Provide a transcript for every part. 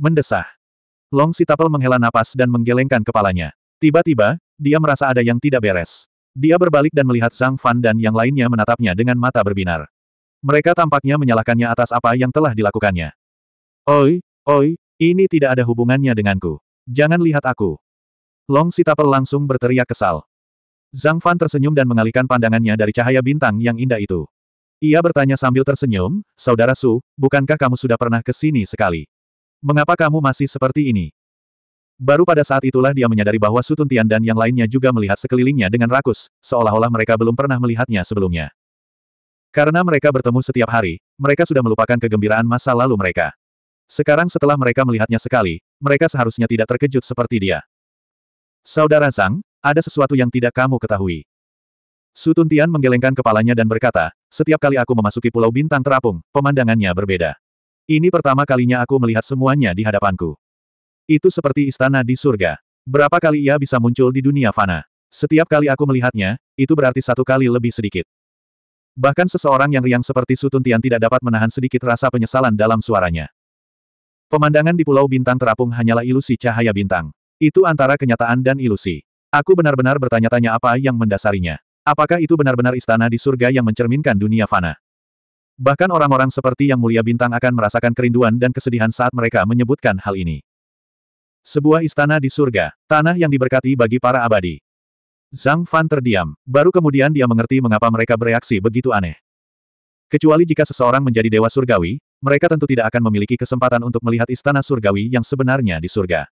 mendesah. Long Sitapel menghela napas dan menggelengkan kepalanya. Tiba-tiba, dia merasa ada yang tidak beres. Dia berbalik dan melihat Zhang Fan dan yang lainnya menatapnya dengan mata berbinar. Mereka tampaknya menyalahkannya atas apa yang telah dilakukannya. Oi, oi, ini tidak ada hubungannya denganku. Jangan lihat aku. Long Sitapel langsung berteriak kesal. Zhang Fan tersenyum dan mengalihkan pandangannya dari cahaya bintang yang indah itu. Ia bertanya sambil tersenyum, Saudara Su, bukankah kamu sudah pernah ke sini sekali? Mengapa kamu masih seperti ini? Baru pada saat itulah dia menyadari bahwa Sutun Tian dan yang lainnya juga melihat sekelilingnya dengan rakus, seolah-olah mereka belum pernah melihatnya sebelumnya. Karena mereka bertemu setiap hari, mereka sudah melupakan kegembiraan masa lalu mereka. Sekarang setelah mereka melihatnya sekali, mereka seharusnya tidak terkejut seperti dia. Saudara Zhang, ada sesuatu yang tidak kamu ketahui. Sutun Tian menggelengkan kepalanya dan berkata, setiap kali aku memasuki Pulau Bintang Terapung, pemandangannya berbeda. Ini pertama kalinya aku melihat semuanya di hadapanku. Itu seperti istana di surga. Berapa kali ia bisa muncul di dunia fana? Setiap kali aku melihatnya, itu berarti satu kali lebih sedikit. Bahkan seseorang yang riang seperti Sutuntian tidak dapat menahan sedikit rasa penyesalan dalam suaranya. Pemandangan di Pulau Bintang terapung hanyalah ilusi cahaya bintang. Itu antara kenyataan dan ilusi. Aku benar-benar bertanya-tanya apa yang mendasarinya. Apakah itu benar-benar istana di surga yang mencerminkan dunia fana? Bahkan orang-orang seperti yang mulia bintang akan merasakan kerinduan dan kesedihan saat mereka menyebutkan hal ini. Sebuah istana di surga, tanah yang diberkati bagi para abadi. Zhang Fan terdiam, baru kemudian dia mengerti mengapa mereka bereaksi begitu aneh. Kecuali jika seseorang menjadi dewa surgawi, mereka tentu tidak akan memiliki kesempatan untuk melihat istana surgawi yang sebenarnya di surga.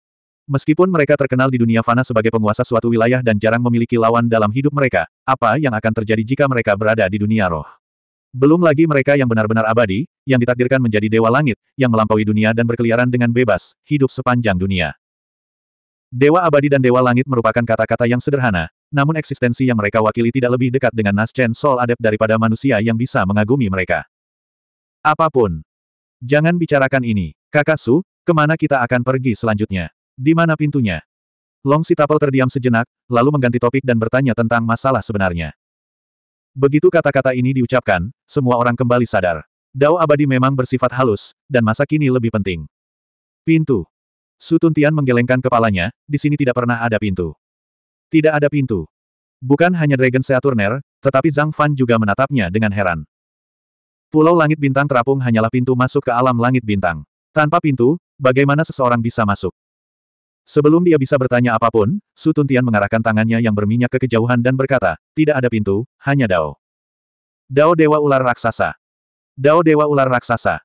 Meskipun mereka terkenal di dunia fana sebagai penguasa suatu wilayah dan jarang memiliki lawan dalam hidup mereka, apa yang akan terjadi jika mereka berada di dunia roh? Belum lagi mereka yang benar-benar abadi, yang ditakdirkan menjadi dewa langit, yang melampaui dunia dan berkeliaran dengan bebas, hidup sepanjang dunia. Dewa abadi dan dewa langit merupakan kata-kata yang sederhana, namun eksistensi yang mereka wakili tidak lebih dekat dengan Naschen Sol Adept daripada manusia yang bisa mengagumi mereka. Apapun. Jangan bicarakan ini. Kakak Su, kemana kita akan pergi selanjutnya? Di mana pintunya? Long Sitapel terdiam sejenak, lalu mengganti topik dan bertanya tentang masalah sebenarnya. Begitu kata-kata ini diucapkan, semua orang kembali sadar. Dao abadi memang bersifat halus, dan masa kini lebih penting. Pintu. Sutun Tian menggelengkan kepalanya, di sini tidak pernah ada pintu. Tidak ada pintu. Bukan hanya Dragon Seaturner, tetapi Zhang Fan juga menatapnya dengan heran. Pulau Langit Bintang terapung hanyalah pintu masuk ke alam Langit Bintang. Tanpa pintu, bagaimana seseorang bisa masuk? Sebelum dia bisa bertanya apapun, Su Tuntian mengarahkan tangannya yang berminyak ke kejauhan dan berkata, tidak ada pintu, hanya Dao. Dao Dewa Ular Raksasa. Dao Dewa Ular Raksasa.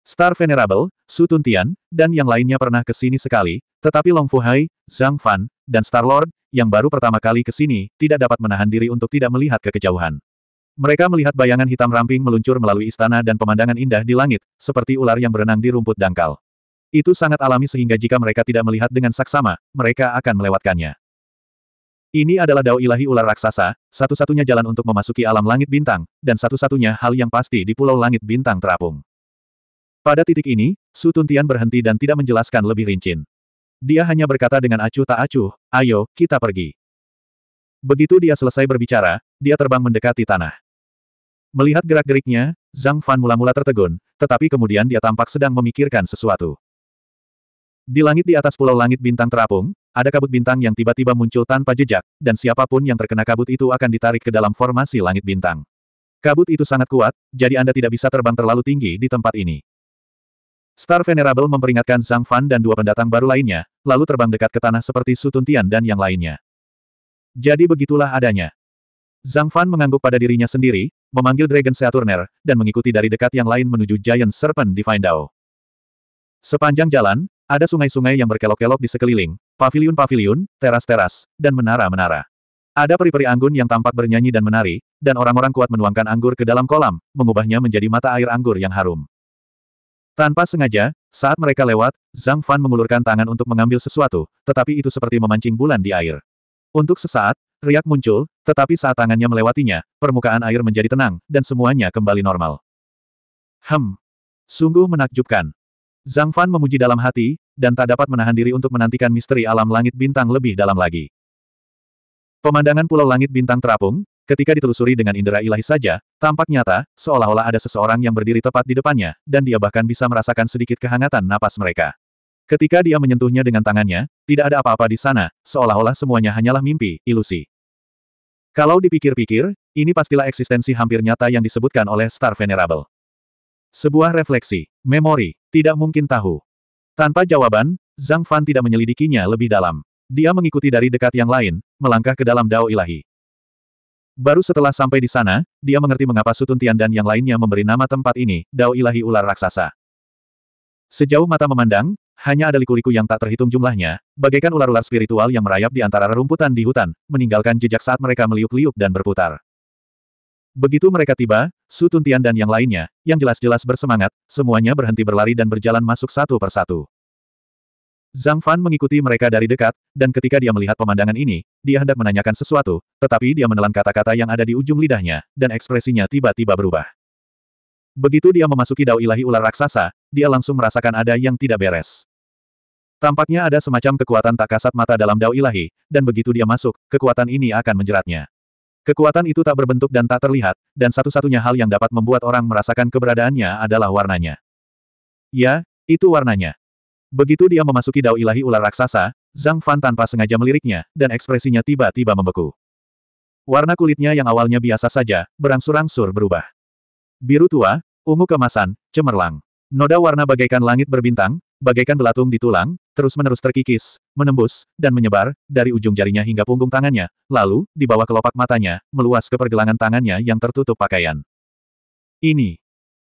Star Venerable, Su Tuntian, dan yang lainnya pernah ke sini sekali, tetapi Long Fu Hai, Zhang Fan, dan Star-Lord, yang baru pertama kali ke sini, tidak dapat menahan diri untuk tidak melihat ke kejauhan. Mereka melihat bayangan hitam ramping meluncur melalui istana dan pemandangan indah di langit, seperti ular yang berenang di rumput dangkal. Itu sangat alami sehingga jika mereka tidak melihat dengan saksama, mereka akan melewatkannya. Ini adalah dao ilahi ular raksasa, satu-satunya jalan untuk memasuki alam langit bintang, dan satu-satunya hal yang pasti di pulau langit bintang terapung. Pada titik ini, Su Tian berhenti dan tidak menjelaskan lebih rincin. Dia hanya berkata dengan acuh tak acuh, ayo, kita pergi. Begitu dia selesai berbicara, dia terbang mendekati tanah. Melihat gerak-geriknya, Zhang Fan mula-mula tertegun, tetapi kemudian dia tampak sedang memikirkan sesuatu. Di langit di atas pulau langit bintang terapung, ada kabut bintang yang tiba-tiba muncul tanpa jejak, dan siapapun yang terkena kabut itu akan ditarik ke dalam formasi langit bintang. Kabut itu sangat kuat, jadi Anda tidak bisa terbang terlalu tinggi di tempat ini. Star Venerable memperingatkan Zhang Fan dan dua pendatang baru lainnya, lalu terbang dekat ke tanah seperti Sutuntian dan yang lainnya. Jadi begitulah adanya. Zhang Fan mengangguk pada dirinya sendiri, memanggil Dragon Saturner, dan mengikuti dari dekat yang lain menuju Giant Serpent Divine Dao. Sepanjang jalan, ada sungai-sungai yang berkelok-kelok di sekeliling, pavilion-pavilion, teras-teras, dan menara-menara. Ada peri-peri anggun yang tampak bernyanyi dan menari, dan orang-orang kuat menuangkan anggur ke dalam kolam, mengubahnya menjadi mata air anggur yang harum. Tanpa sengaja, saat mereka lewat, Zhang Fan mengulurkan tangan untuk mengambil sesuatu, tetapi itu seperti memancing bulan di air. Untuk sesaat, riak muncul, tetapi saat tangannya melewatinya, permukaan air menjadi tenang, dan semuanya kembali normal. Hem. Sungguh menakjubkan. Zhang Fan memuji dalam hati, dan tak dapat menahan diri untuk menantikan misteri alam langit bintang lebih dalam lagi. Pemandangan pulau langit bintang terapung, ketika ditelusuri dengan indera ilahi saja, tampak nyata, seolah-olah ada seseorang yang berdiri tepat di depannya, dan dia bahkan bisa merasakan sedikit kehangatan napas mereka. Ketika dia menyentuhnya dengan tangannya, tidak ada apa-apa di sana, seolah-olah semuanya hanyalah mimpi, ilusi. Kalau dipikir-pikir, ini pastilah eksistensi hampir nyata yang disebutkan oleh Star Venerable. Sebuah refleksi, memori, tidak mungkin tahu. Tanpa jawaban, Zhang Fan tidak menyelidikinya lebih dalam. Dia mengikuti dari dekat yang lain, melangkah ke dalam dao ilahi. Baru setelah sampai di sana, dia mengerti mengapa Sutun Tian dan yang lainnya memberi nama tempat ini, dao ilahi ular raksasa. Sejauh mata memandang, hanya ada liku-liku yang tak terhitung jumlahnya, bagaikan ular-ular spiritual yang merayap di antara rerumputan di hutan, meninggalkan jejak saat mereka meliuk-liuk dan berputar. Begitu mereka tiba, Su Tuntian dan yang lainnya, yang jelas-jelas bersemangat, semuanya berhenti berlari dan berjalan masuk satu persatu. Zhang Fan mengikuti mereka dari dekat, dan ketika dia melihat pemandangan ini, dia hendak menanyakan sesuatu, tetapi dia menelan kata-kata yang ada di ujung lidahnya, dan ekspresinya tiba-tiba berubah. Begitu dia memasuki dao ilahi ular raksasa, dia langsung merasakan ada yang tidak beres. Tampaknya ada semacam kekuatan tak kasat mata dalam dao ilahi, dan begitu dia masuk, kekuatan ini akan menjeratnya. Kekuatan itu tak berbentuk dan tak terlihat, dan satu-satunya hal yang dapat membuat orang merasakan keberadaannya adalah warnanya. Ya, itu warnanya. Begitu dia memasuki dao ilahi ular raksasa, Zhang Fan tanpa sengaja meliriknya, dan ekspresinya tiba-tiba membeku. Warna kulitnya yang awalnya biasa saja, berangsur-angsur berubah. Biru tua, ungu kemasan, cemerlang. Noda warna bagaikan langit berbintang, bagaikan belatung di tulang, terus-menerus terkikis, menembus, dan menyebar, dari ujung jarinya hingga punggung tangannya, lalu, di bawah kelopak matanya, meluas ke pergelangan tangannya yang tertutup pakaian. Ini.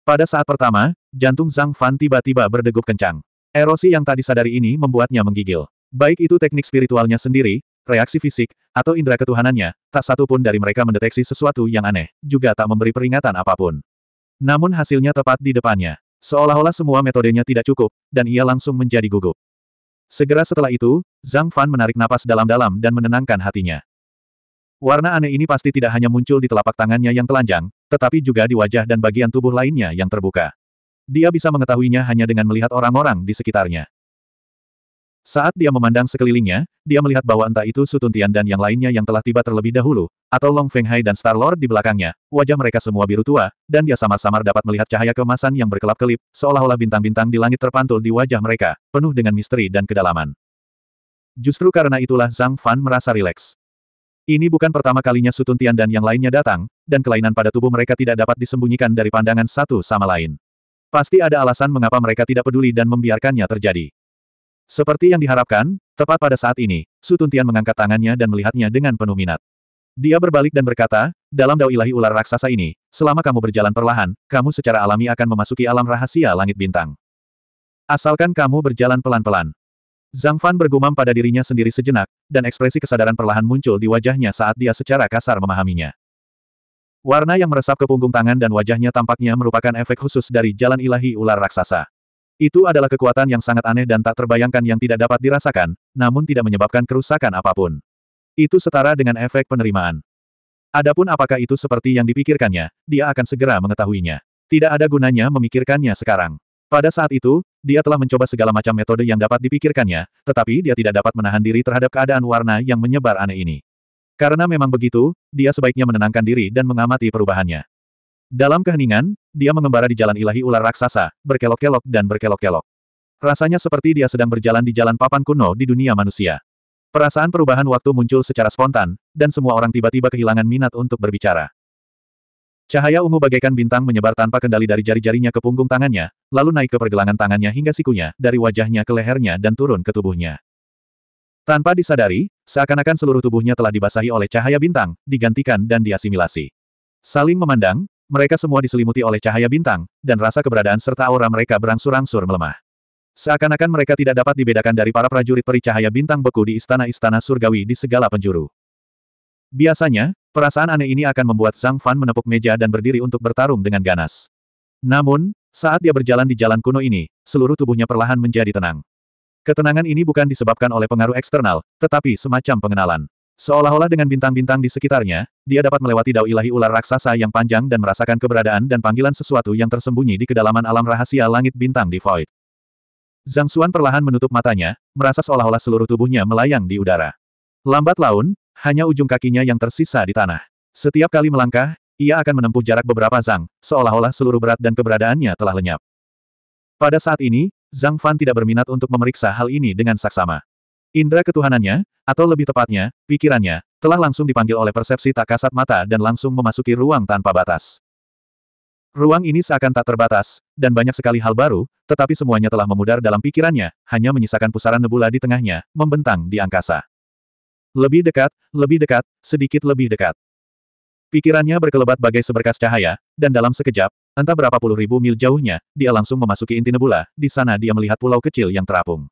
Pada saat pertama, jantung Zhang Fan tiba-tiba berdegup kencang. Erosi yang tak disadari ini membuatnya menggigil. Baik itu teknik spiritualnya sendiri, reaksi fisik, atau indera ketuhanannya, tak satu pun dari mereka mendeteksi sesuatu yang aneh, juga tak memberi peringatan apapun. Namun hasilnya tepat di depannya. Seolah-olah semua metodenya tidak cukup, dan ia langsung menjadi gugup. Segera setelah itu, Zhang Fan menarik napas dalam-dalam dan menenangkan hatinya. Warna aneh ini pasti tidak hanya muncul di telapak tangannya yang telanjang, tetapi juga di wajah dan bagian tubuh lainnya yang terbuka. Dia bisa mengetahuinya hanya dengan melihat orang-orang di sekitarnya. Saat dia memandang sekelilingnya, dia melihat bahwa entah itu Sutuntian dan yang lainnya yang telah tiba terlebih dahulu, atau Long Feng Hai dan Star-Lord di belakangnya, wajah mereka semua biru tua, dan dia samar-samar dapat melihat cahaya kemasan yang berkelap-kelip, seolah-olah bintang-bintang di langit terpantul di wajah mereka, penuh dengan misteri dan kedalaman. Justru karena itulah Zhang Fan merasa rileks. Ini bukan pertama kalinya Sutuntian dan yang lainnya datang, dan kelainan pada tubuh mereka tidak dapat disembunyikan dari pandangan satu sama lain. Pasti ada alasan mengapa mereka tidak peduli dan membiarkannya terjadi. Seperti yang diharapkan, tepat pada saat ini, Su Tuntian mengangkat tangannya dan melihatnya dengan penuh minat. Dia berbalik dan berkata, dalam dao ilahi ular raksasa ini, selama kamu berjalan perlahan, kamu secara alami akan memasuki alam rahasia langit bintang. Asalkan kamu berjalan pelan-pelan. Zhang Fan bergumam pada dirinya sendiri sejenak, dan ekspresi kesadaran perlahan muncul di wajahnya saat dia secara kasar memahaminya. Warna yang meresap ke punggung tangan dan wajahnya tampaknya merupakan efek khusus dari jalan ilahi ular raksasa. Itu adalah kekuatan yang sangat aneh dan tak terbayangkan yang tidak dapat dirasakan, namun tidak menyebabkan kerusakan apapun. Itu setara dengan efek penerimaan. Adapun apakah itu seperti yang dipikirkannya, dia akan segera mengetahuinya. Tidak ada gunanya memikirkannya sekarang. Pada saat itu, dia telah mencoba segala macam metode yang dapat dipikirkannya, tetapi dia tidak dapat menahan diri terhadap keadaan warna yang menyebar aneh ini. Karena memang begitu, dia sebaiknya menenangkan diri dan mengamati perubahannya. Dalam keheningan, dia mengembara di jalan ilahi ular raksasa, berkelok-kelok dan berkelok-kelok. Rasanya seperti dia sedang berjalan di jalan papan kuno di dunia manusia. Perasaan perubahan waktu muncul secara spontan, dan semua orang tiba-tiba kehilangan minat untuk berbicara. Cahaya ungu bagaikan bintang menyebar tanpa kendali dari jari-jarinya ke punggung tangannya, lalu naik ke pergelangan tangannya hingga sikunya, dari wajahnya ke lehernya dan turun ke tubuhnya. Tanpa disadari, seakan-akan seluruh tubuhnya telah dibasahi oleh cahaya bintang, digantikan dan diasimilasi. Saling memandang, mereka semua diselimuti oleh cahaya bintang, dan rasa keberadaan serta aura mereka berangsur-angsur melemah. Seakan-akan mereka tidak dapat dibedakan dari para prajurit peri cahaya bintang beku di istana-istana surgawi di segala penjuru. Biasanya, perasaan aneh ini akan membuat Zhang Fan menepuk meja dan berdiri untuk bertarung dengan ganas. Namun, saat dia berjalan di jalan kuno ini, seluruh tubuhnya perlahan menjadi tenang. Ketenangan ini bukan disebabkan oleh pengaruh eksternal, tetapi semacam pengenalan. Seolah-olah dengan bintang-bintang di sekitarnya, dia dapat melewati dao ilahi ular raksasa yang panjang dan merasakan keberadaan dan panggilan sesuatu yang tersembunyi di kedalaman alam rahasia langit bintang di void. Zhang Xuan perlahan menutup matanya, merasa seolah-olah seluruh tubuhnya melayang di udara. Lambat laun, hanya ujung kakinya yang tersisa di tanah. Setiap kali melangkah, ia akan menempuh jarak beberapa zhang, seolah-olah seluruh berat dan keberadaannya telah lenyap. Pada saat ini, Zhang Fan tidak berminat untuk memeriksa hal ini dengan saksama. Indra ketuhanannya, atau lebih tepatnya, pikirannya, telah langsung dipanggil oleh persepsi tak kasat mata dan langsung memasuki ruang tanpa batas. Ruang ini seakan tak terbatas, dan banyak sekali hal baru, tetapi semuanya telah memudar dalam pikirannya, hanya menyisakan pusaran nebula di tengahnya, membentang di angkasa. Lebih dekat, lebih dekat, sedikit lebih dekat. Pikirannya berkelebat bagai seberkas cahaya, dan dalam sekejap, entah berapa puluh ribu mil jauhnya, dia langsung memasuki inti nebula, di sana dia melihat pulau kecil yang terapung.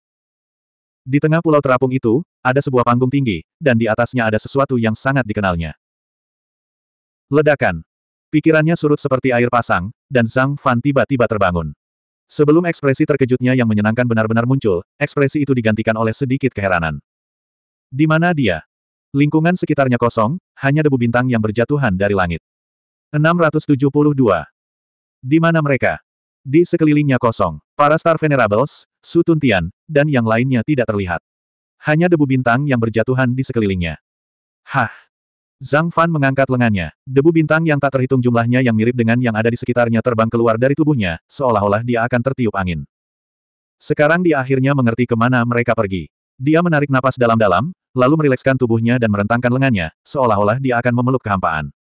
Di tengah pulau terapung itu, ada sebuah panggung tinggi, dan di atasnya ada sesuatu yang sangat dikenalnya. Ledakan. Pikirannya surut seperti air pasang, dan Zhang Fan tiba-tiba terbangun. Sebelum ekspresi terkejutnya yang menyenangkan benar-benar muncul, ekspresi itu digantikan oleh sedikit keheranan. Di mana dia? Lingkungan sekitarnya kosong, hanya debu bintang yang berjatuhan dari langit. 672. Di mana mereka? Di sekelilingnya kosong. Para Star Venerables, Su Tian, dan yang lainnya tidak terlihat. Hanya debu bintang yang berjatuhan di sekelilingnya. Hah! Zhang Fan mengangkat lengannya. Debu bintang yang tak terhitung jumlahnya yang mirip dengan yang ada di sekitarnya terbang keluar dari tubuhnya, seolah-olah dia akan tertiup angin. Sekarang dia akhirnya mengerti kemana mereka pergi. Dia menarik napas dalam-dalam, lalu merilekskan tubuhnya dan merentangkan lengannya, seolah-olah dia akan memeluk kehampaan.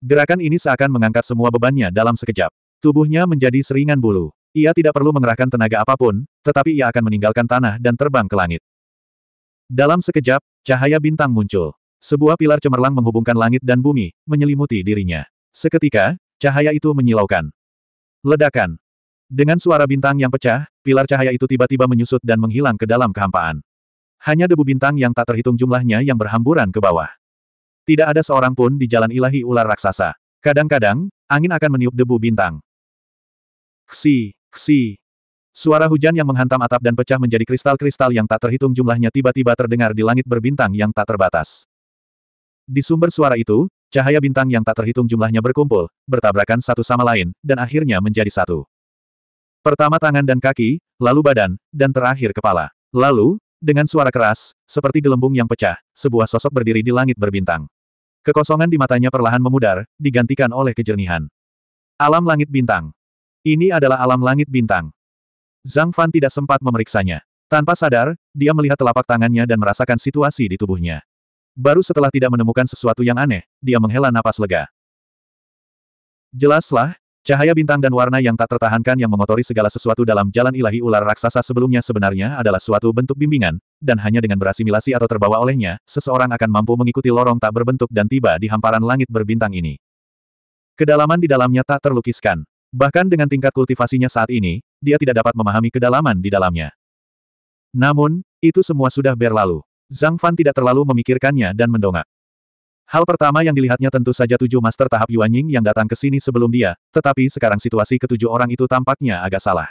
Gerakan ini seakan mengangkat semua bebannya dalam sekejap. Tubuhnya menjadi seringan bulu. Ia tidak perlu mengerahkan tenaga apapun, tetapi ia akan meninggalkan tanah dan terbang ke langit. Dalam sekejap, cahaya bintang muncul. Sebuah pilar cemerlang menghubungkan langit dan bumi, menyelimuti dirinya. Seketika, cahaya itu menyilaukan. Ledakan. Dengan suara bintang yang pecah, pilar cahaya itu tiba-tiba menyusut dan menghilang ke dalam kehampaan. Hanya debu bintang yang tak terhitung jumlahnya yang berhamburan ke bawah. Tidak ada seorang pun di jalan ilahi ular raksasa. Kadang-kadang, angin akan meniup debu bintang. Si. Si Suara hujan yang menghantam atap dan pecah menjadi kristal-kristal yang tak terhitung jumlahnya tiba-tiba terdengar di langit berbintang yang tak terbatas. Di sumber suara itu, cahaya bintang yang tak terhitung jumlahnya berkumpul, bertabrakan satu sama lain, dan akhirnya menjadi satu. Pertama tangan dan kaki, lalu badan, dan terakhir kepala. Lalu, dengan suara keras, seperti gelembung yang pecah, sebuah sosok berdiri di langit berbintang. Kekosongan di matanya perlahan memudar, digantikan oleh kejernihan. Alam langit bintang. Ini adalah alam langit bintang. Zhang Fan tidak sempat memeriksanya. Tanpa sadar, dia melihat telapak tangannya dan merasakan situasi di tubuhnya. Baru setelah tidak menemukan sesuatu yang aneh, dia menghela napas lega. Jelaslah, cahaya bintang dan warna yang tak tertahankan yang mengotori segala sesuatu dalam jalan ilahi ular raksasa sebelumnya sebenarnya adalah suatu bentuk bimbingan, dan hanya dengan berasimilasi atau terbawa olehnya, seseorang akan mampu mengikuti lorong tak berbentuk dan tiba di hamparan langit berbintang ini. Kedalaman di dalamnya tak terlukiskan. Bahkan dengan tingkat kultivasinya saat ini, dia tidak dapat memahami kedalaman di dalamnya. Namun, itu semua sudah berlalu. Zhang Fan tidak terlalu memikirkannya dan mendongak. Hal pertama yang dilihatnya tentu saja tujuh master tahap Yuan Ying yang datang ke sini sebelum dia, tetapi sekarang situasi ketujuh orang itu tampaknya agak salah.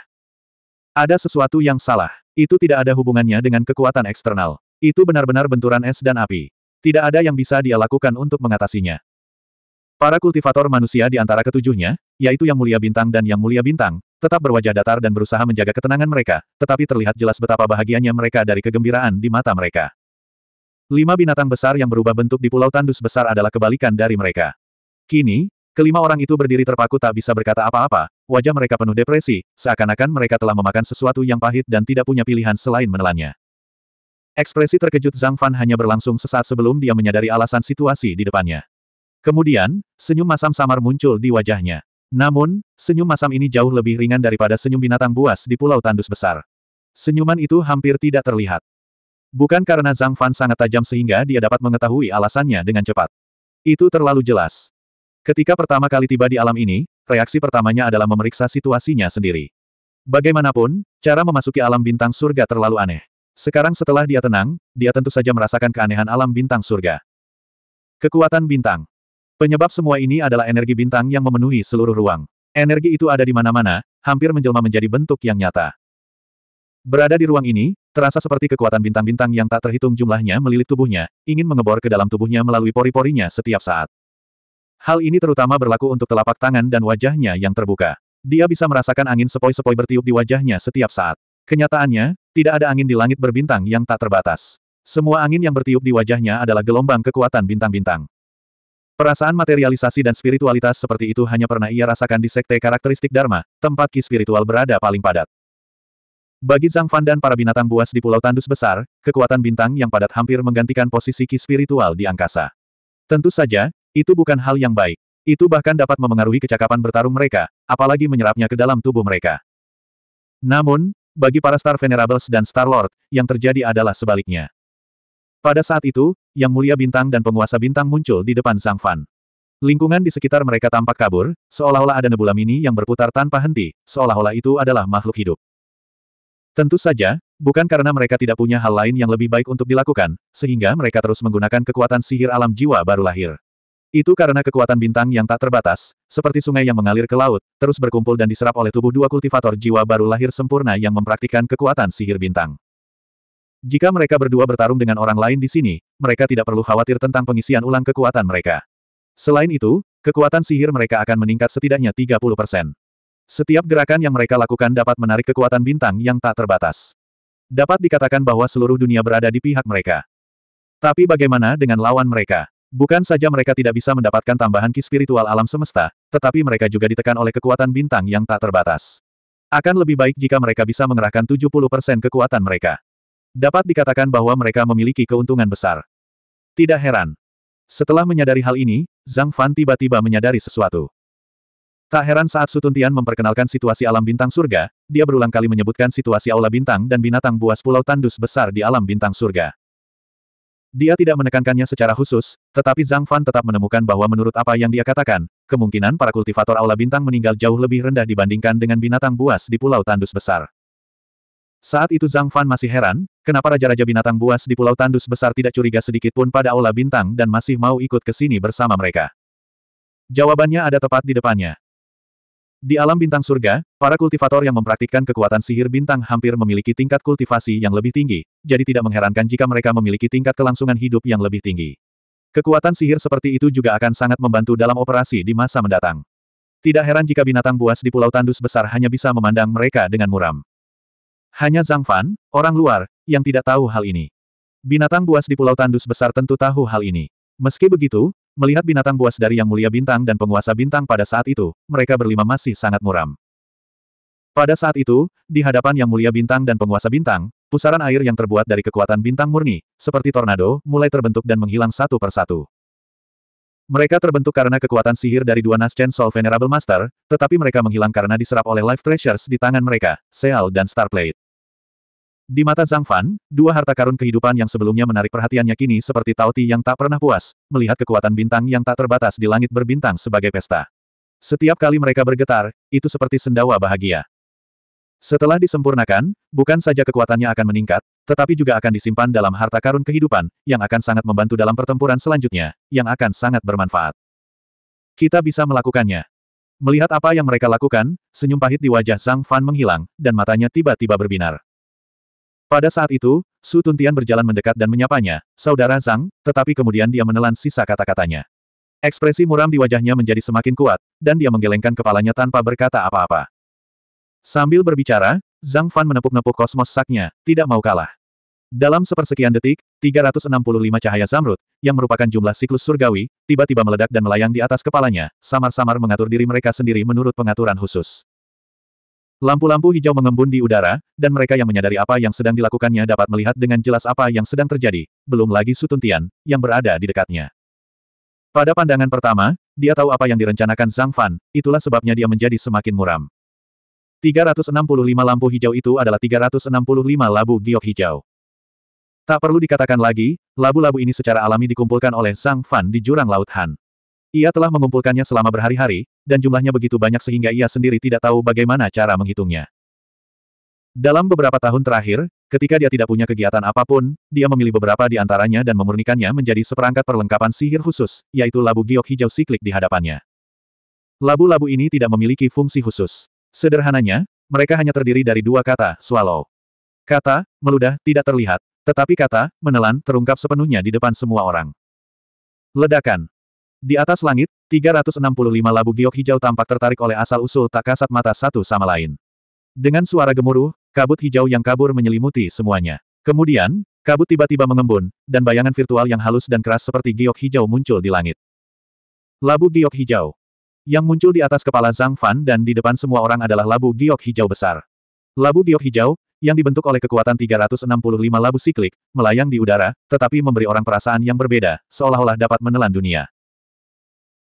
Ada sesuatu yang salah. Itu tidak ada hubungannya dengan kekuatan eksternal. Itu benar-benar benturan es dan api. Tidak ada yang bisa dia lakukan untuk mengatasinya. Para kultivator manusia di antara ketujuhnya, yaitu Yang Mulia Bintang dan Yang Mulia Bintang, tetap berwajah datar dan berusaha menjaga ketenangan mereka, tetapi terlihat jelas betapa bahagianya mereka dari kegembiraan di mata mereka. Lima binatang besar yang berubah bentuk di Pulau Tandus besar adalah kebalikan dari mereka. Kini, kelima orang itu berdiri terpaku tak bisa berkata apa-apa, wajah mereka penuh depresi, seakan-akan mereka telah memakan sesuatu yang pahit dan tidak punya pilihan selain menelannya. Ekspresi terkejut Zhang Fan hanya berlangsung sesaat sebelum dia menyadari alasan situasi di depannya. Kemudian, senyum masam samar muncul di wajahnya. Namun, senyum masam ini jauh lebih ringan daripada senyum binatang buas di Pulau Tandus Besar. Senyuman itu hampir tidak terlihat. Bukan karena Zhang Fan sangat tajam sehingga dia dapat mengetahui alasannya dengan cepat. Itu terlalu jelas. Ketika pertama kali tiba di alam ini, reaksi pertamanya adalah memeriksa situasinya sendiri. Bagaimanapun, cara memasuki alam bintang surga terlalu aneh. Sekarang setelah dia tenang, dia tentu saja merasakan keanehan alam bintang surga. Kekuatan bintang Penyebab semua ini adalah energi bintang yang memenuhi seluruh ruang. Energi itu ada di mana-mana, hampir menjelma menjadi bentuk yang nyata. Berada di ruang ini, terasa seperti kekuatan bintang-bintang yang tak terhitung jumlahnya melilit tubuhnya, ingin mengebor ke dalam tubuhnya melalui pori-porinya setiap saat. Hal ini terutama berlaku untuk telapak tangan dan wajahnya yang terbuka. Dia bisa merasakan angin sepoi-sepoi bertiup di wajahnya setiap saat. Kenyataannya, tidak ada angin di langit berbintang yang tak terbatas. Semua angin yang bertiup di wajahnya adalah gelombang kekuatan bintang-bintang. Perasaan materialisasi dan spiritualitas seperti itu hanya pernah ia rasakan di sekte karakteristik Dharma, tempat ki spiritual berada paling padat. Bagi Zhang Fan dan para binatang buas di Pulau Tandus Besar, kekuatan bintang yang padat hampir menggantikan posisi ki spiritual di angkasa. Tentu saja, itu bukan hal yang baik. Itu bahkan dapat memengaruhi kecakapan bertarung mereka, apalagi menyerapnya ke dalam tubuh mereka. Namun, bagi para Star Venerables dan Star Lord, yang terjadi adalah sebaliknya. Pada saat itu, Yang Mulia Bintang dan Penguasa Bintang muncul di depan Zhang Fan. Lingkungan di sekitar mereka tampak kabur, seolah-olah ada nebula mini yang berputar tanpa henti, seolah-olah itu adalah makhluk hidup. Tentu saja, bukan karena mereka tidak punya hal lain yang lebih baik untuk dilakukan, sehingga mereka terus menggunakan kekuatan sihir alam jiwa baru lahir. Itu karena kekuatan bintang yang tak terbatas, seperti sungai yang mengalir ke laut, terus berkumpul dan diserap oleh tubuh dua kultivator jiwa baru lahir sempurna yang mempraktikkan kekuatan sihir bintang. Jika mereka berdua bertarung dengan orang lain di sini, mereka tidak perlu khawatir tentang pengisian ulang kekuatan mereka. Selain itu, kekuatan sihir mereka akan meningkat setidaknya 30%. Setiap gerakan yang mereka lakukan dapat menarik kekuatan bintang yang tak terbatas. Dapat dikatakan bahwa seluruh dunia berada di pihak mereka. Tapi bagaimana dengan lawan mereka? Bukan saja mereka tidak bisa mendapatkan tambahan ki spiritual alam semesta, tetapi mereka juga ditekan oleh kekuatan bintang yang tak terbatas. Akan lebih baik jika mereka bisa mengerahkan 70% kekuatan mereka. Dapat dikatakan bahwa mereka memiliki keuntungan besar. Tidak heran. Setelah menyadari hal ini, Zhang Fan tiba-tiba menyadari sesuatu. Tak heran saat Sutuntian memperkenalkan situasi alam bintang surga, dia berulang kali menyebutkan situasi aula bintang dan binatang buas pulau tandus besar di alam bintang surga. Dia tidak menekankannya secara khusus, tetapi Zhang Fan tetap menemukan bahwa menurut apa yang dia katakan, kemungkinan para kultivator aula bintang meninggal jauh lebih rendah dibandingkan dengan binatang buas di pulau tandus besar. Saat itu Zhang Fan masih heran, kenapa raja-raja binatang buas di Pulau Tandus besar tidak curiga sedikit pun pada Aula Bintang dan masih mau ikut ke sini bersama mereka. Jawabannya ada tepat di depannya. Di alam bintang surga, para kultivator yang mempraktikkan kekuatan sihir bintang hampir memiliki tingkat kultivasi yang lebih tinggi, jadi tidak mengherankan jika mereka memiliki tingkat kelangsungan hidup yang lebih tinggi. Kekuatan sihir seperti itu juga akan sangat membantu dalam operasi di masa mendatang. Tidak heran jika binatang buas di Pulau Tandus besar hanya bisa memandang mereka dengan muram. Hanya Zhang Fan, orang luar, yang tidak tahu hal ini. Binatang buas di Pulau Tandus besar tentu tahu hal ini. Meski begitu, melihat binatang buas dari Yang Mulia Bintang dan penguasa bintang pada saat itu, mereka berlima masih sangat muram. Pada saat itu, di hadapan Yang Mulia Bintang dan penguasa bintang, pusaran air yang terbuat dari kekuatan bintang murni, seperti tornado, mulai terbentuk dan menghilang satu persatu. Mereka terbentuk karena kekuatan sihir dari dua Naschen Soul Venerable Master, tetapi mereka menghilang karena diserap oleh Life Treasures di tangan mereka, Seal dan Starplate. Di mata Zhang Fan, dua harta karun kehidupan yang sebelumnya menarik perhatiannya kini seperti Tauti yang tak pernah puas, melihat kekuatan bintang yang tak terbatas di langit berbintang sebagai pesta. Setiap kali mereka bergetar, itu seperti sendawa bahagia. Setelah disempurnakan, bukan saja kekuatannya akan meningkat, tetapi juga akan disimpan dalam harta karun kehidupan, yang akan sangat membantu dalam pertempuran selanjutnya, yang akan sangat bermanfaat. Kita bisa melakukannya. Melihat apa yang mereka lakukan, senyum pahit di wajah Zhang Fan menghilang, dan matanya tiba-tiba berbinar. Pada saat itu, Su Tuntian berjalan mendekat dan menyapanya, Saudara Zhang, tetapi kemudian dia menelan sisa kata-katanya. Ekspresi muram di wajahnya menjadi semakin kuat, dan dia menggelengkan kepalanya tanpa berkata apa-apa. Sambil berbicara, Zhang Fan menepuk-nepuk kosmos saknya, tidak mau kalah. Dalam sepersekian detik, 365 cahaya samrut yang merupakan jumlah siklus surgawi, tiba-tiba meledak dan melayang di atas kepalanya, samar-samar mengatur diri mereka sendiri menurut pengaturan khusus. Lampu-lampu hijau mengembun di udara, dan mereka yang menyadari apa yang sedang dilakukannya dapat melihat dengan jelas apa yang sedang terjadi, belum lagi Sutuntian, yang berada di dekatnya. Pada pandangan pertama, dia tahu apa yang direncanakan Zhang Fan, itulah sebabnya dia menjadi semakin muram. 365 lampu hijau itu adalah 365 labu giok hijau. Tak perlu dikatakan lagi, labu-labu ini secara alami dikumpulkan oleh Sang Fan di jurang Laut Han. Ia telah mengumpulkannya selama berhari-hari, dan jumlahnya begitu banyak sehingga ia sendiri tidak tahu bagaimana cara menghitungnya. Dalam beberapa tahun terakhir, ketika dia tidak punya kegiatan apapun, dia memilih beberapa di antaranya dan memurnikannya menjadi seperangkat perlengkapan sihir khusus, yaitu labu giok hijau siklik di hadapannya. Labu-labu ini tidak memiliki fungsi khusus. Sederhananya, mereka hanya terdiri dari dua kata, swallow. Kata, meludah, tidak terlihat, tetapi kata, menelan, terungkap sepenuhnya di depan semua orang. Ledakan. Di atas langit, 365 labu giok hijau tampak tertarik oleh asal-usul tak kasat mata satu sama lain. Dengan suara gemuruh, kabut hijau yang kabur menyelimuti semuanya. Kemudian, kabut tiba-tiba mengembun, dan bayangan virtual yang halus dan keras seperti giok hijau muncul di langit. Labu giok hijau. Yang muncul di atas kepala Zhang Fan dan di depan semua orang adalah labu giok hijau besar. Labu giok hijau, yang dibentuk oleh kekuatan 365 labu siklik, melayang di udara, tetapi memberi orang perasaan yang berbeda, seolah-olah dapat menelan dunia.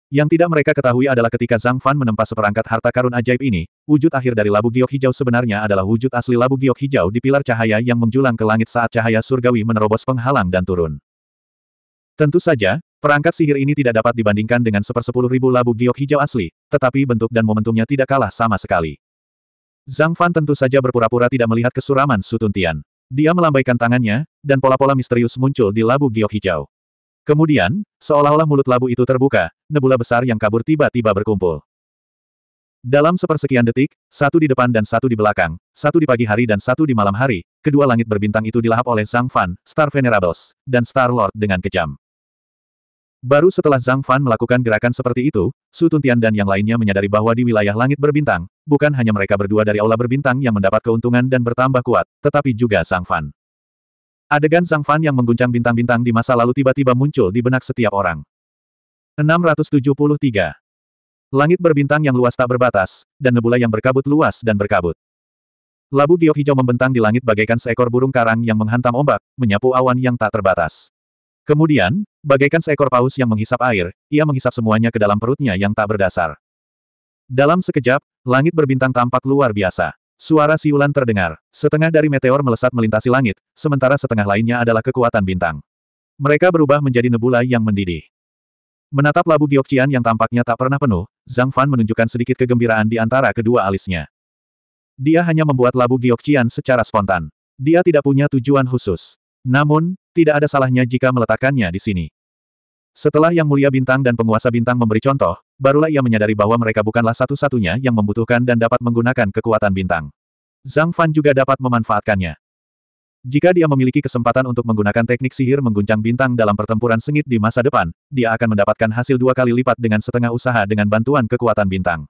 Yang tidak mereka ketahui adalah ketika Zhang Fan menempa seperangkat harta karun ajaib ini, wujud akhir dari labu giok hijau sebenarnya adalah wujud asli labu giok hijau di pilar cahaya yang menjulang ke langit saat cahaya surgawi menerobos penghalang dan turun. Tentu saja, perangkat sihir ini tidak dapat dibandingkan dengan sepersepuluh ribu labu giok hijau asli, tetapi bentuk dan momentumnya tidak kalah sama sekali. Zhang Fan tentu saja berpura-pura tidak melihat kesuraman Sutun Tian. Dia melambaikan tangannya, dan pola-pola misterius muncul di labu giok hijau. Kemudian, seolah-olah mulut labu itu terbuka, nebula besar yang kabur tiba-tiba berkumpul. Dalam sepersekian detik, satu di depan dan satu di belakang, satu di pagi hari dan satu di malam hari, kedua langit berbintang itu dilahap oleh Zhang Fan, Star Venerables, dan Star Lord dengan kejam. Baru setelah Zhang Fan melakukan gerakan seperti itu, Su Tuntian dan yang lainnya menyadari bahwa di wilayah langit berbintang, bukan hanya mereka berdua dari aula berbintang yang mendapat keuntungan dan bertambah kuat, tetapi juga Zhang Fan. Adegan Zhang Fan yang mengguncang bintang-bintang di masa lalu tiba-tiba muncul di benak setiap orang. 673. Langit berbintang yang luas tak berbatas, dan nebula yang berkabut luas dan berkabut. Labu giok hijau membentang di langit bagaikan seekor burung karang yang menghantam ombak, menyapu awan yang tak terbatas. Kemudian, bagaikan seekor paus yang menghisap air, ia menghisap semuanya ke dalam perutnya yang tak berdasar. Dalam sekejap, langit berbintang tampak luar biasa. Suara siulan terdengar. Setengah dari meteor melesat melintasi langit, sementara setengah lainnya adalah kekuatan bintang. Mereka berubah menjadi nebula yang mendidih. Menatap labu Giokjian yang tampaknya tak pernah penuh, Zhang Fan menunjukkan sedikit kegembiraan di antara kedua alisnya. Dia hanya membuat labu Giokjian secara spontan. Dia tidak punya tujuan khusus. Namun, tidak ada salahnya jika meletakkannya di sini. Setelah Yang Mulia Bintang dan Penguasa Bintang memberi contoh, barulah ia menyadari bahwa mereka bukanlah satu-satunya yang membutuhkan dan dapat menggunakan kekuatan bintang. Zhang Fan juga dapat memanfaatkannya. Jika dia memiliki kesempatan untuk menggunakan teknik sihir mengguncang bintang dalam pertempuran sengit di masa depan, dia akan mendapatkan hasil dua kali lipat dengan setengah usaha dengan bantuan kekuatan bintang.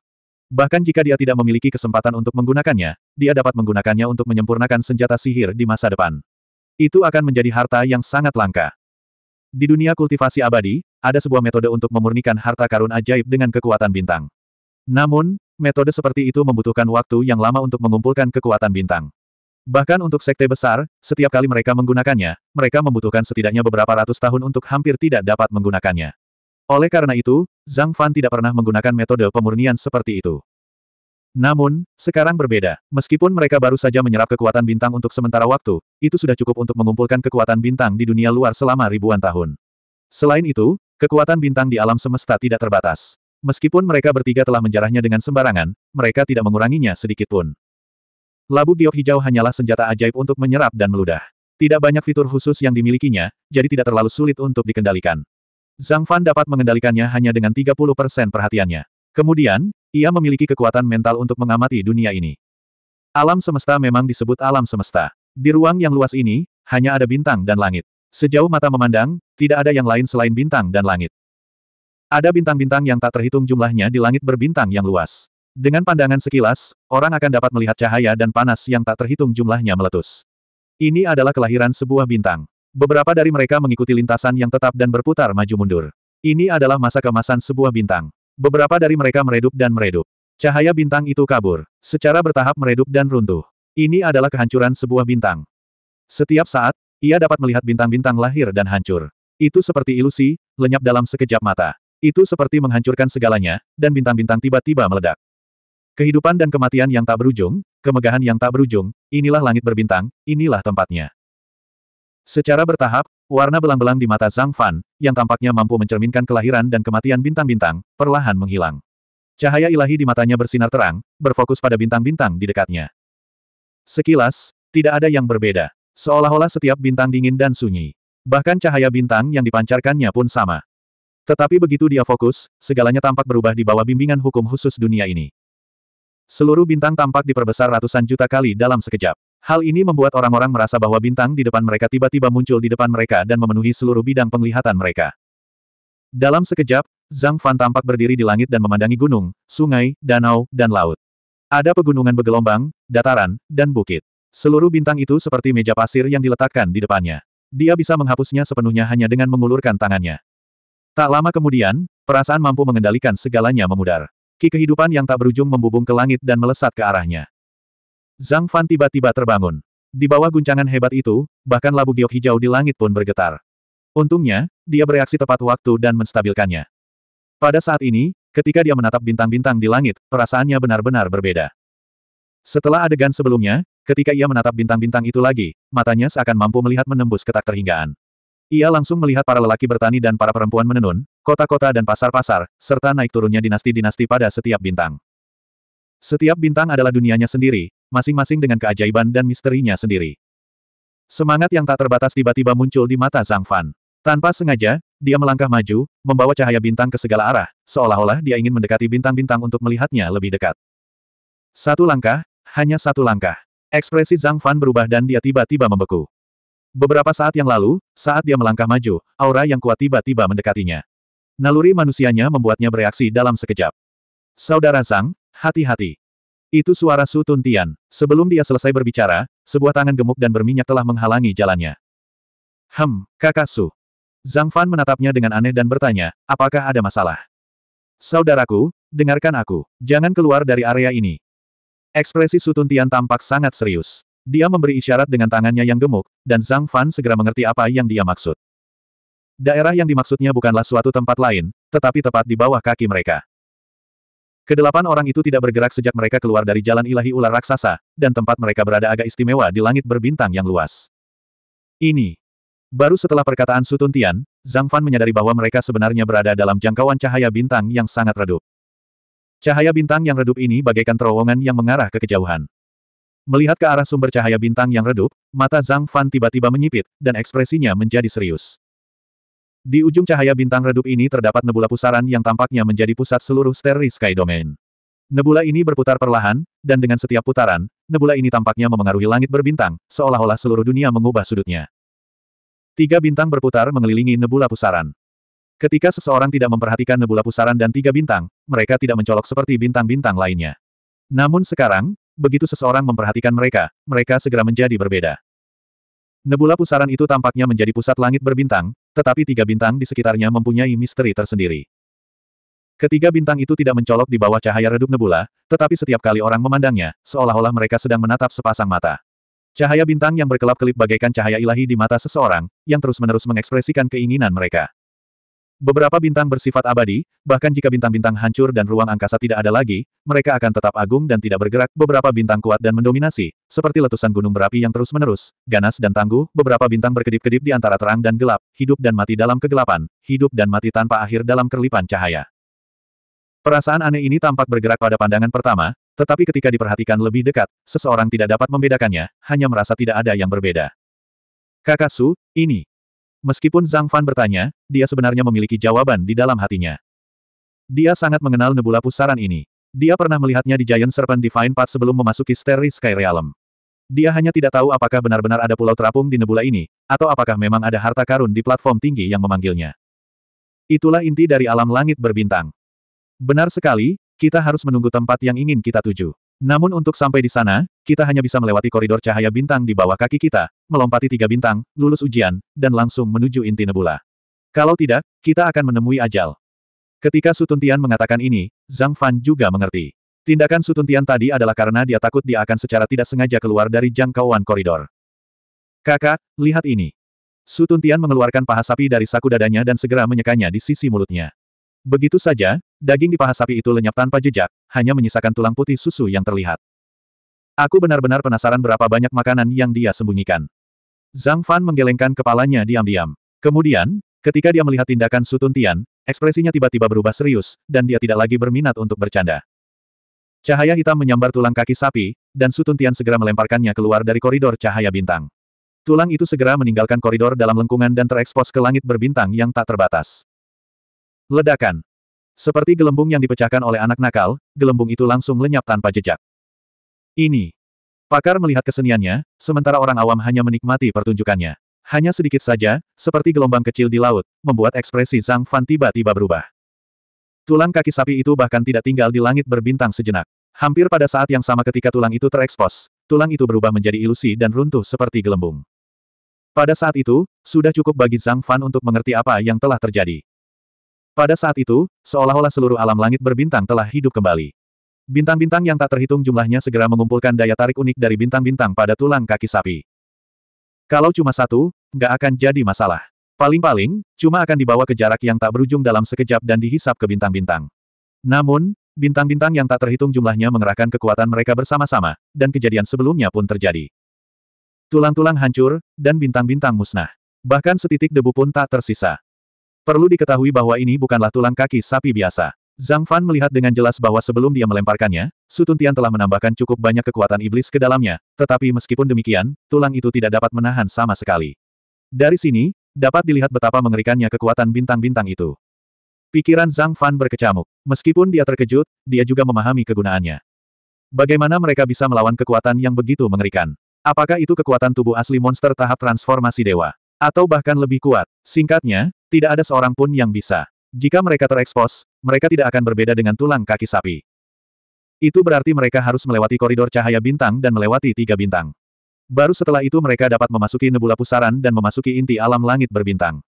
Bahkan jika dia tidak memiliki kesempatan untuk menggunakannya, dia dapat menggunakannya untuk menyempurnakan senjata sihir di masa depan. Itu akan menjadi harta yang sangat langka. Di dunia kultivasi abadi, ada sebuah metode untuk memurnikan harta karun ajaib dengan kekuatan bintang. Namun, metode seperti itu membutuhkan waktu yang lama untuk mengumpulkan kekuatan bintang. Bahkan untuk sekte besar, setiap kali mereka menggunakannya, mereka membutuhkan setidaknya beberapa ratus tahun untuk hampir tidak dapat menggunakannya. Oleh karena itu, Zhang Fan tidak pernah menggunakan metode pemurnian seperti itu. Namun, sekarang berbeda. Meskipun mereka baru saja menyerap kekuatan bintang untuk sementara waktu, itu sudah cukup untuk mengumpulkan kekuatan bintang di dunia luar selama ribuan tahun. Selain itu, kekuatan bintang di alam semesta tidak terbatas. Meskipun mereka bertiga telah menjarahnya dengan sembarangan, mereka tidak menguranginya sedikit pun. Labu giok hijau hanyalah senjata ajaib untuk menyerap dan meludah. Tidak banyak fitur khusus yang dimilikinya, jadi tidak terlalu sulit untuk dikendalikan. Zhang Fan dapat mengendalikannya hanya dengan 30% perhatiannya. Kemudian, ia memiliki kekuatan mental untuk mengamati dunia ini. Alam semesta memang disebut alam semesta. Di ruang yang luas ini, hanya ada bintang dan langit. Sejauh mata memandang, tidak ada yang lain selain bintang dan langit. Ada bintang-bintang yang tak terhitung jumlahnya di langit berbintang yang luas. Dengan pandangan sekilas, orang akan dapat melihat cahaya dan panas yang tak terhitung jumlahnya meletus. Ini adalah kelahiran sebuah bintang. Beberapa dari mereka mengikuti lintasan yang tetap dan berputar maju mundur. Ini adalah masa kemasan sebuah bintang. Beberapa dari mereka meredup dan meredup. Cahaya bintang itu kabur. Secara bertahap meredup dan runtuh. Ini adalah kehancuran sebuah bintang. Setiap saat, ia dapat melihat bintang-bintang lahir dan hancur. Itu seperti ilusi, lenyap dalam sekejap mata. Itu seperti menghancurkan segalanya, dan bintang-bintang tiba-tiba meledak. Kehidupan dan kematian yang tak berujung, kemegahan yang tak berujung, inilah langit berbintang, inilah tempatnya. Secara bertahap, warna belang-belang di mata Zhang Fan, yang tampaknya mampu mencerminkan kelahiran dan kematian bintang-bintang, perlahan menghilang. Cahaya ilahi di matanya bersinar terang, berfokus pada bintang-bintang di dekatnya. Sekilas, tidak ada yang berbeda. Seolah-olah setiap bintang dingin dan sunyi. Bahkan cahaya bintang yang dipancarkannya pun sama. Tetapi begitu dia fokus, segalanya tampak berubah di bawah bimbingan hukum khusus dunia ini. Seluruh bintang tampak diperbesar ratusan juta kali dalam sekejap. Hal ini membuat orang-orang merasa bahwa bintang di depan mereka tiba-tiba muncul di depan mereka dan memenuhi seluruh bidang penglihatan mereka. Dalam sekejap, Zhang Fan tampak berdiri di langit dan memandangi gunung, sungai, danau, dan laut. Ada pegunungan bergelombang, dataran, dan bukit. Seluruh bintang itu seperti meja pasir yang diletakkan di depannya. Dia bisa menghapusnya sepenuhnya hanya dengan mengulurkan tangannya. Tak lama kemudian, perasaan mampu mengendalikan segalanya memudar. Ki kehidupan yang tak berujung membubung ke langit dan melesat ke arahnya. Zhang Fan tiba-tiba terbangun. Di bawah guncangan hebat itu, bahkan labu giok hijau di langit pun bergetar. Untungnya, dia bereaksi tepat waktu dan menstabilkannya. Pada saat ini, ketika dia menatap bintang-bintang di langit, perasaannya benar-benar berbeda. Setelah adegan sebelumnya, ketika ia menatap bintang-bintang itu lagi, matanya seakan mampu melihat menembus ketak terhinggaan. Ia langsung melihat para lelaki bertani dan para perempuan menenun, kota-kota dan pasar-pasar, serta naik turunnya dinasti-dinasti pada setiap bintang. Setiap bintang adalah dunianya sendiri, masing-masing dengan keajaiban dan misterinya sendiri. Semangat yang tak terbatas tiba-tiba muncul di mata Zhang Fan. Tanpa sengaja, dia melangkah maju, membawa cahaya bintang ke segala arah, seolah-olah dia ingin mendekati bintang-bintang untuk melihatnya lebih dekat. Satu langkah, hanya satu langkah. Ekspresi Zhang Fan berubah dan dia tiba-tiba membeku. Beberapa saat yang lalu, saat dia melangkah maju, aura yang kuat tiba-tiba mendekatinya. Naluri manusianya membuatnya bereaksi dalam sekejap. Saudara Zhang, hati-hati. Itu suara Su Tuntian. Sebelum dia selesai berbicara, sebuah tangan gemuk dan berminyak telah menghalangi jalannya. Hem, kakak Su. Zhang Fan menatapnya dengan aneh dan bertanya, apakah ada masalah? Saudaraku, dengarkan aku. Jangan keluar dari area ini. Ekspresi Su Tuntian tampak sangat serius. Dia memberi isyarat dengan tangannya yang gemuk, dan Zhang Fan segera mengerti apa yang dia maksud. Daerah yang dimaksudnya bukanlah suatu tempat lain, tetapi tepat di bawah kaki mereka. Kedelapan orang itu tidak bergerak sejak mereka keluar dari jalan ilahi ular raksasa, dan tempat mereka berada agak istimewa di langit berbintang yang luas. Ini. Baru setelah perkataan Sutun Tian, Zhang Fan menyadari bahwa mereka sebenarnya berada dalam jangkauan cahaya bintang yang sangat redup. Cahaya bintang yang redup ini bagaikan terowongan yang mengarah ke kejauhan. Melihat ke arah sumber cahaya bintang yang redup, mata Zhang Fan tiba-tiba menyipit, dan ekspresinya menjadi serius. Di ujung cahaya bintang redup ini terdapat nebula pusaran yang tampaknya menjadi pusat seluruh Starry Sky Domain. Nebula ini berputar perlahan, dan dengan setiap putaran, nebula ini tampaknya memengaruhi langit berbintang, seolah-olah seluruh dunia mengubah sudutnya. Tiga bintang berputar mengelilingi nebula pusaran. Ketika seseorang tidak memperhatikan nebula pusaran dan tiga bintang, mereka tidak mencolok seperti bintang-bintang lainnya. Namun sekarang, begitu seseorang memperhatikan mereka, mereka segera menjadi berbeda. Nebula pusaran itu tampaknya menjadi pusat langit berbintang, tetapi tiga bintang di sekitarnya mempunyai misteri tersendiri. Ketiga bintang itu tidak mencolok di bawah cahaya redup nebula, tetapi setiap kali orang memandangnya, seolah-olah mereka sedang menatap sepasang mata. Cahaya bintang yang berkelap-kelip bagaikan cahaya ilahi di mata seseorang, yang terus-menerus mengekspresikan keinginan mereka. Beberapa bintang bersifat abadi, bahkan jika bintang-bintang hancur dan ruang angkasa tidak ada lagi, mereka akan tetap agung dan tidak bergerak. Beberapa bintang kuat dan mendominasi, seperti letusan gunung berapi yang terus-menerus, ganas dan tangguh, beberapa bintang berkedip-kedip di antara terang dan gelap, hidup dan mati dalam kegelapan, hidup dan mati tanpa akhir dalam kerlipan cahaya. Perasaan aneh ini tampak bergerak pada pandangan pertama, tetapi ketika diperhatikan lebih dekat, seseorang tidak dapat membedakannya, hanya merasa tidak ada yang berbeda. Su, ini, Meskipun Zhang Fan bertanya, dia sebenarnya memiliki jawaban di dalam hatinya. Dia sangat mengenal nebula pusaran ini. Dia pernah melihatnya di Giant Serpent Divine Path sebelum memasuki Starry Sky Realm. Dia hanya tidak tahu apakah benar-benar ada pulau terapung di nebula ini, atau apakah memang ada harta karun di platform tinggi yang memanggilnya. Itulah inti dari alam langit berbintang. Benar sekali, kita harus menunggu tempat yang ingin kita tuju. Namun untuk sampai di sana, kita hanya bisa melewati koridor cahaya bintang di bawah kaki kita, melompati tiga bintang, lulus ujian, dan langsung menuju inti nebula. Kalau tidak, kita akan menemui ajal. Ketika Sutuntian mengatakan ini, Zhang Fan juga mengerti. Tindakan Sutuntian tadi adalah karena dia takut dia akan secara tidak sengaja keluar dari jangkauan koridor. Kakak, lihat ini. Sutuntian mengeluarkan paha sapi dari saku dadanya dan segera menyekanya di sisi mulutnya. Begitu saja, daging di paha sapi itu lenyap tanpa jejak, hanya menyisakan tulang putih susu yang terlihat. Aku benar-benar penasaran berapa banyak makanan yang dia sembunyikan. Zhang Fan menggelengkan kepalanya diam-diam. Kemudian, ketika dia melihat tindakan Sutun Tian, ekspresinya tiba-tiba berubah serius, dan dia tidak lagi berminat untuk bercanda. Cahaya hitam menyambar tulang kaki sapi, dan Sutun Tian segera melemparkannya keluar dari koridor cahaya bintang. Tulang itu segera meninggalkan koridor dalam lengkungan dan terekspos ke langit berbintang yang tak terbatas. Ledakan. Seperti gelembung yang dipecahkan oleh anak nakal, gelembung itu langsung lenyap tanpa jejak. Ini. Pakar melihat keseniannya, sementara orang awam hanya menikmati pertunjukannya. Hanya sedikit saja, seperti gelombang kecil di laut, membuat ekspresi Zhang Fan tiba-tiba berubah. Tulang kaki sapi itu bahkan tidak tinggal di langit berbintang sejenak. Hampir pada saat yang sama ketika tulang itu terekspos, tulang itu berubah menjadi ilusi dan runtuh seperti gelembung. Pada saat itu, sudah cukup bagi Zhang Fan untuk mengerti apa yang telah terjadi. Pada saat itu, seolah-olah seluruh alam langit berbintang telah hidup kembali. Bintang-bintang yang tak terhitung jumlahnya segera mengumpulkan daya tarik unik dari bintang-bintang pada tulang kaki sapi. Kalau cuma satu, nggak akan jadi masalah. Paling-paling, cuma akan dibawa ke jarak yang tak berujung dalam sekejap dan dihisap ke bintang-bintang. Namun, bintang-bintang yang tak terhitung jumlahnya mengerahkan kekuatan mereka bersama-sama, dan kejadian sebelumnya pun terjadi. Tulang-tulang hancur, dan bintang-bintang musnah. Bahkan setitik debu pun tak tersisa. Perlu diketahui bahwa ini bukanlah tulang kaki sapi biasa. Zhang Fan melihat dengan jelas bahwa sebelum dia melemparkannya, Sutuntian telah menambahkan cukup banyak kekuatan iblis ke dalamnya, tetapi meskipun demikian, tulang itu tidak dapat menahan sama sekali. Dari sini, dapat dilihat betapa mengerikannya kekuatan bintang-bintang itu. Pikiran Zhang Fan berkecamuk. Meskipun dia terkejut, dia juga memahami kegunaannya. Bagaimana mereka bisa melawan kekuatan yang begitu mengerikan? Apakah itu kekuatan tubuh asli monster tahap transformasi dewa? Atau bahkan lebih kuat? Singkatnya, tidak ada seorang pun yang bisa. Jika mereka terekspos, mereka tidak akan berbeda dengan tulang kaki sapi. Itu berarti mereka harus melewati koridor cahaya bintang dan melewati tiga bintang. Baru setelah itu mereka dapat memasuki nebula pusaran dan memasuki inti alam langit berbintang.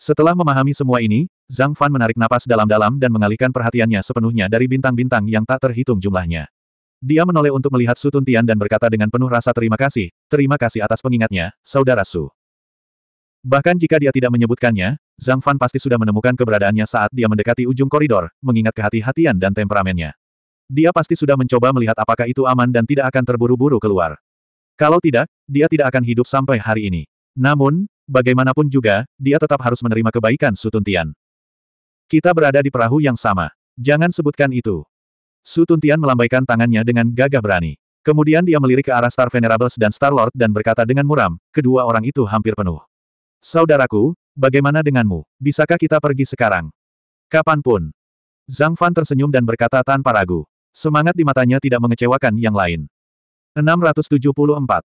Setelah memahami semua ini, Zhang Fan menarik napas dalam-dalam dan mengalihkan perhatiannya sepenuhnya dari bintang-bintang yang tak terhitung jumlahnya. Dia menoleh untuk melihat Su Tuntian dan berkata dengan penuh rasa terima kasih, terima kasih atas pengingatnya, Saudara Su. Bahkan jika dia tidak menyebutkannya, Zhang Fan pasti sudah menemukan keberadaannya saat dia mendekati ujung koridor, mengingat kehati-hatian dan temperamennya. Dia pasti sudah mencoba melihat apakah itu aman dan tidak akan terburu-buru keluar. Kalau tidak, dia tidak akan hidup sampai hari ini. Namun, bagaimanapun juga, dia tetap harus menerima kebaikan Sutuntian. Kita berada di perahu yang sama. Jangan sebutkan itu. Sutuntian melambaikan tangannya dengan gagah berani. Kemudian dia melirik ke arah Star Venerables dan Star-Lord dan berkata dengan muram, kedua orang itu hampir penuh. Saudaraku, bagaimana denganmu? Bisakah kita pergi sekarang? Kapanpun. Zhang Fan tersenyum dan berkata tanpa ragu. Semangat di matanya tidak mengecewakan yang lain. 674.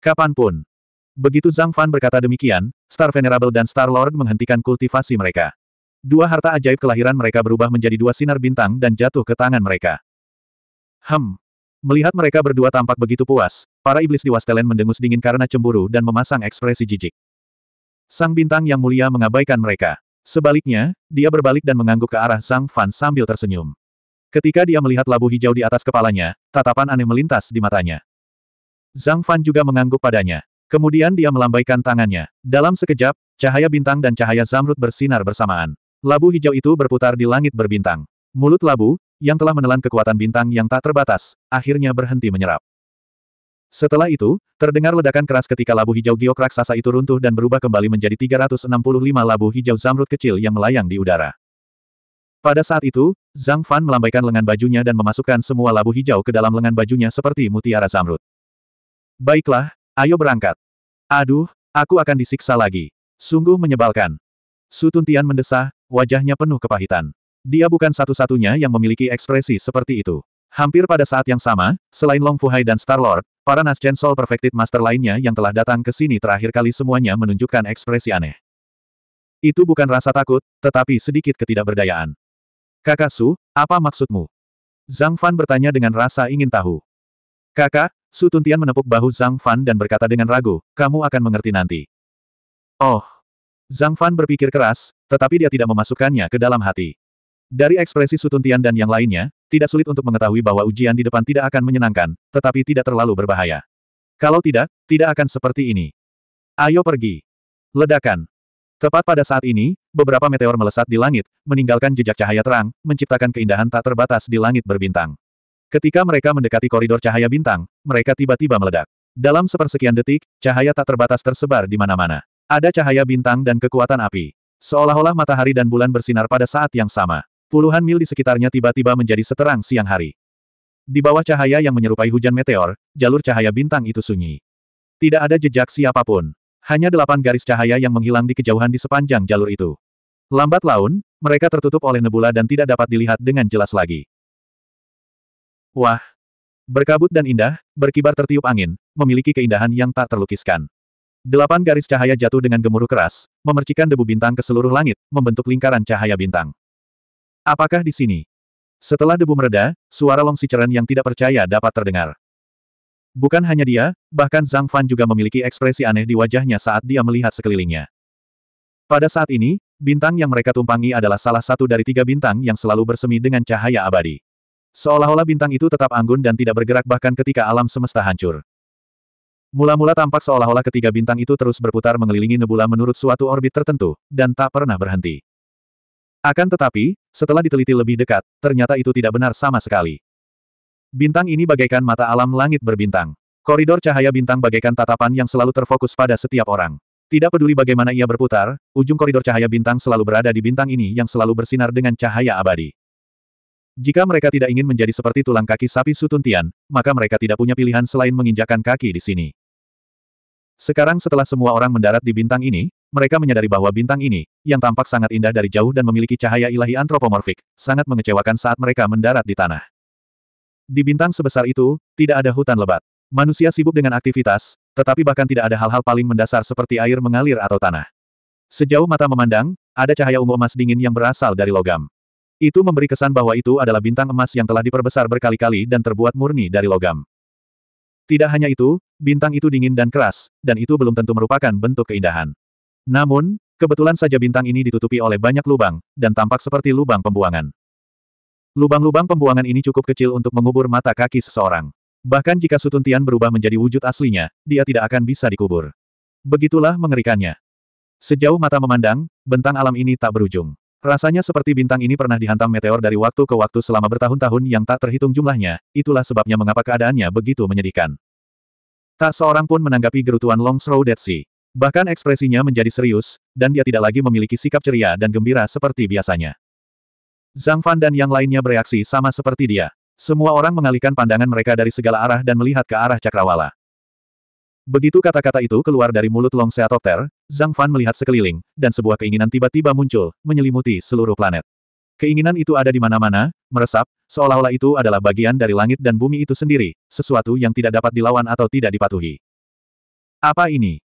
Kapanpun. Begitu Zhang Fan berkata demikian, Star Venerable dan Star Lord menghentikan kultivasi mereka. Dua harta ajaib kelahiran mereka berubah menjadi dua sinar bintang dan jatuh ke tangan mereka. Hem. Melihat mereka berdua tampak begitu puas, para iblis di Wastelen mendengus dingin karena cemburu dan memasang ekspresi jijik. Sang bintang yang mulia mengabaikan mereka. Sebaliknya, dia berbalik dan mengangguk ke arah Zhang Fan sambil tersenyum. Ketika dia melihat labu hijau di atas kepalanya, tatapan aneh melintas di matanya. Zhang Fan juga mengangguk padanya. Kemudian dia melambaikan tangannya. Dalam sekejap, cahaya bintang dan cahaya zamrud bersinar bersamaan. Labu hijau itu berputar di langit berbintang. Mulut labu, yang telah menelan kekuatan bintang yang tak terbatas, akhirnya berhenti menyerap. Setelah itu, terdengar ledakan keras ketika labu hijau giok raksasa itu runtuh dan berubah kembali menjadi 365 labu hijau zamrud kecil yang melayang di udara. Pada saat itu, Zhang Fan melambaikan lengan bajunya dan memasukkan semua labu hijau ke dalam lengan bajunya seperti mutiara zamrud. Baiklah, ayo berangkat. Aduh, aku akan disiksa lagi. Sungguh menyebalkan. Su Tuntian mendesah, wajahnya penuh kepahitan. Dia bukan satu-satunya yang memiliki ekspresi seperti itu. Hampir pada saat yang sama, selain Long Fuhai dan Star-Lord, para nascent Soul Perfected Master lainnya yang telah datang ke sini terakhir kali semuanya menunjukkan ekspresi aneh. Itu bukan rasa takut, tetapi sedikit ketidakberdayaan. Kakak Su, apa maksudmu? Zhang Fan bertanya dengan rasa ingin tahu. Kakak, Su Tuntian menepuk bahu Zhang Fan dan berkata dengan ragu, kamu akan mengerti nanti. Oh. Zhang Fan berpikir keras, tetapi dia tidak memasukkannya ke dalam hati. Dari ekspresi Sutuntian dan yang lainnya, tidak sulit untuk mengetahui bahwa ujian di depan tidak akan menyenangkan, tetapi tidak terlalu berbahaya. Kalau tidak, tidak akan seperti ini. Ayo pergi. Ledakan. Tepat pada saat ini, beberapa meteor melesat di langit, meninggalkan jejak cahaya terang, menciptakan keindahan tak terbatas di langit berbintang. Ketika mereka mendekati koridor cahaya bintang, mereka tiba-tiba meledak. Dalam sepersekian detik, cahaya tak terbatas tersebar di mana-mana. Ada cahaya bintang dan kekuatan api. Seolah-olah matahari dan bulan bersinar pada saat yang sama. Puluhan mil di sekitarnya tiba-tiba menjadi seterang siang hari. Di bawah cahaya yang menyerupai hujan meteor, jalur cahaya bintang itu sunyi. Tidak ada jejak siapapun. Hanya delapan garis cahaya yang menghilang di kejauhan di sepanjang jalur itu. Lambat laun, mereka tertutup oleh nebula dan tidak dapat dilihat dengan jelas lagi. Wah! Berkabut dan indah, berkibar tertiup angin, memiliki keindahan yang tak terlukiskan. Delapan garis cahaya jatuh dengan gemuruh keras, memercikan debu bintang ke seluruh langit, membentuk lingkaran cahaya bintang. Apakah di sini? Setelah debu mereda, suara Long Sicheren yang tidak percaya dapat terdengar. Bukan hanya dia, bahkan Zhang Fan juga memiliki ekspresi aneh di wajahnya saat dia melihat sekelilingnya. Pada saat ini, bintang yang mereka tumpangi adalah salah satu dari tiga bintang yang selalu bersemi dengan cahaya abadi. Seolah-olah bintang itu tetap anggun dan tidak bergerak bahkan ketika alam semesta hancur. Mula-mula tampak seolah-olah ketiga bintang itu terus berputar mengelilingi nebula menurut suatu orbit tertentu, dan tak pernah berhenti. Akan tetapi, setelah diteliti lebih dekat, ternyata itu tidak benar sama sekali. Bintang ini bagaikan mata alam langit berbintang. Koridor cahaya bintang bagaikan tatapan yang selalu terfokus pada setiap orang. Tidak peduli bagaimana ia berputar, ujung koridor cahaya bintang selalu berada di bintang ini yang selalu bersinar dengan cahaya abadi. Jika mereka tidak ingin menjadi seperti tulang kaki sapi Sutuntian, maka mereka tidak punya pilihan selain menginjakan kaki di sini. Sekarang setelah semua orang mendarat di bintang ini, mereka menyadari bahwa bintang ini, yang tampak sangat indah dari jauh dan memiliki cahaya ilahi antropomorfik, sangat mengecewakan saat mereka mendarat di tanah. Di bintang sebesar itu, tidak ada hutan lebat. Manusia sibuk dengan aktivitas, tetapi bahkan tidak ada hal-hal paling mendasar seperti air mengalir atau tanah. Sejauh mata memandang, ada cahaya ungu emas dingin yang berasal dari logam. Itu memberi kesan bahwa itu adalah bintang emas yang telah diperbesar berkali-kali dan terbuat murni dari logam. Tidak hanya itu, bintang itu dingin dan keras, dan itu belum tentu merupakan bentuk keindahan. Namun, kebetulan saja bintang ini ditutupi oleh banyak lubang, dan tampak seperti lubang pembuangan. Lubang-lubang pembuangan ini cukup kecil untuk mengubur mata kaki seseorang. Bahkan jika Sutuntian berubah menjadi wujud aslinya, dia tidak akan bisa dikubur. Begitulah mengerikannya. Sejauh mata memandang, bentang alam ini tak berujung. Rasanya seperti bintang ini pernah dihantam meteor dari waktu ke waktu selama bertahun-tahun yang tak terhitung jumlahnya, itulah sebabnya mengapa keadaannya begitu menyedihkan. Tak seorang pun menanggapi gerutuan Long Dead Sea. Bahkan ekspresinya menjadi serius, dan dia tidak lagi memiliki sikap ceria dan gembira seperti biasanya. Zhang Fan dan yang lainnya bereaksi sama seperti dia. Semua orang mengalihkan pandangan mereka dari segala arah dan melihat ke arah cakrawala. Begitu kata-kata itu keluar dari mulut Long Seatopter, Zhang Fan melihat sekeliling, dan sebuah keinginan tiba-tiba muncul, menyelimuti seluruh planet. Keinginan itu ada di mana-mana, meresap, seolah-olah itu adalah bagian dari langit dan bumi itu sendiri, sesuatu yang tidak dapat dilawan atau tidak dipatuhi. Apa ini?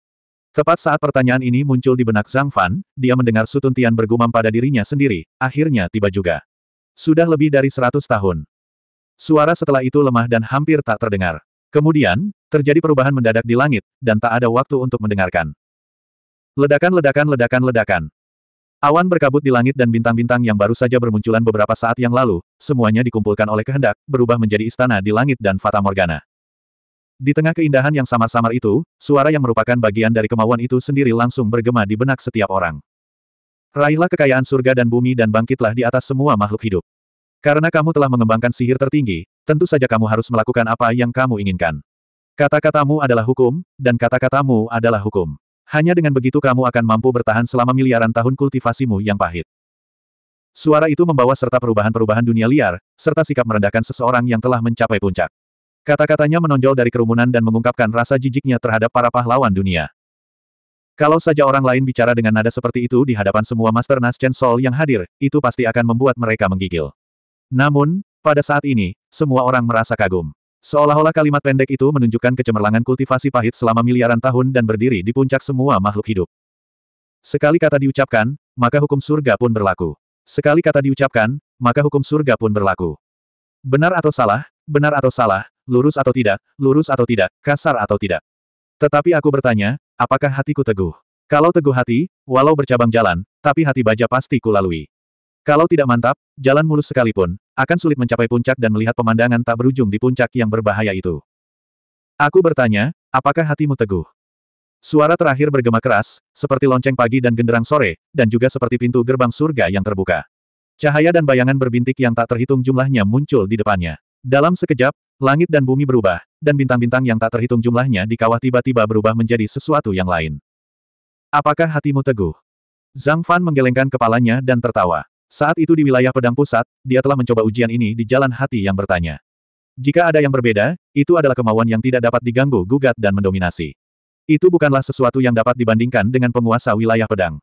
Tepat saat pertanyaan ini muncul di benak Zhang Fan, dia mendengar Su Tuntian bergumam pada dirinya sendiri, akhirnya tiba juga. Sudah lebih dari seratus tahun. Suara setelah itu lemah dan hampir tak terdengar. Kemudian, terjadi perubahan mendadak di langit, dan tak ada waktu untuk mendengarkan. Ledakan ledakan ledakan ledakan. Awan berkabut di langit dan bintang-bintang yang baru saja bermunculan beberapa saat yang lalu, semuanya dikumpulkan oleh kehendak, berubah menjadi istana di langit dan Fata Morgana. Di tengah keindahan yang samar-samar itu, suara yang merupakan bagian dari kemauan itu sendiri langsung bergema di benak setiap orang. Raihlah kekayaan surga dan bumi dan bangkitlah di atas semua makhluk hidup. Karena kamu telah mengembangkan sihir tertinggi, tentu saja kamu harus melakukan apa yang kamu inginkan. Kata-katamu adalah hukum, dan kata-katamu adalah hukum. Hanya dengan begitu kamu akan mampu bertahan selama miliaran tahun kultivasimu yang pahit. Suara itu membawa serta perubahan-perubahan dunia liar, serta sikap merendahkan seseorang yang telah mencapai puncak. Kata-katanya menonjol dari kerumunan dan mengungkapkan rasa jijiknya terhadap para pahlawan dunia. Kalau saja orang lain bicara dengan nada seperti itu di hadapan semua Master Naschen sol yang hadir, itu pasti akan membuat mereka menggigil. Namun, pada saat ini, semua orang merasa kagum. Seolah-olah kalimat pendek itu menunjukkan kecemerlangan kultivasi pahit selama miliaran tahun dan berdiri di puncak semua makhluk hidup. Sekali kata diucapkan, maka hukum surga pun berlaku. Sekali kata diucapkan, maka hukum surga pun berlaku. Benar atau salah, benar atau salah, lurus atau tidak, lurus atau tidak, kasar atau tidak. Tetapi aku bertanya, apakah hatiku teguh? Kalau teguh hati, walau bercabang jalan, tapi hati baja pasti kulalui. Kalau tidak mantap, jalan mulus sekalipun, akan sulit mencapai puncak dan melihat pemandangan tak berujung di puncak yang berbahaya itu. Aku bertanya, apakah hatimu teguh? Suara terakhir bergema keras, seperti lonceng pagi dan genderang sore, dan juga seperti pintu gerbang surga yang terbuka. Cahaya dan bayangan berbintik yang tak terhitung jumlahnya muncul di depannya. Dalam sekejap, Langit dan bumi berubah, dan bintang-bintang yang tak terhitung jumlahnya di kawah tiba-tiba berubah menjadi sesuatu yang lain. Apakah hatimu teguh? Zhang Fan menggelengkan kepalanya dan tertawa. Saat itu di wilayah pedang pusat, dia telah mencoba ujian ini di jalan hati yang bertanya. Jika ada yang berbeda, itu adalah kemauan yang tidak dapat diganggu gugat dan mendominasi. Itu bukanlah sesuatu yang dapat dibandingkan dengan penguasa wilayah pedang.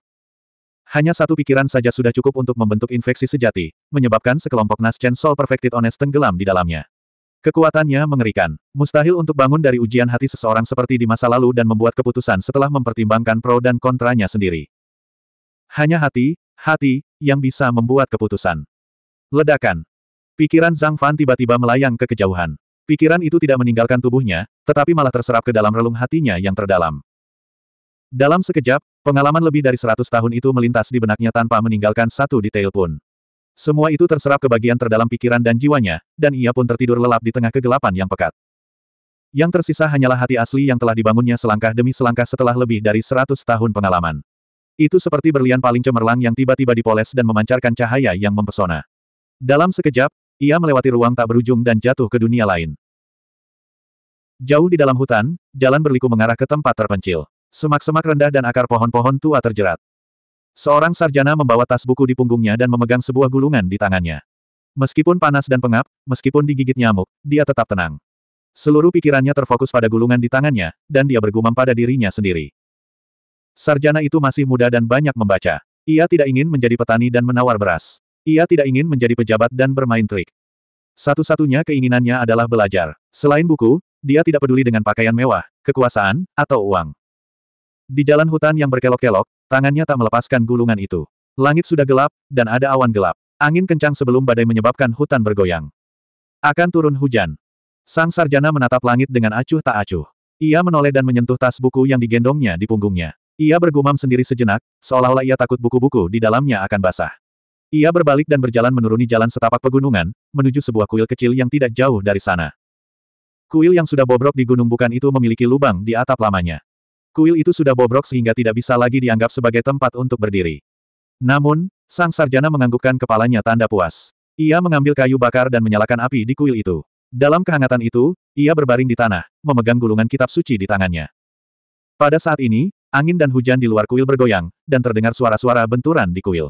Hanya satu pikiran saja sudah cukup untuk membentuk infeksi sejati, menyebabkan sekelompok Naschen Soul Perfected Honest tenggelam di dalamnya. Kekuatannya mengerikan. Mustahil untuk bangun dari ujian hati seseorang seperti di masa lalu dan membuat keputusan setelah mempertimbangkan pro dan kontranya sendiri. Hanya hati, hati, yang bisa membuat keputusan. Ledakan. Pikiran Zhang Fan tiba-tiba melayang ke kejauhan. Pikiran itu tidak meninggalkan tubuhnya, tetapi malah terserap ke dalam relung hatinya yang terdalam. Dalam sekejap, pengalaman lebih dari seratus tahun itu melintas di benaknya tanpa meninggalkan satu detail pun. Semua itu terserap ke bagian terdalam pikiran dan jiwanya, dan ia pun tertidur lelap di tengah kegelapan yang pekat. Yang tersisa hanyalah hati asli yang telah dibangunnya selangkah demi selangkah setelah lebih dari seratus tahun pengalaman. Itu seperti berlian paling cemerlang yang tiba-tiba dipoles dan memancarkan cahaya yang mempesona. Dalam sekejap, ia melewati ruang tak berujung dan jatuh ke dunia lain. Jauh di dalam hutan, jalan berliku mengarah ke tempat terpencil. Semak-semak rendah dan akar pohon-pohon tua terjerat. Seorang sarjana membawa tas buku di punggungnya dan memegang sebuah gulungan di tangannya. Meskipun panas dan pengap, meskipun digigit nyamuk, dia tetap tenang. Seluruh pikirannya terfokus pada gulungan di tangannya, dan dia bergumam pada dirinya sendiri. Sarjana itu masih muda dan banyak membaca. Ia tidak ingin menjadi petani dan menawar beras. Ia tidak ingin menjadi pejabat dan bermain trik. Satu-satunya keinginannya adalah belajar. Selain buku, dia tidak peduli dengan pakaian mewah, kekuasaan, atau uang. Di jalan hutan yang berkelok-kelok, Tangannya tak melepaskan gulungan itu. Langit sudah gelap, dan ada awan gelap. Angin kencang sebelum badai menyebabkan hutan bergoyang. Akan turun hujan. Sang sarjana menatap langit dengan acuh tak acuh. Ia menoleh dan menyentuh tas buku yang digendongnya di punggungnya. Ia bergumam sendiri sejenak, seolah-olah ia takut buku-buku di dalamnya akan basah. Ia berbalik dan berjalan menuruni jalan setapak pegunungan, menuju sebuah kuil kecil yang tidak jauh dari sana. Kuil yang sudah bobrok di gunung bukan itu memiliki lubang di atap lamanya. Kuil itu sudah bobrok sehingga tidak bisa lagi dianggap sebagai tempat untuk berdiri. Namun, sang sarjana menganggukkan kepalanya tanda puas. Ia mengambil kayu bakar dan menyalakan api di kuil itu. Dalam kehangatan itu, ia berbaring di tanah, memegang gulungan kitab suci di tangannya. Pada saat ini, angin dan hujan di luar kuil bergoyang, dan terdengar suara-suara benturan di kuil.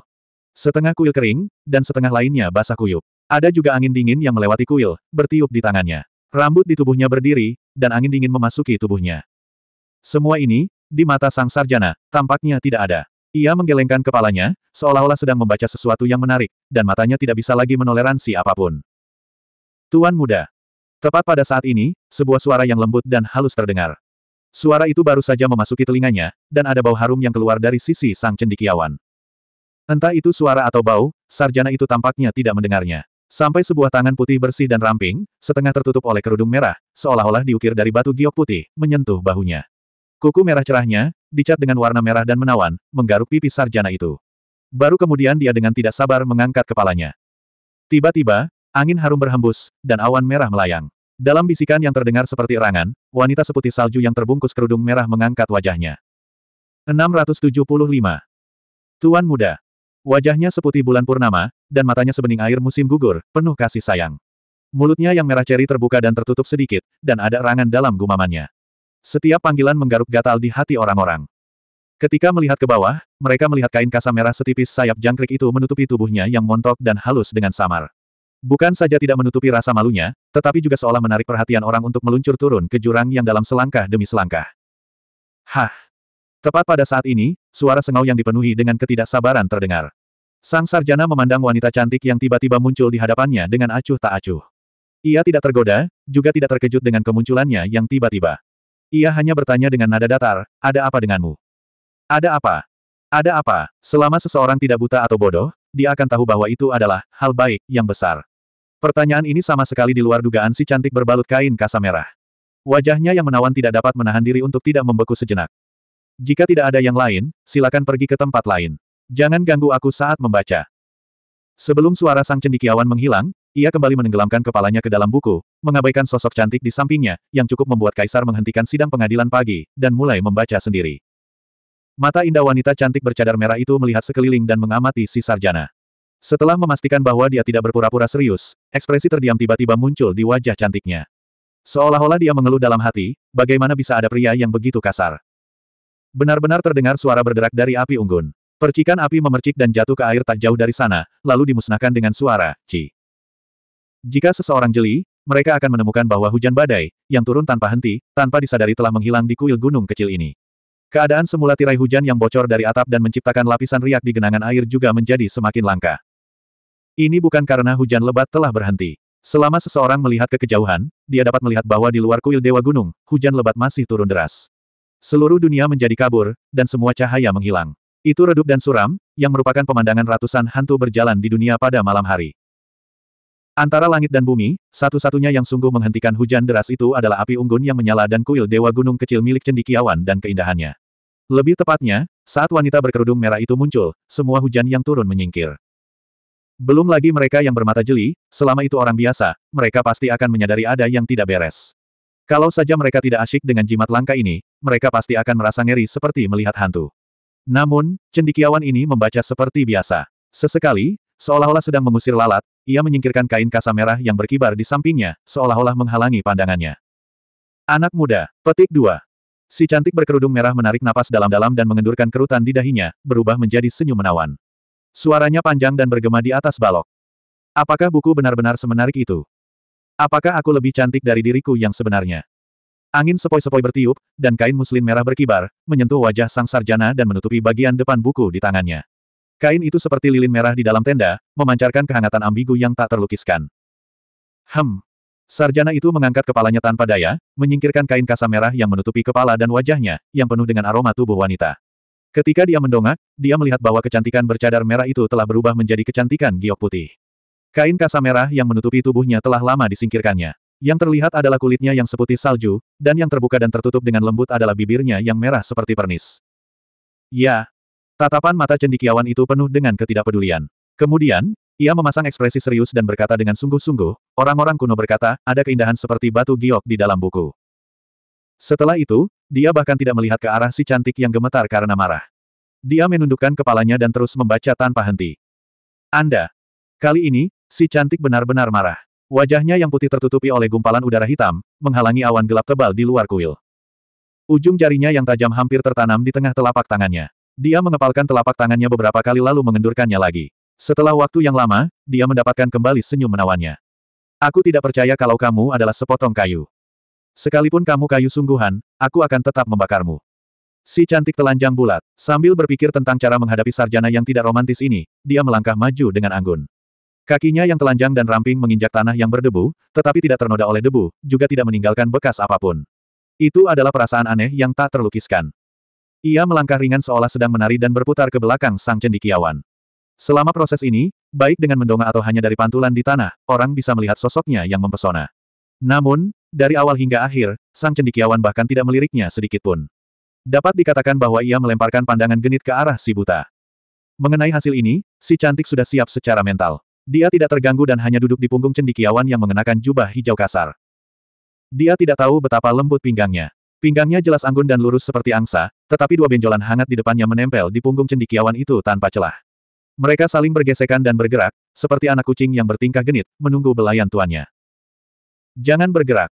Setengah kuil kering, dan setengah lainnya basah kuyup. Ada juga angin dingin yang melewati kuil, bertiup di tangannya. Rambut di tubuhnya berdiri, dan angin dingin memasuki tubuhnya. Semua ini, di mata sang sarjana, tampaknya tidak ada. Ia menggelengkan kepalanya, seolah-olah sedang membaca sesuatu yang menarik, dan matanya tidak bisa lagi menoleransi apapun. Tuan muda. Tepat pada saat ini, sebuah suara yang lembut dan halus terdengar. Suara itu baru saja memasuki telinganya, dan ada bau harum yang keluar dari sisi sang cendikiawan. Entah itu suara atau bau, sarjana itu tampaknya tidak mendengarnya. Sampai sebuah tangan putih bersih dan ramping, setengah tertutup oleh kerudung merah, seolah-olah diukir dari batu giok putih, menyentuh bahunya. Kuku merah cerahnya, dicat dengan warna merah dan menawan, menggaruk pipi sarjana itu. Baru kemudian dia dengan tidak sabar mengangkat kepalanya. Tiba-tiba, angin harum berhembus, dan awan merah melayang. Dalam bisikan yang terdengar seperti erangan, wanita seputih salju yang terbungkus kerudung merah mengangkat wajahnya. 675. Tuan muda. Wajahnya seputih bulan purnama, dan matanya sebening air musim gugur, penuh kasih sayang. Mulutnya yang merah ceri terbuka dan tertutup sedikit, dan ada erangan dalam gumamannya. Setiap panggilan menggaruk gatal di hati orang-orang. Ketika melihat ke bawah, mereka melihat kain kasa merah setipis sayap jangkrik itu menutupi tubuhnya yang montok dan halus dengan samar. Bukan saja tidak menutupi rasa malunya, tetapi juga seolah menarik perhatian orang untuk meluncur turun ke jurang yang dalam selangkah demi selangkah. Hah! Tepat pada saat ini, suara sengau yang dipenuhi dengan ketidaksabaran terdengar. Sang sarjana memandang wanita cantik yang tiba-tiba muncul di hadapannya dengan acuh tak acuh. Ia tidak tergoda, juga tidak terkejut dengan kemunculannya yang tiba-tiba. Ia hanya bertanya dengan nada datar, ada apa denganmu? Ada apa? Ada apa? Selama seseorang tidak buta atau bodoh, dia akan tahu bahwa itu adalah hal baik yang besar. Pertanyaan ini sama sekali di luar dugaan si cantik berbalut kain kasa merah. Wajahnya yang menawan tidak dapat menahan diri untuk tidak membeku sejenak. Jika tidak ada yang lain, silakan pergi ke tempat lain. Jangan ganggu aku saat membaca. Sebelum suara sang cendikiawan menghilang, ia kembali menenggelamkan kepalanya ke dalam buku, mengabaikan sosok cantik di sampingnya, yang cukup membuat Kaisar menghentikan sidang pengadilan pagi, dan mulai membaca sendiri. Mata indah wanita cantik bercadar merah itu melihat sekeliling dan mengamati si sarjana. Setelah memastikan bahwa dia tidak berpura-pura serius, ekspresi terdiam tiba-tiba muncul di wajah cantiknya. Seolah-olah dia mengeluh dalam hati, bagaimana bisa ada pria yang begitu kasar. Benar-benar terdengar suara berderak dari api unggun. Percikan api memercik dan jatuh ke air tak jauh dari sana, lalu dimusnahkan dengan suara, Ci. Jika seseorang jeli, mereka akan menemukan bahwa hujan badai, yang turun tanpa henti, tanpa disadari telah menghilang di kuil gunung kecil ini. Keadaan semula tirai hujan yang bocor dari atap dan menciptakan lapisan riak di genangan air juga menjadi semakin langka. Ini bukan karena hujan lebat telah berhenti. Selama seseorang melihat ke kejauhan, dia dapat melihat bahwa di luar kuil Dewa Gunung, hujan lebat masih turun deras. Seluruh dunia menjadi kabur, dan semua cahaya menghilang. Itu redup dan suram, yang merupakan pemandangan ratusan hantu berjalan di dunia pada malam hari. Antara langit dan bumi, satu-satunya yang sungguh menghentikan hujan deras itu adalah api unggun yang menyala dan kuil dewa gunung kecil milik cendikiawan dan keindahannya. Lebih tepatnya, saat wanita berkerudung merah itu muncul, semua hujan yang turun menyingkir. Belum lagi mereka yang bermata jeli, selama itu orang biasa, mereka pasti akan menyadari ada yang tidak beres. Kalau saja mereka tidak asyik dengan jimat langka ini, mereka pasti akan merasa ngeri seperti melihat hantu. Namun, cendikiawan ini membaca seperti biasa. Sesekali, Seolah-olah sedang mengusir lalat, ia menyingkirkan kain kasa merah yang berkibar di sampingnya, seolah-olah menghalangi pandangannya. Anak muda, petik dua. Si cantik berkerudung merah menarik napas dalam-dalam dan mengendurkan kerutan di dahinya, berubah menjadi senyum menawan. Suaranya panjang dan bergema di atas balok. Apakah buku benar-benar semenarik itu? Apakah aku lebih cantik dari diriku yang sebenarnya? Angin sepoi-sepoi bertiup, dan kain muslin merah berkibar, menyentuh wajah sang sarjana dan menutupi bagian depan buku di tangannya. Kain itu seperti lilin merah di dalam tenda, memancarkan kehangatan ambigu yang tak terlukiskan. Hem. Sarjana itu mengangkat kepalanya tanpa daya, menyingkirkan kain kasa merah yang menutupi kepala dan wajahnya, yang penuh dengan aroma tubuh wanita. Ketika dia mendongak, dia melihat bahwa kecantikan bercadar merah itu telah berubah menjadi kecantikan giok putih. Kain kasa merah yang menutupi tubuhnya telah lama disingkirkannya. Yang terlihat adalah kulitnya yang seputih salju, dan yang terbuka dan tertutup dengan lembut adalah bibirnya yang merah seperti pernis. Ya, Tatapan mata cendikiawan itu penuh dengan ketidakpedulian. Kemudian, ia memasang ekspresi serius dan berkata dengan sungguh-sungguh, orang-orang kuno berkata, ada keindahan seperti batu giok di dalam buku. Setelah itu, dia bahkan tidak melihat ke arah si cantik yang gemetar karena marah. Dia menundukkan kepalanya dan terus membaca tanpa henti. Anda. Kali ini, si cantik benar-benar marah. Wajahnya yang putih tertutupi oleh gumpalan udara hitam, menghalangi awan gelap tebal di luar kuil. Ujung jarinya yang tajam hampir tertanam di tengah telapak tangannya. Dia mengepalkan telapak tangannya beberapa kali lalu mengendurkannya lagi. Setelah waktu yang lama, dia mendapatkan kembali senyum menawannya. Aku tidak percaya kalau kamu adalah sepotong kayu. Sekalipun kamu kayu sungguhan, aku akan tetap membakarmu. Si cantik telanjang bulat, sambil berpikir tentang cara menghadapi sarjana yang tidak romantis ini, dia melangkah maju dengan anggun. Kakinya yang telanjang dan ramping menginjak tanah yang berdebu, tetapi tidak ternoda oleh debu, juga tidak meninggalkan bekas apapun. Itu adalah perasaan aneh yang tak terlukiskan. Ia melangkah ringan seolah sedang menari dan berputar ke belakang sang cendikiawan. Selama proses ini, baik dengan mendongak atau hanya dari pantulan di tanah, orang bisa melihat sosoknya yang mempesona. Namun, dari awal hingga akhir, sang cendikiawan bahkan tidak meliriknya sedikit pun. Dapat dikatakan bahwa ia melemparkan pandangan genit ke arah si buta. Mengenai hasil ini, si cantik sudah siap secara mental. Dia tidak terganggu dan hanya duduk di punggung cendikiawan yang mengenakan jubah hijau kasar. Dia tidak tahu betapa lembut pinggangnya. Pinggangnya jelas anggun dan lurus seperti angsa, tetapi dua benjolan hangat di depannya menempel di punggung cendikiawan itu tanpa celah. Mereka saling bergesekan dan bergerak, seperti anak kucing yang bertingkah genit, menunggu belayan tuannya. Jangan bergerak.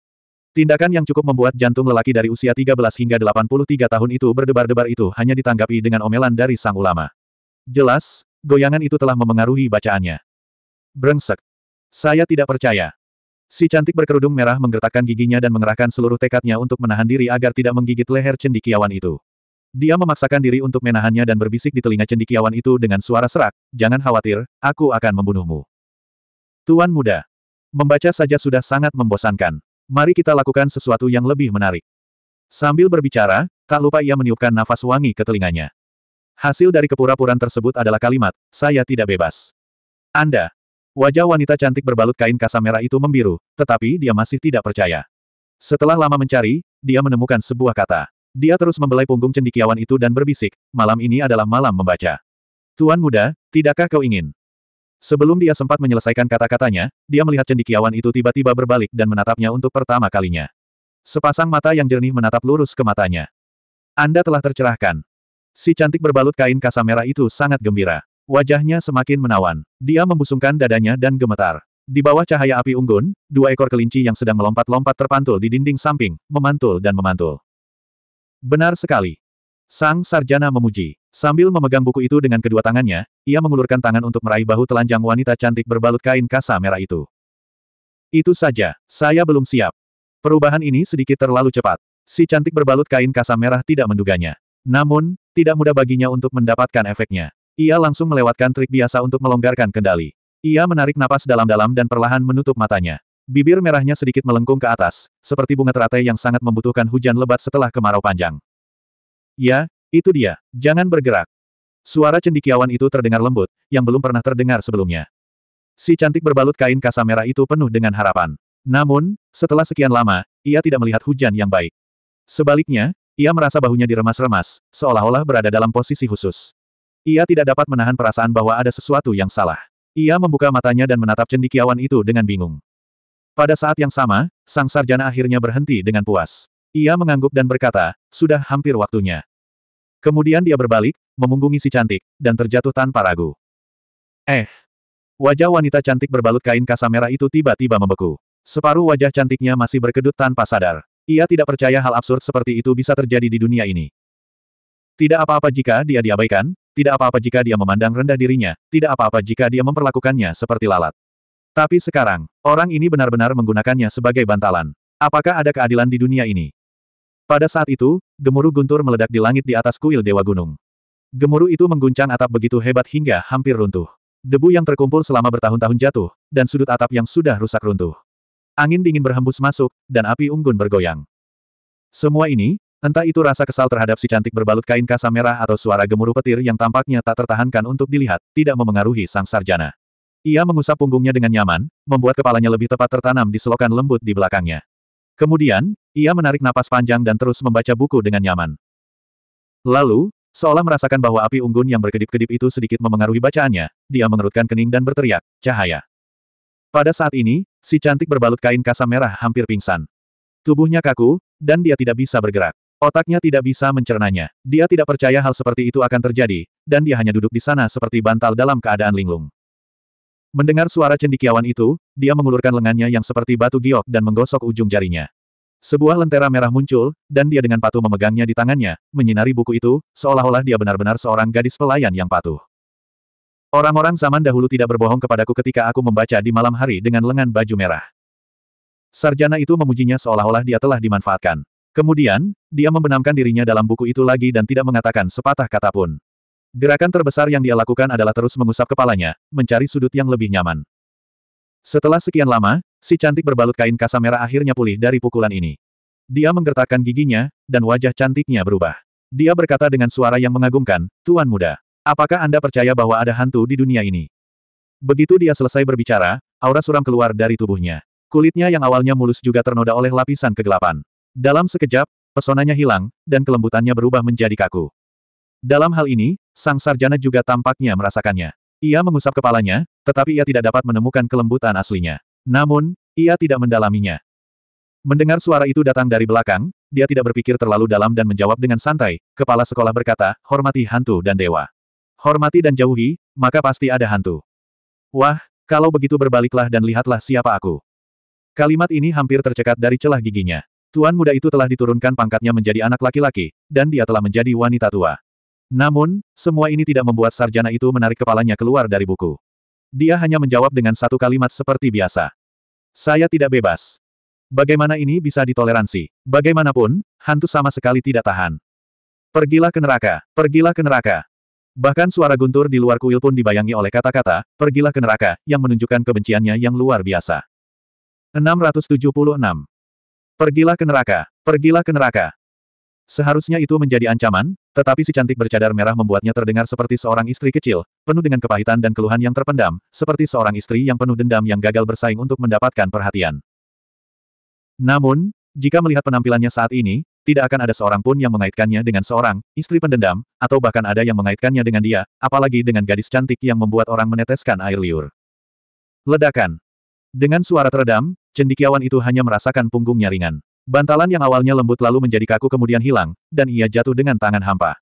Tindakan yang cukup membuat jantung lelaki dari usia 13 hingga 83 tahun itu berdebar-debar itu hanya ditanggapi dengan omelan dari sang ulama. Jelas, goyangan itu telah memengaruhi bacaannya. Brengsek. Saya tidak percaya. Si cantik berkerudung merah menggertakkan giginya dan mengerahkan seluruh tekadnya untuk menahan diri agar tidak menggigit leher cendikiawan itu. Dia memaksakan diri untuk menahannya dan berbisik di telinga cendikiawan itu dengan suara serak, jangan khawatir, aku akan membunuhmu. Tuan muda. Membaca saja sudah sangat membosankan. Mari kita lakukan sesuatu yang lebih menarik. Sambil berbicara, tak lupa ia meniupkan nafas wangi ke telinganya. Hasil dari kepura-puraan tersebut adalah kalimat, saya tidak bebas. Anda, Wajah wanita cantik berbalut kain kasa merah itu membiru, tetapi dia masih tidak percaya. Setelah lama mencari, dia menemukan sebuah kata. Dia terus membelai punggung cendikiawan itu dan berbisik, malam ini adalah malam membaca. Tuan muda, tidakkah kau ingin? Sebelum dia sempat menyelesaikan kata-katanya, dia melihat cendikiawan itu tiba-tiba berbalik dan menatapnya untuk pertama kalinya. Sepasang mata yang jernih menatap lurus ke matanya. Anda telah tercerahkan. Si cantik berbalut kain kasa merah itu sangat gembira. Wajahnya semakin menawan. Dia membusungkan dadanya dan gemetar. Di bawah cahaya api unggun, dua ekor kelinci yang sedang melompat-lompat terpantul di dinding samping, memantul dan memantul. Benar sekali. Sang sarjana memuji. Sambil memegang buku itu dengan kedua tangannya, ia mengulurkan tangan untuk meraih bahu telanjang wanita cantik berbalut kain kasa merah itu. Itu saja, saya belum siap. Perubahan ini sedikit terlalu cepat. Si cantik berbalut kain kasa merah tidak menduganya. Namun, tidak mudah baginya untuk mendapatkan efeknya. Ia langsung melewatkan trik biasa untuk melonggarkan kendali. Ia menarik napas dalam-dalam dan perlahan menutup matanya. Bibir merahnya sedikit melengkung ke atas, seperti bunga teratai yang sangat membutuhkan hujan lebat setelah kemarau panjang. Ya, itu dia. Jangan bergerak. Suara cendikiawan itu terdengar lembut, yang belum pernah terdengar sebelumnya. Si cantik berbalut kain kasa merah itu penuh dengan harapan. Namun, setelah sekian lama, ia tidak melihat hujan yang baik. Sebaliknya, ia merasa bahunya diremas-remas, seolah-olah berada dalam posisi khusus. Ia tidak dapat menahan perasaan bahwa ada sesuatu yang salah. Ia membuka matanya dan menatap cendikiawan itu dengan bingung. Pada saat yang sama, sang sarjana akhirnya berhenti dengan puas. Ia mengangguk dan berkata, sudah hampir waktunya. Kemudian dia berbalik, memunggungi si cantik, dan terjatuh tanpa ragu. Eh! Wajah wanita cantik berbalut kain kasa merah itu tiba-tiba membeku. Separuh wajah cantiknya masih berkedut tanpa sadar. Ia tidak percaya hal absurd seperti itu bisa terjadi di dunia ini. Tidak apa-apa jika dia diabaikan, tidak apa-apa jika dia memandang rendah dirinya, tidak apa-apa jika dia memperlakukannya seperti lalat. Tapi sekarang, orang ini benar-benar menggunakannya sebagai bantalan. Apakah ada keadilan di dunia ini? Pada saat itu, gemuruh guntur meledak di langit di atas kuil Dewa Gunung. Gemuruh itu mengguncang atap begitu hebat hingga hampir runtuh. Debu yang terkumpul selama bertahun-tahun jatuh, dan sudut atap yang sudah rusak runtuh. Angin dingin berhembus masuk, dan api unggun bergoyang. Semua ini, Entah itu rasa kesal terhadap si cantik berbalut kain kasa merah atau suara gemuruh petir yang tampaknya tak tertahankan untuk dilihat, tidak memengaruhi sang sarjana. Ia mengusap punggungnya dengan nyaman, membuat kepalanya lebih tepat tertanam di selokan lembut di belakangnya. Kemudian, ia menarik napas panjang dan terus membaca buku dengan nyaman. Lalu, seolah merasakan bahwa api unggun yang berkedip-kedip itu sedikit memengaruhi bacaannya, dia mengerutkan kening dan berteriak, cahaya. Pada saat ini, si cantik berbalut kain kasa merah hampir pingsan. Tubuhnya kaku, dan dia tidak bisa bergerak. Otaknya tidak bisa mencernanya. Dia tidak percaya hal seperti itu akan terjadi, dan dia hanya duduk di sana seperti bantal dalam keadaan linglung. Mendengar suara cendikiawan itu, dia mengulurkan lengannya yang seperti batu giok dan menggosok ujung jarinya. Sebuah lentera merah muncul, dan dia dengan patuh memegangnya di tangannya, menyinari buku itu, seolah-olah dia benar-benar seorang gadis pelayan yang patuh. Orang-orang zaman dahulu tidak berbohong kepadaku ketika aku membaca di malam hari dengan lengan baju merah. Sarjana itu memujinya seolah-olah dia telah dimanfaatkan. Kemudian, dia membenamkan dirinya dalam buku itu lagi dan tidak mengatakan sepatah kata pun. Gerakan terbesar yang dia lakukan adalah terus mengusap kepalanya, mencari sudut yang lebih nyaman. Setelah sekian lama, si cantik berbalut kain kasa merah akhirnya pulih dari pukulan ini. Dia menggertakkan giginya, dan wajah cantiknya berubah. Dia berkata dengan suara yang mengagumkan, Tuan Muda, apakah Anda percaya bahwa ada hantu di dunia ini? Begitu dia selesai berbicara, aura suram keluar dari tubuhnya. Kulitnya yang awalnya mulus juga ternoda oleh lapisan kegelapan. Dalam sekejap, pesonanya hilang, dan kelembutannya berubah menjadi kaku. Dalam hal ini, sang sarjana juga tampaknya merasakannya. Ia mengusap kepalanya, tetapi ia tidak dapat menemukan kelembutan aslinya. Namun, ia tidak mendalaminya. Mendengar suara itu datang dari belakang, dia tidak berpikir terlalu dalam dan menjawab dengan santai, kepala sekolah berkata, hormati hantu dan dewa. Hormati dan jauhi, maka pasti ada hantu. Wah, kalau begitu berbaliklah dan lihatlah siapa aku. Kalimat ini hampir tercekat dari celah giginya. Tuan muda itu telah diturunkan pangkatnya menjadi anak laki-laki, dan dia telah menjadi wanita tua. Namun, semua ini tidak membuat sarjana itu menarik kepalanya keluar dari buku. Dia hanya menjawab dengan satu kalimat seperti biasa. Saya tidak bebas. Bagaimana ini bisa ditoleransi? Bagaimanapun, hantu sama sekali tidak tahan. Pergilah ke neraka, pergilah ke neraka. Bahkan suara guntur di luar kuil pun dibayangi oleh kata-kata, pergilah ke neraka, yang menunjukkan kebenciannya yang luar biasa. 676 Pergilah ke neraka, pergilah ke neraka. Seharusnya itu menjadi ancaman, tetapi si cantik bercadar merah membuatnya terdengar seperti seorang istri kecil, penuh dengan kepahitan dan keluhan yang terpendam, seperti seorang istri yang penuh dendam yang gagal bersaing untuk mendapatkan perhatian. Namun, jika melihat penampilannya saat ini, tidak akan ada seorang pun yang mengaitkannya dengan seorang istri pendendam, atau bahkan ada yang mengaitkannya dengan dia, apalagi dengan gadis cantik yang membuat orang meneteskan air liur. Ledakan. Dengan suara teredam, Cendikiawan itu hanya merasakan punggungnya ringan. Bantalan yang awalnya lembut lalu menjadi kaku kemudian hilang, dan ia jatuh dengan tangan hampa.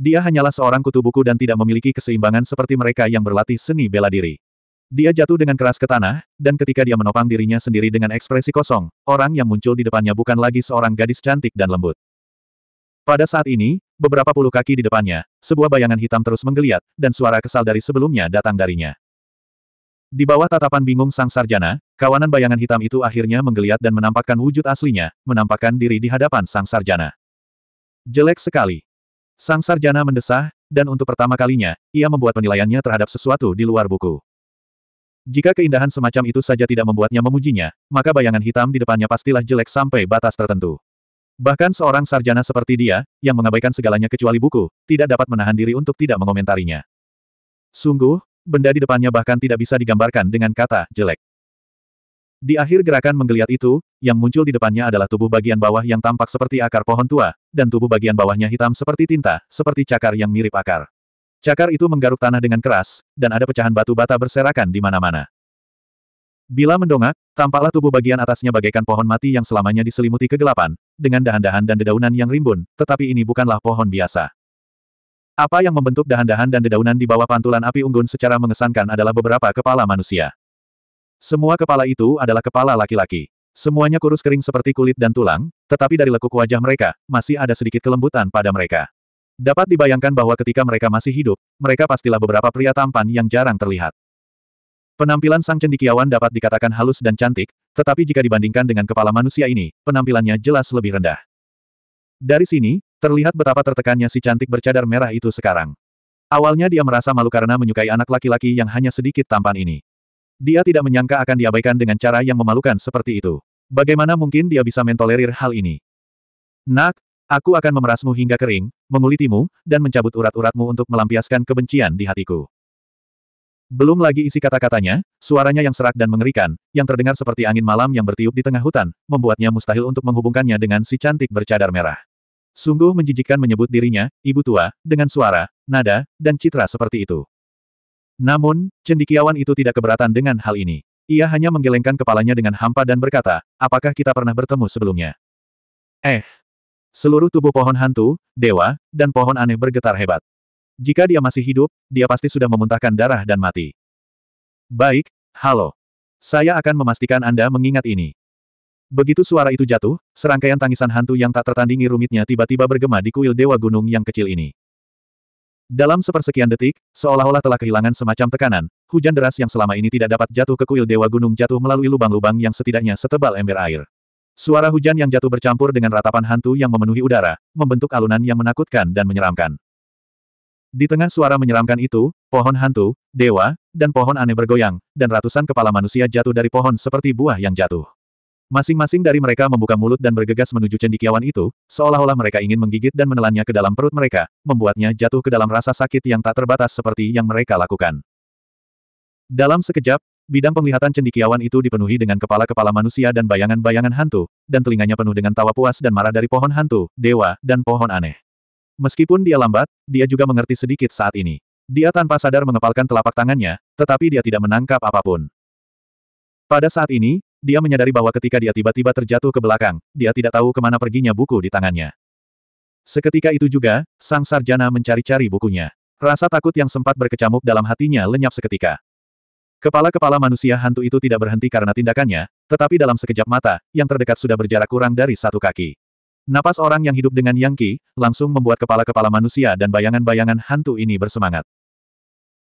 Dia hanyalah seorang kutu buku dan tidak memiliki keseimbangan seperti mereka yang berlatih seni bela diri. Dia jatuh dengan keras ke tanah, dan ketika dia menopang dirinya sendiri dengan ekspresi kosong, orang yang muncul di depannya bukan lagi seorang gadis cantik dan lembut. Pada saat ini, beberapa puluh kaki di depannya, sebuah bayangan hitam terus menggeliat, dan suara kesal dari sebelumnya datang darinya. Di bawah tatapan bingung sang sarjana, kawanan bayangan hitam itu akhirnya menggeliat dan menampakkan wujud aslinya, menampakkan diri di hadapan sang sarjana. Jelek sekali. Sang sarjana mendesah, dan untuk pertama kalinya, ia membuat penilaiannya terhadap sesuatu di luar buku. Jika keindahan semacam itu saja tidak membuatnya memujinya, maka bayangan hitam di depannya pastilah jelek sampai batas tertentu. Bahkan seorang sarjana seperti dia, yang mengabaikan segalanya kecuali buku, tidak dapat menahan diri untuk tidak mengomentarinya. Sungguh, benda di depannya bahkan tidak bisa digambarkan dengan kata jelek. Di akhir gerakan menggeliat itu, yang muncul di depannya adalah tubuh bagian bawah yang tampak seperti akar pohon tua, dan tubuh bagian bawahnya hitam seperti tinta, seperti cakar yang mirip akar. Cakar itu menggaruk tanah dengan keras, dan ada pecahan batu bata berserakan di mana-mana. Bila mendongak, tampaklah tubuh bagian atasnya bagaikan pohon mati yang selamanya diselimuti kegelapan, dengan dahan-dahan dan dedaunan yang rimbun, tetapi ini bukanlah pohon biasa. Apa yang membentuk dahan-dahan dan dedaunan di bawah pantulan api unggun secara mengesankan adalah beberapa kepala manusia. Semua kepala itu adalah kepala laki-laki. Semuanya kurus kering seperti kulit dan tulang, tetapi dari lekuk wajah mereka, masih ada sedikit kelembutan pada mereka. Dapat dibayangkan bahwa ketika mereka masih hidup, mereka pastilah beberapa pria tampan yang jarang terlihat. Penampilan sang cendikiawan dapat dikatakan halus dan cantik, tetapi jika dibandingkan dengan kepala manusia ini, penampilannya jelas lebih rendah. Dari sini, Terlihat betapa tertekannya si cantik bercadar merah itu sekarang. Awalnya dia merasa malu karena menyukai anak laki-laki yang hanya sedikit tampan ini. Dia tidak menyangka akan diabaikan dengan cara yang memalukan seperti itu. Bagaimana mungkin dia bisa mentolerir hal ini? Nak, aku akan memerasmu hingga kering, mengulitimu, dan mencabut urat-uratmu untuk melampiaskan kebencian di hatiku. Belum lagi isi kata-katanya, suaranya yang serak dan mengerikan, yang terdengar seperti angin malam yang bertiup di tengah hutan, membuatnya mustahil untuk menghubungkannya dengan si cantik bercadar merah. Sungguh menjijikan menyebut dirinya, ibu tua, dengan suara, nada, dan citra seperti itu. Namun, cendikiawan itu tidak keberatan dengan hal ini. Ia hanya menggelengkan kepalanya dengan hampa dan berkata, apakah kita pernah bertemu sebelumnya? Eh! Seluruh tubuh pohon hantu, dewa, dan pohon aneh bergetar hebat. Jika dia masih hidup, dia pasti sudah memuntahkan darah dan mati. Baik, halo. Saya akan memastikan Anda mengingat ini. Begitu suara itu jatuh, serangkaian tangisan hantu yang tak tertandingi rumitnya tiba-tiba bergema di kuil Dewa Gunung yang kecil ini. Dalam sepersekian detik, seolah-olah telah kehilangan semacam tekanan, hujan deras yang selama ini tidak dapat jatuh ke kuil Dewa Gunung jatuh melalui lubang-lubang yang setidaknya setebal ember air. Suara hujan yang jatuh bercampur dengan ratapan hantu yang memenuhi udara, membentuk alunan yang menakutkan dan menyeramkan. Di tengah suara menyeramkan itu, pohon hantu, dewa, dan pohon aneh bergoyang, dan ratusan kepala manusia jatuh dari pohon seperti buah yang jatuh. Masing-masing dari mereka membuka mulut dan bergegas menuju cendikiawan itu, seolah-olah mereka ingin menggigit dan menelannya ke dalam perut mereka, membuatnya jatuh ke dalam rasa sakit yang tak terbatas seperti yang mereka lakukan. Dalam sekejap, bidang penglihatan cendikiawan itu dipenuhi dengan kepala-kepala manusia dan bayangan-bayangan hantu, dan telinganya penuh dengan tawa puas dan marah dari pohon hantu, dewa, dan pohon aneh. Meskipun dia lambat, dia juga mengerti sedikit saat ini. Dia tanpa sadar mengepalkan telapak tangannya, tetapi dia tidak menangkap apapun. Pada saat ini, dia menyadari bahwa ketika dia tiba-tiba terjatuh ke belakang, dia tidak tahu kemana perginya buku di tangannya. Seketika itu juga, sang sarjana mencari-cari bukunya. Rasa takut yang sempat berkecamuk dalam hatinya lenyap seketika. Kepala-kepala manusia hantu itu tidak berhenti karena tindakannya, tetapi dalam sekejap mata, yang terdekat sudah berjarak kurang dari satu kaki. Napas orang yang hidup dengan Yangki, langsung membuat kepala-kepala manusia dan bayangan-bayangan hantu ini bersemangat.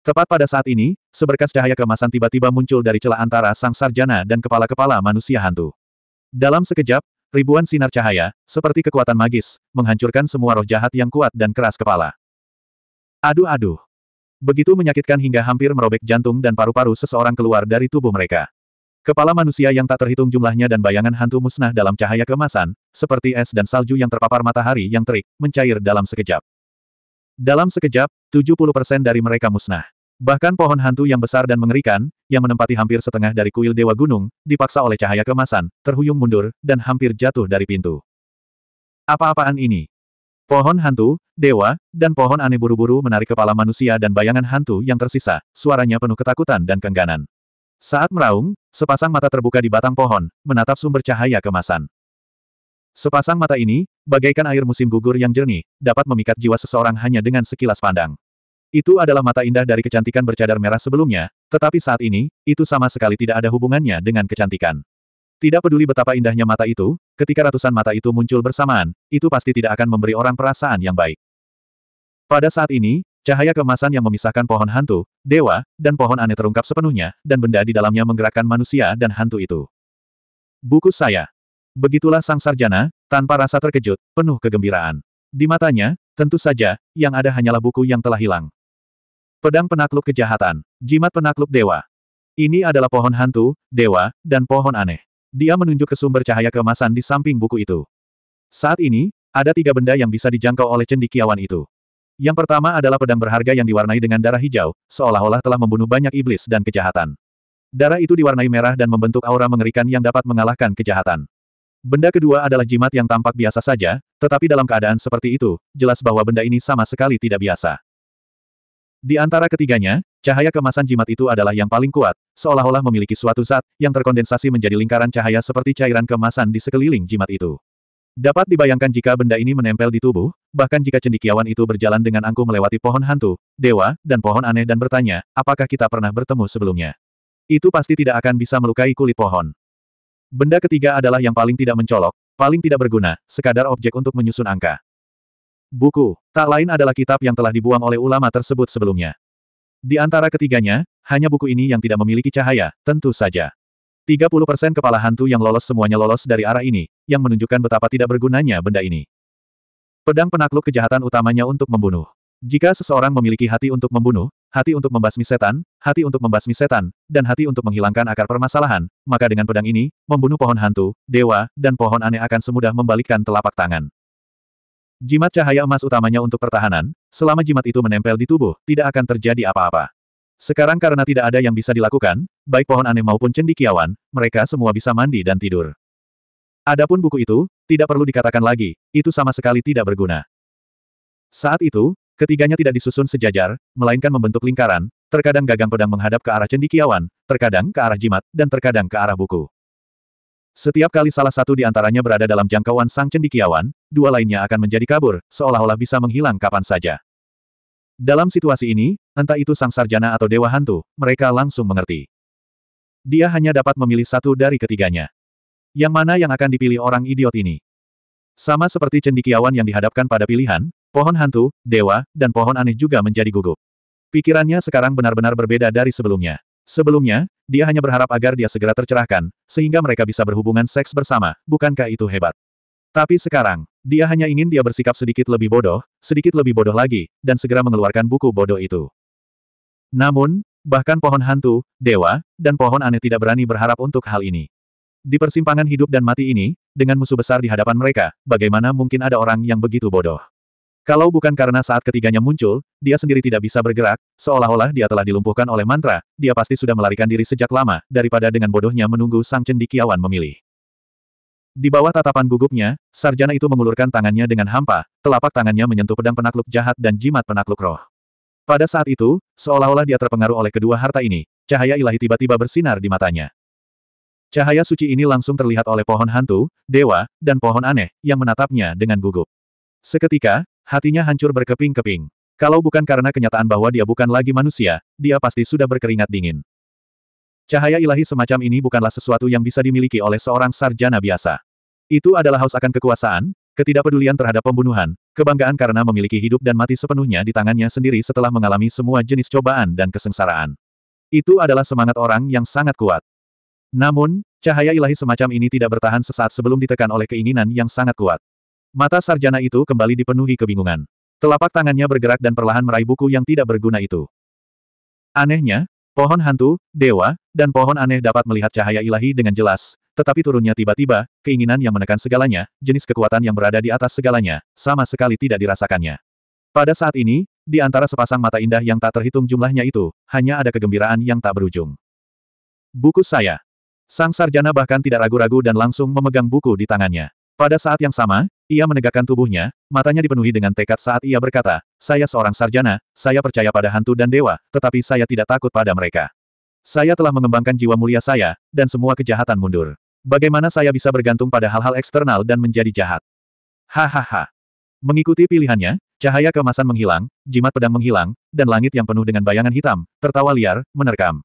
Tepat pada saat ini, seberkas cahaya kemasan tiba-tiba muncul dari celah antara sang sarjana dan kepala-kepala manusia hantu. Dalam sekejap, ribuan sinar cahaya, seperti kekuatan magis, menghancurkan semua roh jahat yang kuat dan keras kepala. Aduh-aduh. Begitu menyakitkan hingga hampir merobek jantung dan paru-paru seseorang keluar dari tubuh mereka. Kepala manusia yang tak terhitung jumlahnya dan bayangan hantu musnah dalam cahaya kemasan, seperti es dan salju yang terpapar matahari yang terik, mencair dalam sekejap. Dalam sekejap, 70% dari mereka musnah. Bahkan pohon hantu yang besar dan mengerikan, yang menempati hampir setengah dari kuil Dewa Gunung, dipaksa oleh cahaya kemasan, terhuyung mundur, dan hampir jatuh dari pintu. Apa-apaan ini? Pohon hantu, dewa, dan pohon aneh buru-buru menarik kepala manusia dan bayangan hantu yang tersisa, suaranya penuh ketakutan dan kengganan. Saat meraung, sepasang mata terbuka di batang pohon, menatap sumber cahaya kemasan. Sepasang mata ini, bagaikan air musim gugur yang jernih, dapat memikat jiwa seseorang hanya dengan sekilas pandang. Itu adalah mata indah dari kecantikan bercadar merah sebelumnya, tetapi saat ini, itu sama sekali tidak ada hubungannya dengan kecantikan. Tidak peduli betapa indahnya mata itu, ketika ratusan mata itu muncul bersamaan, itu pasti tidak akan memberi orang perasaan yang baik. Pada saat ini, cahaya kemasan yang memisahkan pohon hantu, dewa, dan pohon aneh terungkap sepenuhnya, dan benda di dalamnya menggerakkan manusia dan hantu itu. Buku saya. Begitulah sang sarjana, tanpa rasa terkejut, penuh kegembiraan. Di matanya, tentu saja, yang ada hanyalah buku yang telah hilang. Pedang penakluk kejahatan, jimat penakluk dewa. Ini adalah pohon hantu, dewa, dan pohon aneh. Dia menunjuk ke sumber cahaya kemasan di samping buku itu. Saat ini, ada tiga benda yang bisa dijangkau oleh cendikiawan itu. Yang pertama adalah pedang berharga yang diwarnai dengan darah hijau, seolah-olah telah membunuh banyak iblis dan kejahatan. Darah itu diwarnai merah dan membentuk aura mengerikan yang dapat mengalahkan kejahatan. Benda kedua adalah jimat yang tampak biasa saja, tetapi dalam keadaan seperti itu, jelas bahwa benda ini sama sekali tidak biasa. Di antara ketiganya, cahaya kemasan jimat itu adalah yang paling kuat, seolah-olah memiliki suatu zat, yang terkondensasi menjadi lingkaran cahaya seperti cairan kemasan di sekeliling jimat itu. Dapat dibayangkan jika benda ini menempel di tubuh, bahkan jika cendikiawan itu berjalan dengan angkuh melewati pohon hantu, dewa, dan pohon aneh dan bertanya, apakah kita pernah bertemu sebelumnya? Itu pasti tidak akan bisa melukai kulit pohon. Benda ketiga adalah yang paling tidak mencolok, paling tidak berguna, sekadar objek untuk menyusun angka. Buku, tak lain adalah kitab yang telah dibuang oleh ulama tersebut sebelumnya. Di antara ketiganya, hanya buku ini yang tidak memiliki cahaya, tentu saja. 30% kepala hantu yang lolos semuanya lolos dari arah ini, yang menunjukkan betapa tidak bergunanya benda ini. Pedang penakluk kejahatan utamanya untuk membunuh. Jika seseorang memiliki hati untuk membunuh, hati untuk membasmi setan, hati untuk membasmi setan, dan hati untuk menghilangkan akar permasalahan, maka dengan pedang ini, membunuh pohon hantu, dewa, dan pohon aneh akan semudah membalikkan telapak tangan. Jimat cahaya emas utamanya untuk pertahanan, selama jimat itu menempel di tubuh, tidak akan terjadi apa-apa. Sekarang karena tidak ada yang bisa dilakukan, baik pohon aneh maupun cendikiawan, mereka semua bisa mandi dan tidur. Adapun buku itu, tidak perlu dikatakan lagi, itu sama sekali tidak berguna. Saat itu, ketiganya tidak disusun sejajar, melainkan membentuk lingkaran, terkadang gagang pedang menghadap ke arah cendikiawan, terkadang ke arah jimat, dan terkadang ke arah buku. Setiap kali salah satu di antaranya berada dalam jangkauan sang cendikiawan, dua lainnya akan menjadi kabur, seolah-olah bisa menghilang kapan saja. Dalam situasi ini, entah itu sang sarjana atau dewa hantu, mereka langsung mengerti. Dia hanya dapat memilih satu dari ketiganya. Yang mana yang akan dipilih orang idiot ini? Sama seperti cendikiawan yang dihadapkan pada pilihan, pohon hantu, dewa, dan pohon aneh juga menjadi gugup. Pikirannya sekarang benar-benar berbeda dari sebelumnya. Sebelumnya, dia hanya berharap agar dia segera tercerahkan, sehingga mereka bisa berhubungan seks bersama, bukankah itu hebat? Tapi sekarang, dia hanya ingin dia bersikap sedikit lebih bodoh, sedikit lebih bodoh lagi, dan segera mengeluarkan buku bodoh itu. Namun, bahkan pohon hantu, dewa, dan pohon aneh tidak berani berharap untuk hal ini. Di persimpangan hidup dan mati ini, dengan musuh besar di hadapan mereka, bagaimana mungkin ada orang yang begitu bodoh? Kalau bukan karena saat ketiganya muncul, dia sendiri tidak bisa bergerak, seolah-olah dia telah dilumpuhkan oleh mantra, dia pasti sudah melarikan diri sejak lama, daripada dengan bodohnya menunggu sang cendikiawan memilih. Di bawah tatapan gugupnya, sarjana itu mengulurkan tangannya dengan hampa, telapak tangannya menyentuh pedang penakluk jahat dan jimat penakluk roh. Pada saat itu, seolah-olah dia terpengaruh oleh kedua harta ini, cahaya ilahi tiba-tiba bersinar di matanya. Cahaya suci ini langsung terlihat oleh pohon hantu, dewa, dan pohon aneh, yang menatapnya dengan gugup. Seketika, Hatinya hancur berkeping-keping. Kalau bukan karena kenyataan bahwa dia bukan lagi manusia, dia pasti sudah berkeringat dingin. Cahaya ilahi semacam ini bukanlah sesuatu yang bisa dimiliki oleh seorang sarjana biasa. Itu adalah haus akan kekuasaan, ketidakpedulian terhadap pembunuhan, kebanggaan karena memiliki hidup dan mati sepenuhnya di tangannya sendiri setelah mengalami semua jenis cobaan dan kesengsaraan. Itu adalah semangat orang yang sangat kuat. Namun, cahaya ilahi semacam ini tidak bertahan sesaat sebelum ditekan oleh keinginan yang sangat kuat. Mata sarjana itu kembali dipenuhi kebingungan. Telapak tangannya bergerak dan perlahan meraih buku yang tidak berguna itu. Anehnya, pohon hantu, dewa, dan pohon aneh dapat melihat cahaya ilahi dengan jelas, tetapi turunnya tiba-tiba, keinginan yang menekan segalanya, jenis kekuatan yang berada di atas segalanya, sama sekali tidak dirasakannya. Pada saat ini, di antara sepasang mata indah yang tak terhitung jumlahnya itu, hanya ada kegembiraan yang tak berujung. Buku saya. Sang sarjana bahkan tidak ragu-ragu dan langsung memegang buku di tangannya. Pada saat yang sama, ia menegakkan tubuhnya, matanya dipenuhi dengan tekad saat ia berkata, saya seorang sarjana, saya percaya pada hantu dan dewa, tetapi saya tidak takut pada mereka. Saya telah mengembangkan jiwa mulia saya, dan semua kejahatan mundur. Bagaimana saya bisa bergantung pada hal-hal eksternal dan menjadi jahat? Hahaha. Mengikuti pilihannya, cahaya kemasan menghilang, jimat pedang menghilang, dan langit yang penuh dengan bayangan hitam, tertawa liar, menerkam.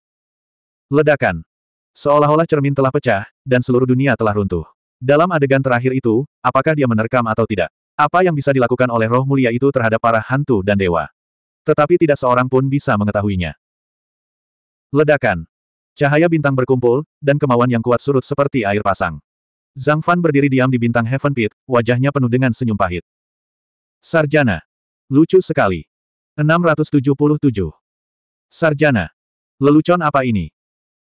Ledakan. Seolah-olah cermin telah pecah, dan seluruh dunia telah runtuh. Dalam adegan terakhir itu, apakah dia menerkam atau tidak? Apa yang bisa dilakukan oleh roh mulia itu terhadap para hantu dan dewa? Tetapi tidak seorang pun bisa mengetahuinya. Ledakan. Cahaya bintang berkumpul, dan kemauan yang kuat surut seperti air pasang. Zhang Fan berdiri diam di bintang Heaven Pit, wajahnya penuh dengan senyum pahit. Sarjana. Lucu sekali. 677. Sarjana. Lelucon apa ini?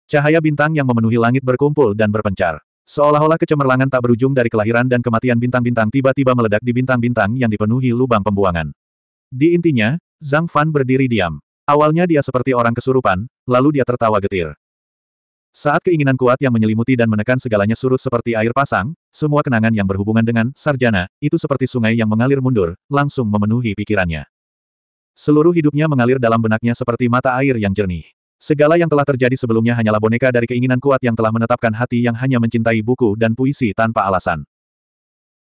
Cahaya bintang yang memenuhi langit berkumpul dan berpencar. Seolah-olah kecemerlangan tak berujung dari kelahiran dan kematian bintang-bintang tiba-tiba meledak di bintang-bintang yang dipenuhi lubang pembuangan. Di intinya, Zhang Fan berdiri diam. Awalnya dia seperti orang kesurupan, lalu dia tertawa getir. Saat keinginan kuat yang menyelimuti dan menekan segalanya surut seperti air pasang, semua kenangan yang berhubungan dengan sarjana, itu seperti sungai yang mengalir mundur, langsung memenuhi pikirannya. Seluruh hidupnya mengalir dalam benaknya seperti mata air yang jernih. Segala yang telah terjadi sebelumnya hanyalah boneka dari keinginan kuat yang telah menetapkan hati yang hanya mencintai buku dan puisi tanpa alasan.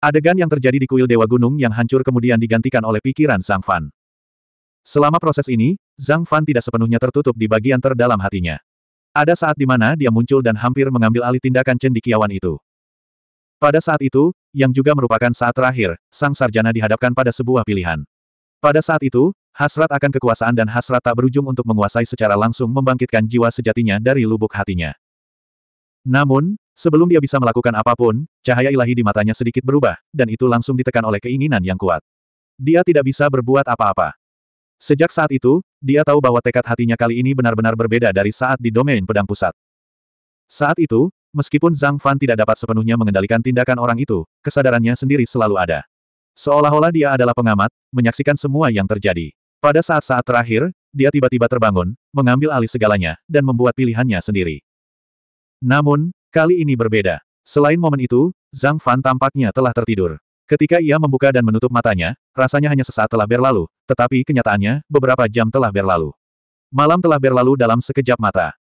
Adegan yang terjadi di kuil Dewa Gunung yang hancur kemudian digantikan oleh pikiran Zhang Fan. Selama proses ini, Zhang Fan tidak sepenuhnya tertutup di bagian terdalam hatinya. Ada saat di mana dia muncul dan hampir mengambil alih tindakan cendikiawan itu. Pada saat itu, yang juga merupakan saat terakhir, sang sarjana dihadapkan pada sebuah pilihan. Pada saat itu, Hasrat akan kekuasaan dan hasrat tak berujung untuk menguasai secara langsung membangkitkan jiwa sejatinya dari lubuk hatinya. Namun, sebelum dia bisa melakukan apapun, cahaya ilahi di matanya sedikit berubah, dan itu langsung ditekan oleh keinginan yang kuat. Dia tidak bisa berbuat apa-apa. Sejak saat itu, dia tahu bahwa tekad hatinya kali ini benar-benar berbeda dari saat di domain pedang pusat. Saat itu, meskipun Zhang Fan tidak dapat sepenuhnya mengendalikan tindakan orang itu, kesadarannya sendiri selalu ada. Seolah-olah dia adalah pengamat, menyaksikan semua yang terjadi. Pada saat-saat terakhir, dia tiba-tiba terbangun, mengambil alih segalanya, dan membuat pilihannya sendiri. Namun, kali ini berbeda. Selain momen itu, Zhang Fan tampaknya telah tertidur. Ketika ia membuka dan menutup matanya, rasanya hanya sesaat telah berlalu, tetapi kenyataannya, beberapa jam telah berlalu. Malam telah berlalu dalam sekejap mata.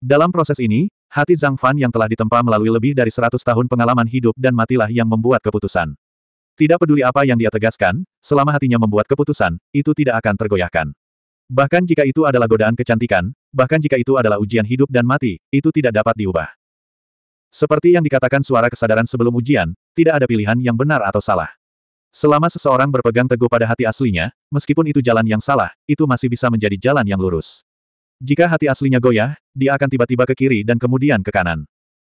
Dalam proses ini, hati Zhang Fan yang telah ditempa melalui lebih dari seratus tahun pengalaman hidup dan matilah yang membuat keputusan. Tidak peduli apa yang dia tegaskan, selama hatinya membuat keputusan, itu tidak akan tergoyahkan. Bahkan jika itu adalah godaan kecantikan, bahkan jika itu adalah ujian hidup dan mati, itu tidak dapat diubah. Seperti yang dikatakan suara kesadaran sebelum ujian, tidak ada pilihan yang benar atau salah. Selama seseorang berpegang teguh pada hati aslinya, meskipun itu jalan yang salah, itu masih bisa menjadi jalan yang lurus. Jika hati aslinya goyah, dia akan tiba-tiba ke kiri dan kemudian ke kanan.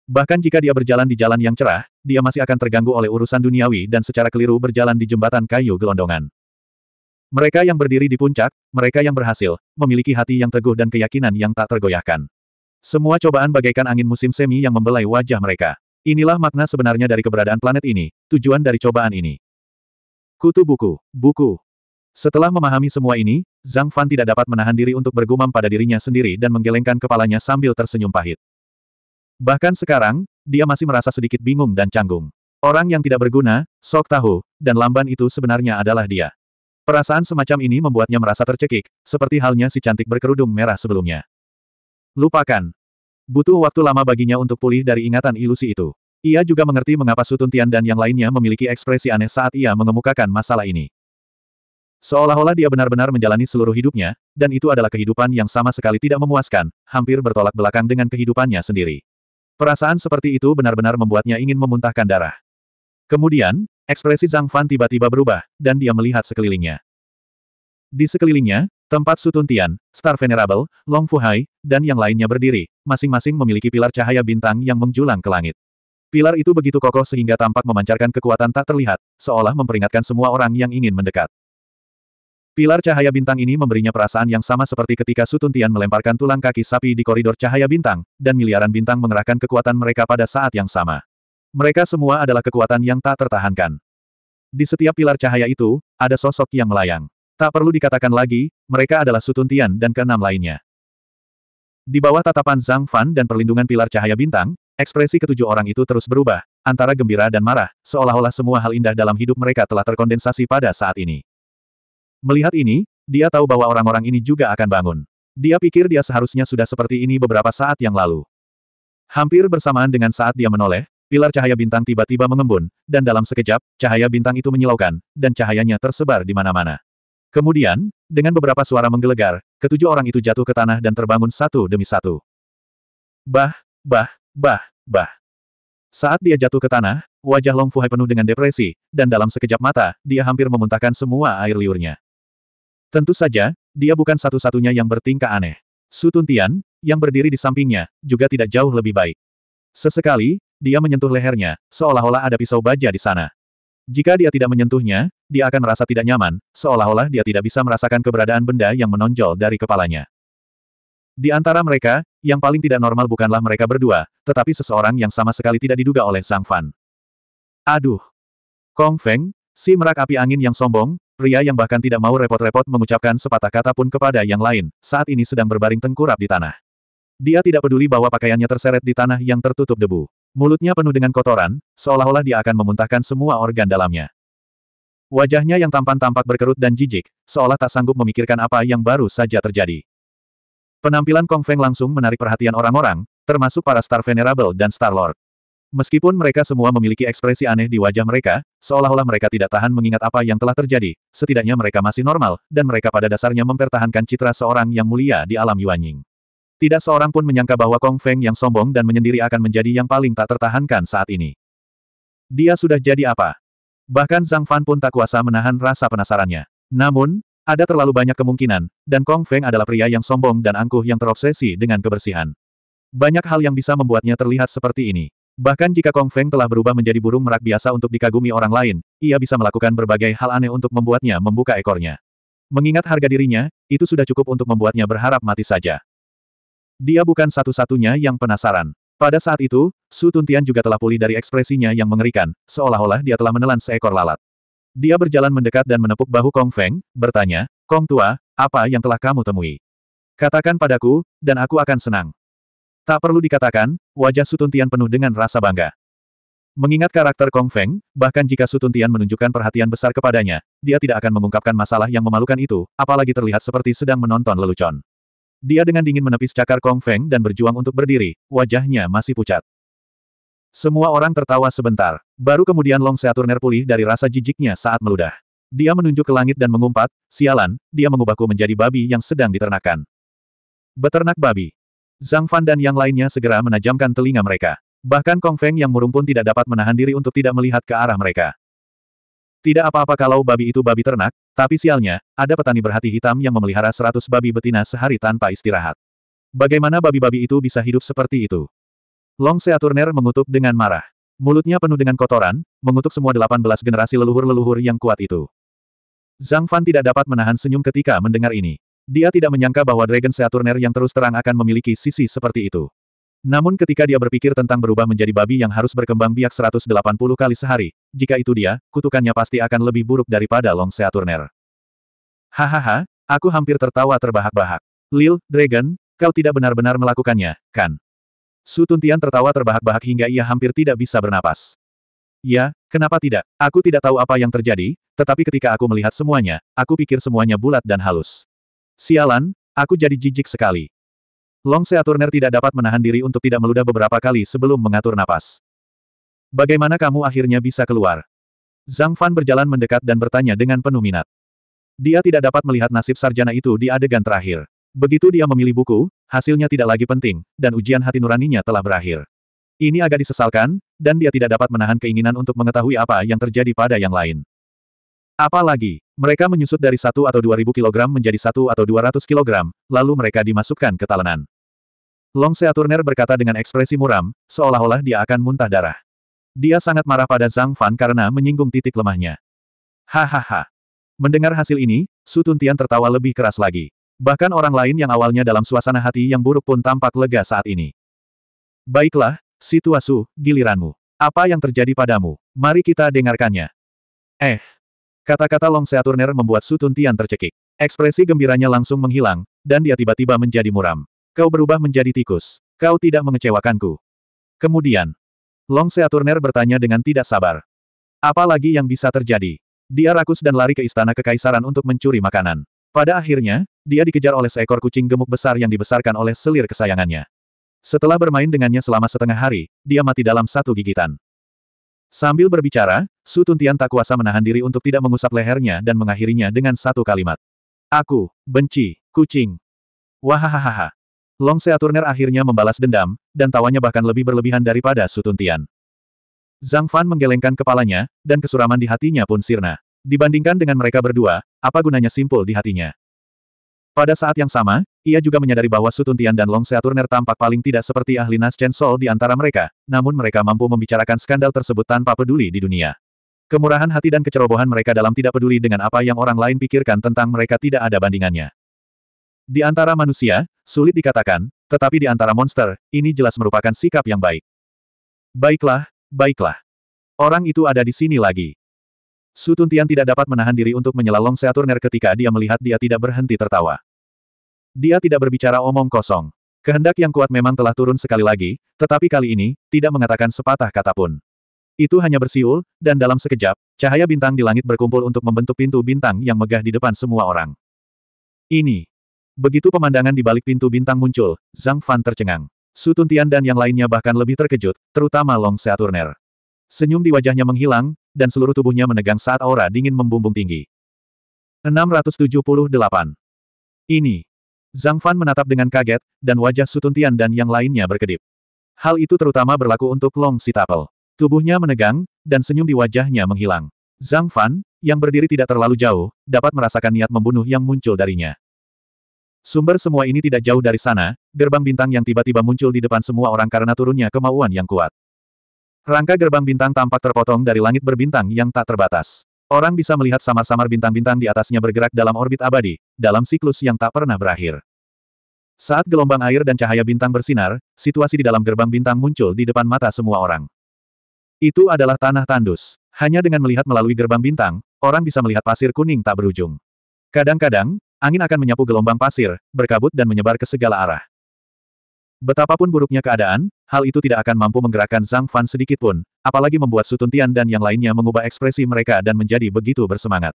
Bahkan jika dia berjalan di jalan yang cerah, dia masih akan terganggu oleh urusan duniawi dan secara keliru berjalan di jembatan kayu gelondongan. Mereka yang berdiri di puncak, mereka yang berhasil, memiliki hati yang teguh dan keyakinan yang tak tergoyahkan. Semua cobaan bagaikan angin musim semi yang membelai wajah mereka. Inilah makna sebenarnya dari keberadaan planet ini, tujuan dari cobaan ini. Kutu buku, buku. Setelah memahami semua ini, Zhang Fan tidak dapat menahan diri untuk bergumam pada dirinya sendiri dan menggelengkan kepalanya sambil tersenyum pahit. Bahkan sekarang, dia masih merasa sedikit bingung dan canggung. Orang yang tidak berguna, sok tahu, dan lamban itu sebenarnya adalah dia. Perasaan semacam ini membuatnya merasa tercekik, seperti halnya si cantik berkerudung merah sebelumnya. Lupakan. Butuh waktu lama baginya untuk pulih dari ingatan ilusi itu. Ia juga mengerti mengapa Sutun Tian dan yang lainnya memiliki ekspresi aneh saat ia mengemukakan masalah ini. Seolah-olah dia benar-benar menjalani seluruh hidupnya, dan itu adalah kehidupan yang sama sekali tidak memuaskan, hampir bertolak belakang dengan kehidupannya sendiri. Perasaan seperti itu benar-benar membuatnya ingin memuntahkan darah. Kemudian, ekspresi Zhang Fan tiba-tiba berubah, dan dia melihat sekelilingnya. Di sekelilingnya, tempat Sutuntian, Star Venerable, Long Fu Hai, dan yang lainnya berdiri, masing-masing memiliki pilar cahaya bintang yang menjulang ke langit. Pilar itu begitu kokoh sehingga tampak memancarkan kekuatan tak terlihat, seolah memperingatkan semua orang yang ingin mendekat. Pilar cahaya bintang ini memberinya perasaan yang sama seperti ketika sutuntian melemparkan tulang kaki sapi di koridor cahaya bintang, dan miliaran bintang mengerahkan kekuatan mereka pada saat yang sama. Mereka semua adalah kekuatan yang tak tertahankan. Di setiap pilar cahaya itu, ada sosok yang melayang. Tak perlu dikatakan lagi, mereka adalah sutuntian dan keenam lainnya. Di bawah tatapan Zhang Fan dan perlindungan pilar cahaya bintang, ekspresi ketujuh orang itu terus berubah, antara gembira dan marah, seolah-olah semua hal indah dalam hidup mereka telah terkondensasi pada saat ini. Melihat ini, dia tahu bahwa orang-orang ini juga akan bangun. Dia pikir dia seharusnya sudah seperti ini beberapa saat yang lalu. Hampir bersamaan dengan saat dia menoleh, pilar cahaya bintang tiba-tiba mengembun, dan dalam sekejap, cahaya bintang itu menyilaukan, dan cahayanya tersebar di mana-mana. Kemudian, dengan beberapa suara menggelegar, ketujuh orang itu jatuh ke tanah dan terbangun satu demi satu. Bah, bah, bah, bah. Saat dia jatuh ke tanah, wajah Long Fuhai penuh dengan depresi, dan dalam sekejap mata, dia hampir memuntahkan semua air liurnya. Tentu saja, dia bukan satu-satunya yang bertingkah aneh. Su Tuntian, yang berdiri di sampingnya, juga tidak jauh lebih baik. Sesekali, dia menyentuh lehernya, seolah-olah ada pisau baja di sana. Jika dia tidak menyentuhnya, dia akan merasa tidak nyaman, seolah-olah dia tidak bisa merasakan keberadaan benda yang menonjol dari kepalanya. Di antara mereka, yang paling tidak normal bukanlah mereka berdua, tetapi seseorang yang sama sekali tidak diduga oleh Sang Fan. Aduh! Kong Feng, si merak api angin yang sombong, Pria yang bahkan tidak mau repot-repot mengucapkan sepatah kata pun kepada yang lain, saat ini sedang berbaring tengkurap di tanah. Dia tidak peduli bahwa pakaiannya terseret di tanah yang tertutup debu. Mulutnya penuh dengan kotoran, seolah-olah dia akan memuntahkan semua organ dalamnya. Wajahnya yang tampan tampak berkerut dan jijik, seolah tak sanggup memikirkan apa yang baru saja terjadi. Penampilan Kong Feng langsung menarik perhatian orang-orang, termasuk para Star Venerable dan Star Lord. Meskipun mereka semua memiliki ekspresi aneh di wajah mereka, seolah-olah mereka tidak tahan mengingat apa yang telah terjadi, setidaknya mereka masih normal, dan mereka pada dasarnya mempertahankan citra seorang yang mulia di alam Yuanying. Tidak seorang pun menyangka bahwa Kong Feng yang sombong dan menyendiri akan menjadi yang paling tak tertahankan saat ini. Dia sudah jadi apa? Bahkan Zhang Fan pun tak kuasa menahan rasa penasarannya. Namun, ada terlalu banyak kemungkinan, dan Kong Feng adalah pria yang sombong dan angkuh yang terobsesi dengan kebersihan. Banyak hal yang bisa membuatnya terlihat seperti ini. Bahkan jika Kong Feng telah berubah menjadi burung merak biasa untuk dikagumi orang lain, ia bisa melakukan berbagai hal aneh untuk membuatnya membuka ekornya. Mengingat harga dirinya, itu sudah cukup untuk membuatnya berharap mati saja. Dia bukan satu-satunya yang penasaran. Pada saat itu, Su Tuntian juga telah pulih dari ekspresinya yang mengerikan, seolah-olah dia telah menelan seekor lalat. Dia berjalan mendekat dan menepuk bahu Kong Feng, bertanya, Kong Tua, apa yang telah kamu temui? Katakan padaku, dan aku akan senang. Tak perlu dikatakan, wajah Sutuntian penuh dengan rasa bangga. Mengingat karakter Kong Feng, bahkan jika Sutuntian menunjukkan perhatian besar kepadanya, dia tidak akan mengungkapkan masalah yang memalukan itu, apalagi terlihat seperti sedang menonton lelucon. Dia dengan dingin menepis cakar Kong Feng dan berjuang untuk berdiri, wajahnya masih pucat. Semua orang tertawa sebentar, baru kemudian Long Seaturner pulih dari rasa jijiknya saat meludah. Dia menunjuk ke langit dan mengumpat, sialan, dia mengubahku menjadi babi yang sedang diternakan. Beternak babi. Zhang Fan dan yang lainnya segera menajamkan telinga mereka. Bahkan Kong Feng yang murung pun tidak dapat menahan diri untuk tidak melihat ke arah mereka. Tidak apa-apa kalau babi itu babi ternak, tapi sialnya, ada petani berhati hitam yang memelihara seratus babi betina sehari tanpa istirahat. Bagaimana babi-babi itu bisa hidup seperti itu? Long Seaturner mengutuk dengan marah. Mulutnya penuh dengan kotoran, mengutuk semua delapan belas generasi leluhur-leluhur yang kuat itu. Zhang Fan tidak dapat menahan senyum ketika mendengar ini. Dia tidak menyangka bahwa Dragon Saturner yang terus terang akan memiliki sisi seperti itu. Namun ketika dia berpikir tentang berubah menjadi babi yang harus berkembang biak 180 kali sehari, jika itu dia, kutukannya pasti akan lebih buruk daripada Long Saturner. Hahaha, aku hampir tertawa terbahak-bahak. Lil, Dragon, kau tidak benar-benar melakukannya, kan? Su Tuntian tertawa terbahak-bahak hingga ia hampir tidak bisa bernapas. Ya, kenapa tidak? Aku tidak tahu apa yang terjadi, tetapi ketika aku melihat semuanya, aku pikir semuanya bulat dan halus. Sialan, aku jadi jijik sekali. Long Seaturner tidak dapat menahan diri untuk tidak meludah beberapa kali sebelum mengatur napas. Bagaimana kamu akhirnya bisa keluar? Zhang Fan berjalan mendekat dan bertanya dengan penuh minat. Dia tidak dapat melihat nasib sarjana itu di adegan terakhir. Begitu dia memilih buku, hasilnya tidak lagi penting, dan ujian hati nuraninya telah berakhir. Ini agak disesalkan, dan dia tidak dapat menahan keinginan untuk mengetahui apa yang terjadi pada yang lain. Apalagi, mereka menyusut dari satu atau dua ribu kilogram menjadi satu atau dua ratus kilogram, lalu mereka dimasukkan ke talenan. Long Seaturner berkata dengan ekspresi muram, seolah-olah dia akan muntah darah. Dia sangat marah pada Zhang Fan karena menyinggung titik lemahnya. Hahaha. Mendengar hasil ini, Su Tuntian tertawa lebih keras lagi. Bahkan orang lain yang awalnya dalam suasana hati yang buruk pun tampak lega saat ini. Baiklah, situasu, giliranmu. Apa yang terjadi padamu? Mari kita dengarkannya. Eh, Kata-kata Long Seaturner membuat Sutun Tian tercekik. Ekspresi gembiranya langsung menghilang, dan dia tiba-tiba menjadi muram. Kau berubah menjadi tikus. Kau tidak mengecewakanku. Kemudian, Long Seaturner bertanya dengan tidak sabar. Apa lagi yang bisa terjadi? Dia rakus dan lari ke istana kekaisaran untuk mencuri makanan. Pada akhirnya, dia dikejar oleh seekor kucing gemuk besar yang dibesarkan oleh selir kesayangannya. Setelah bermain dengannya selama setengah hari, dia mati dalam satu gigitan. Sambil berbicara, Su Tuntian tak kuasa menahan diri untuk tidak mengusap lehernya dan mengakhirinya dengan satu kalimat. Aku, benci, kucing. Wahahaha. Long Seaturner akhirnya membalas dendam, dan tawanya bahkan lebih berlebihan daripada Su Tuntian. Zhang Fan menggelengkan kepalanya, dan kesuraman di hatinya pun sirna. Dibandingkan dengan mereka berdua, apa gunanya simpul di hatinya? Pada saat yang sama, ia juga menyadari bahwa Sutun Tian dan Long Seaturner tampak paling tidak seperti ahli Nas Chen Sol di antara mereka, namun mereka mampu membicarakan skandal tersebut tanpa peduli di dunia. Kemurahan hati dan kecerobohan mereka dalam tidak peduli dengan apa yang orang lain pikirkan tentang mereka tidak ada bandingannya. Di antara manusia, sulit dikatakan, tetapi di antara monster, ini jelas merupakan sikap yang baik. Baiklah, baiklah. Orang itu ada di sini lagi. Sutuntian tidak dapat menahan diri untuk menyela Long Seaturner ketika dia melihat dia tidak berhenti tertawa. Dia tidak berbicara omong kosong. Kehendak yang kuat memang telah turun sekali lagi, tetapi kali ini, tidak mengatakan sepatah kata pun. Itu hanya bersiul, dan dalam sekejap, cahaya bintang di langit berkumpul untuk membentuk pintu bintang yang megah di depan semua orang. Ini. Begitu pemandangan di balik pintu bintang muncul, Zhang Fan tercengang. Su Tuntian dan yang lainnya bahkan lebih terkejut, terutama Long Seaturner. Senyum di wajahnya menghilang, dan seluruh tubuhnya menegang saat aura dingin membumbung tinggi. 678. Ini. Zhang Fan menatap dengan kaget, dan wajah Sutuntian dan yang lainnya berkedip. Hal itu terutama berlaku untuk Long Sitapel. Tubuhnya menegang, dan senyum di wajahnya menghilang. Zhang Fan, yang berdiri tidak terlalu jauh, dapat merasakan niat membunuh yang muncul darinya. Sumber semua ini tidak jauh dari sana, gerbang bintang yang tiba-tiba muncul di depan semua orang karena turunnya kemauan yang kuat. Rangka gerbang bintang tampak terpotong dari langit berbintang yang tak terbatas. Orang bisa melihat samar-samar bintang-bintang di atasnya bergerak dalam orbit abadi, dalam siklus yang tak pernah berakhir. Saat gelombang air dan cahaya bintang bersinar, situasi di dalam gerbang bintang muncul di depan mata semua orang. Itu adalah tanah tandus. Hanya dengan melihat melalui gerbang bintang, orang bisa melihat pasir kuning tak berujung. Kadang-kadang, angin akan menyapu gelombang pasir, berkabut dan menyebar ke segala arah. Betapapun buruknya keadaan, hal itu tidak akan mampu menggerakkan Zhang Fan sedikitpun, apalagi membuat Sutuntian Tian dan yang lainnya mengubah ekspresi mereka dan menjadi begitu bersemangat.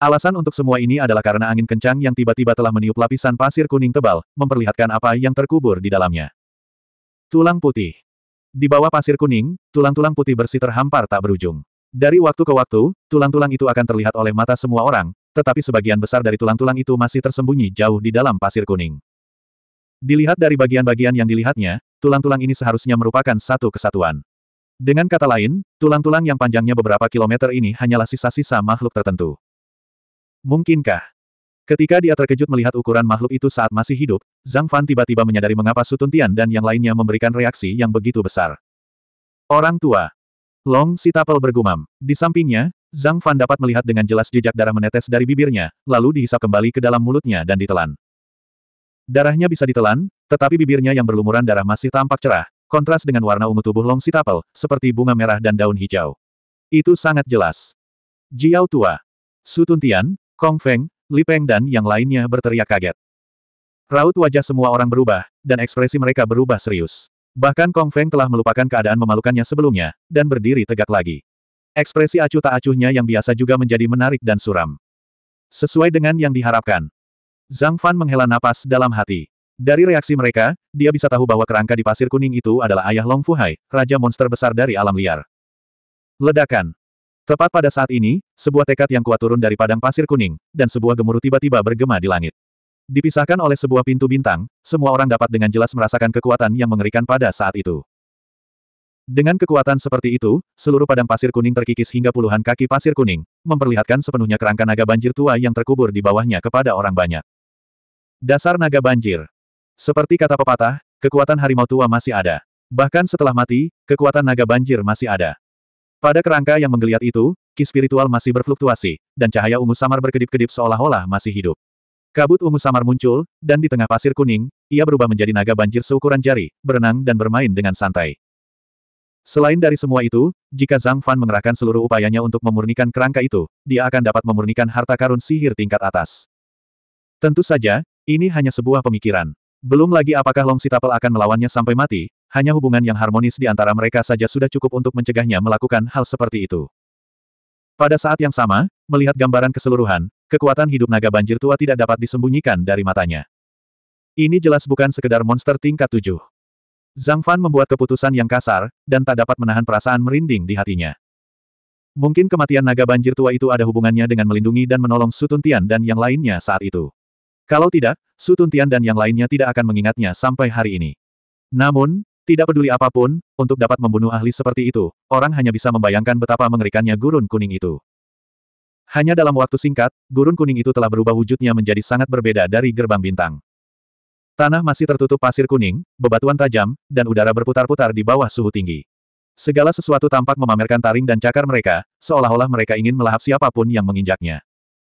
Alasan untuk semua ini adalah karena angin kencang yang tiba-tiba telah meniup lapisan pasir kuning tebal, memperlihatkan apa yang terkubur di dalamnya. Tulang putih. Di bawah pasir kuning, tulang-tulang putih bersih terhampar tak berujung. Dari waktu ke waktu, tulang-tulang itu akan terlihat oleh mata semua orang, tetapi sebagian besar dari tulang-tulang itu masih tersembunyi jauh di dalam pasir kuning. Dilihat dari bagian-bagian yang dilihatnya, tulang-tulang ini seharusnya merupakan satu kesatuan. Dengan kata lain, tulang-tulang yang panjangnya beberapa kilometer ini hanyalah sisa-sisa makhluk tertentu. Mungkinkah? Ketika dia terkejut melihat ukuran makhluk itu saat masih hidup, Zhang Fan tiba-tiba menyadari mengapa Sutuntian dan yang lainnya memberikan reaksi yang begitu besar. Orang tua. Long Sitapel bergumam. Di sampingnya, Zhang Fan dapat melihat dengan jelas jejak darah menetes dari bibirnya, lalu dihisap kembali ke dalam mulutnya dan ditelan. Darahnya bisa ditelan, tetapi bibirnya yang berlumuran darah masih tampak cerah, kontras dengan warna ungu tubuh Long Sitapel, seperti bunga merah dan daun hijau. Itu sangat jelas. Jiao Tua, Su Tuntian, Kong Feng, Li Peng dan yang lainnya berteriak kaget. Raut wajah semua orang berubah, dan ekspresi mereka berubah serius. Bahkan Kong Feng telah melupakan keadaan memalukannya sebelumnya, dan berdiri tegak lagi. Ekspresi acuh tak acuhnya yang biasa juga menjadi menarik dan suram. Sesuai dengan yang diharapkan, Zhang Fan menghela napas dalam hati. Dari reaksi mereka, dia bisa tahu bahwa kerangka di pasir kuning itu adalah ayah Long Fu Hai, raja monster besar dari alam liar. Ledakan. Tepat pada saat ini, sebuah tekad yang kuat turun dari padang pasir kuning, dan sebuah gemuruh tiba-tiba bergema di langit. Dipisahkan oleh sebuah pintu bintang, semua orang dapat dengan jelas merasakan kekuatan yang mengerikan pada saat itu. Dengan kekuatan seperti itu, seluruh padang pasir kuning terkikis hingga puluhan kaki pasir kuning, memperlihatkan sepenuhnya kerangka naga banjir tua yang terkubur di bawahnya kepada orang banyak. Dasar naga banjir. Seperti kata pepatah, kekuatan harimau tua masih ada. Bahkan setelah mati, kekuatan naga banjir masih ada. Pada kerangka yang menggeliat itu, ki spiritual masih berfluktuasi, dan cahaya ungu samar berkedip-kedip seolah-olah masih hidup. Kabut ungu samar muncul, dan di tengah pasir kuning, ia berubah menjadi naga banjir seukuran jari, berenang dan bermain dengan santai. Selain dari semua itu, jika Zhang Fan mengerahkan seluruh upayanya untuk memurnikan kerangka itu, dia akan dapat memurnikan harta karun sihir tingkat atas. Tentu saja, ini hanya sebuah pemikiran. Belum lagi apakah Long Sitapel akan melawannya sampai mati, hanya hubungan yang harmonis di antara mereka saja sudah cukup untuk mencegahnya melakukan hal seperti itu. Pada saat yang sama, melihat gambaran keseluruhan, kekuatan hidup naga banjir tua tidak dapat disembunyikan dari matanya. Ini jelas bukan sekedar monster tingkat tujuh. Zhang Fan membuat keputusan yang kasar, dan tak dapat menahan perasaan merinding di hatinya. Mungkin kematian naga banjir tua itu ada hubungannya dengan melindungi dan menolong Sutun Tian dan yang lainnya saat itu. Kalau tidak, Su Tian dan yang lainnya tidak akan mengingatnya sampai hari ini. Namun, tidak peduli apapun, untuk dapat membunuh ahli seperti itu, orang hanya bisa membayangkan betapa mengerikannya gurun kuning itu. Hanya dalam waktu singkat, gurun kuning itu telah berubah wujudnya menjadi sangat berbeda dari gerbang bintang. Tanah masih tertutup pasir kuning, bebatuan tajam, dan udara berputar-putar di bawah suhu tinggi. Segala sesuatu tampak memamerkan taring dan cakar mereka, seolah-olah mereka ingin melahap siapapun yang menginjaknya.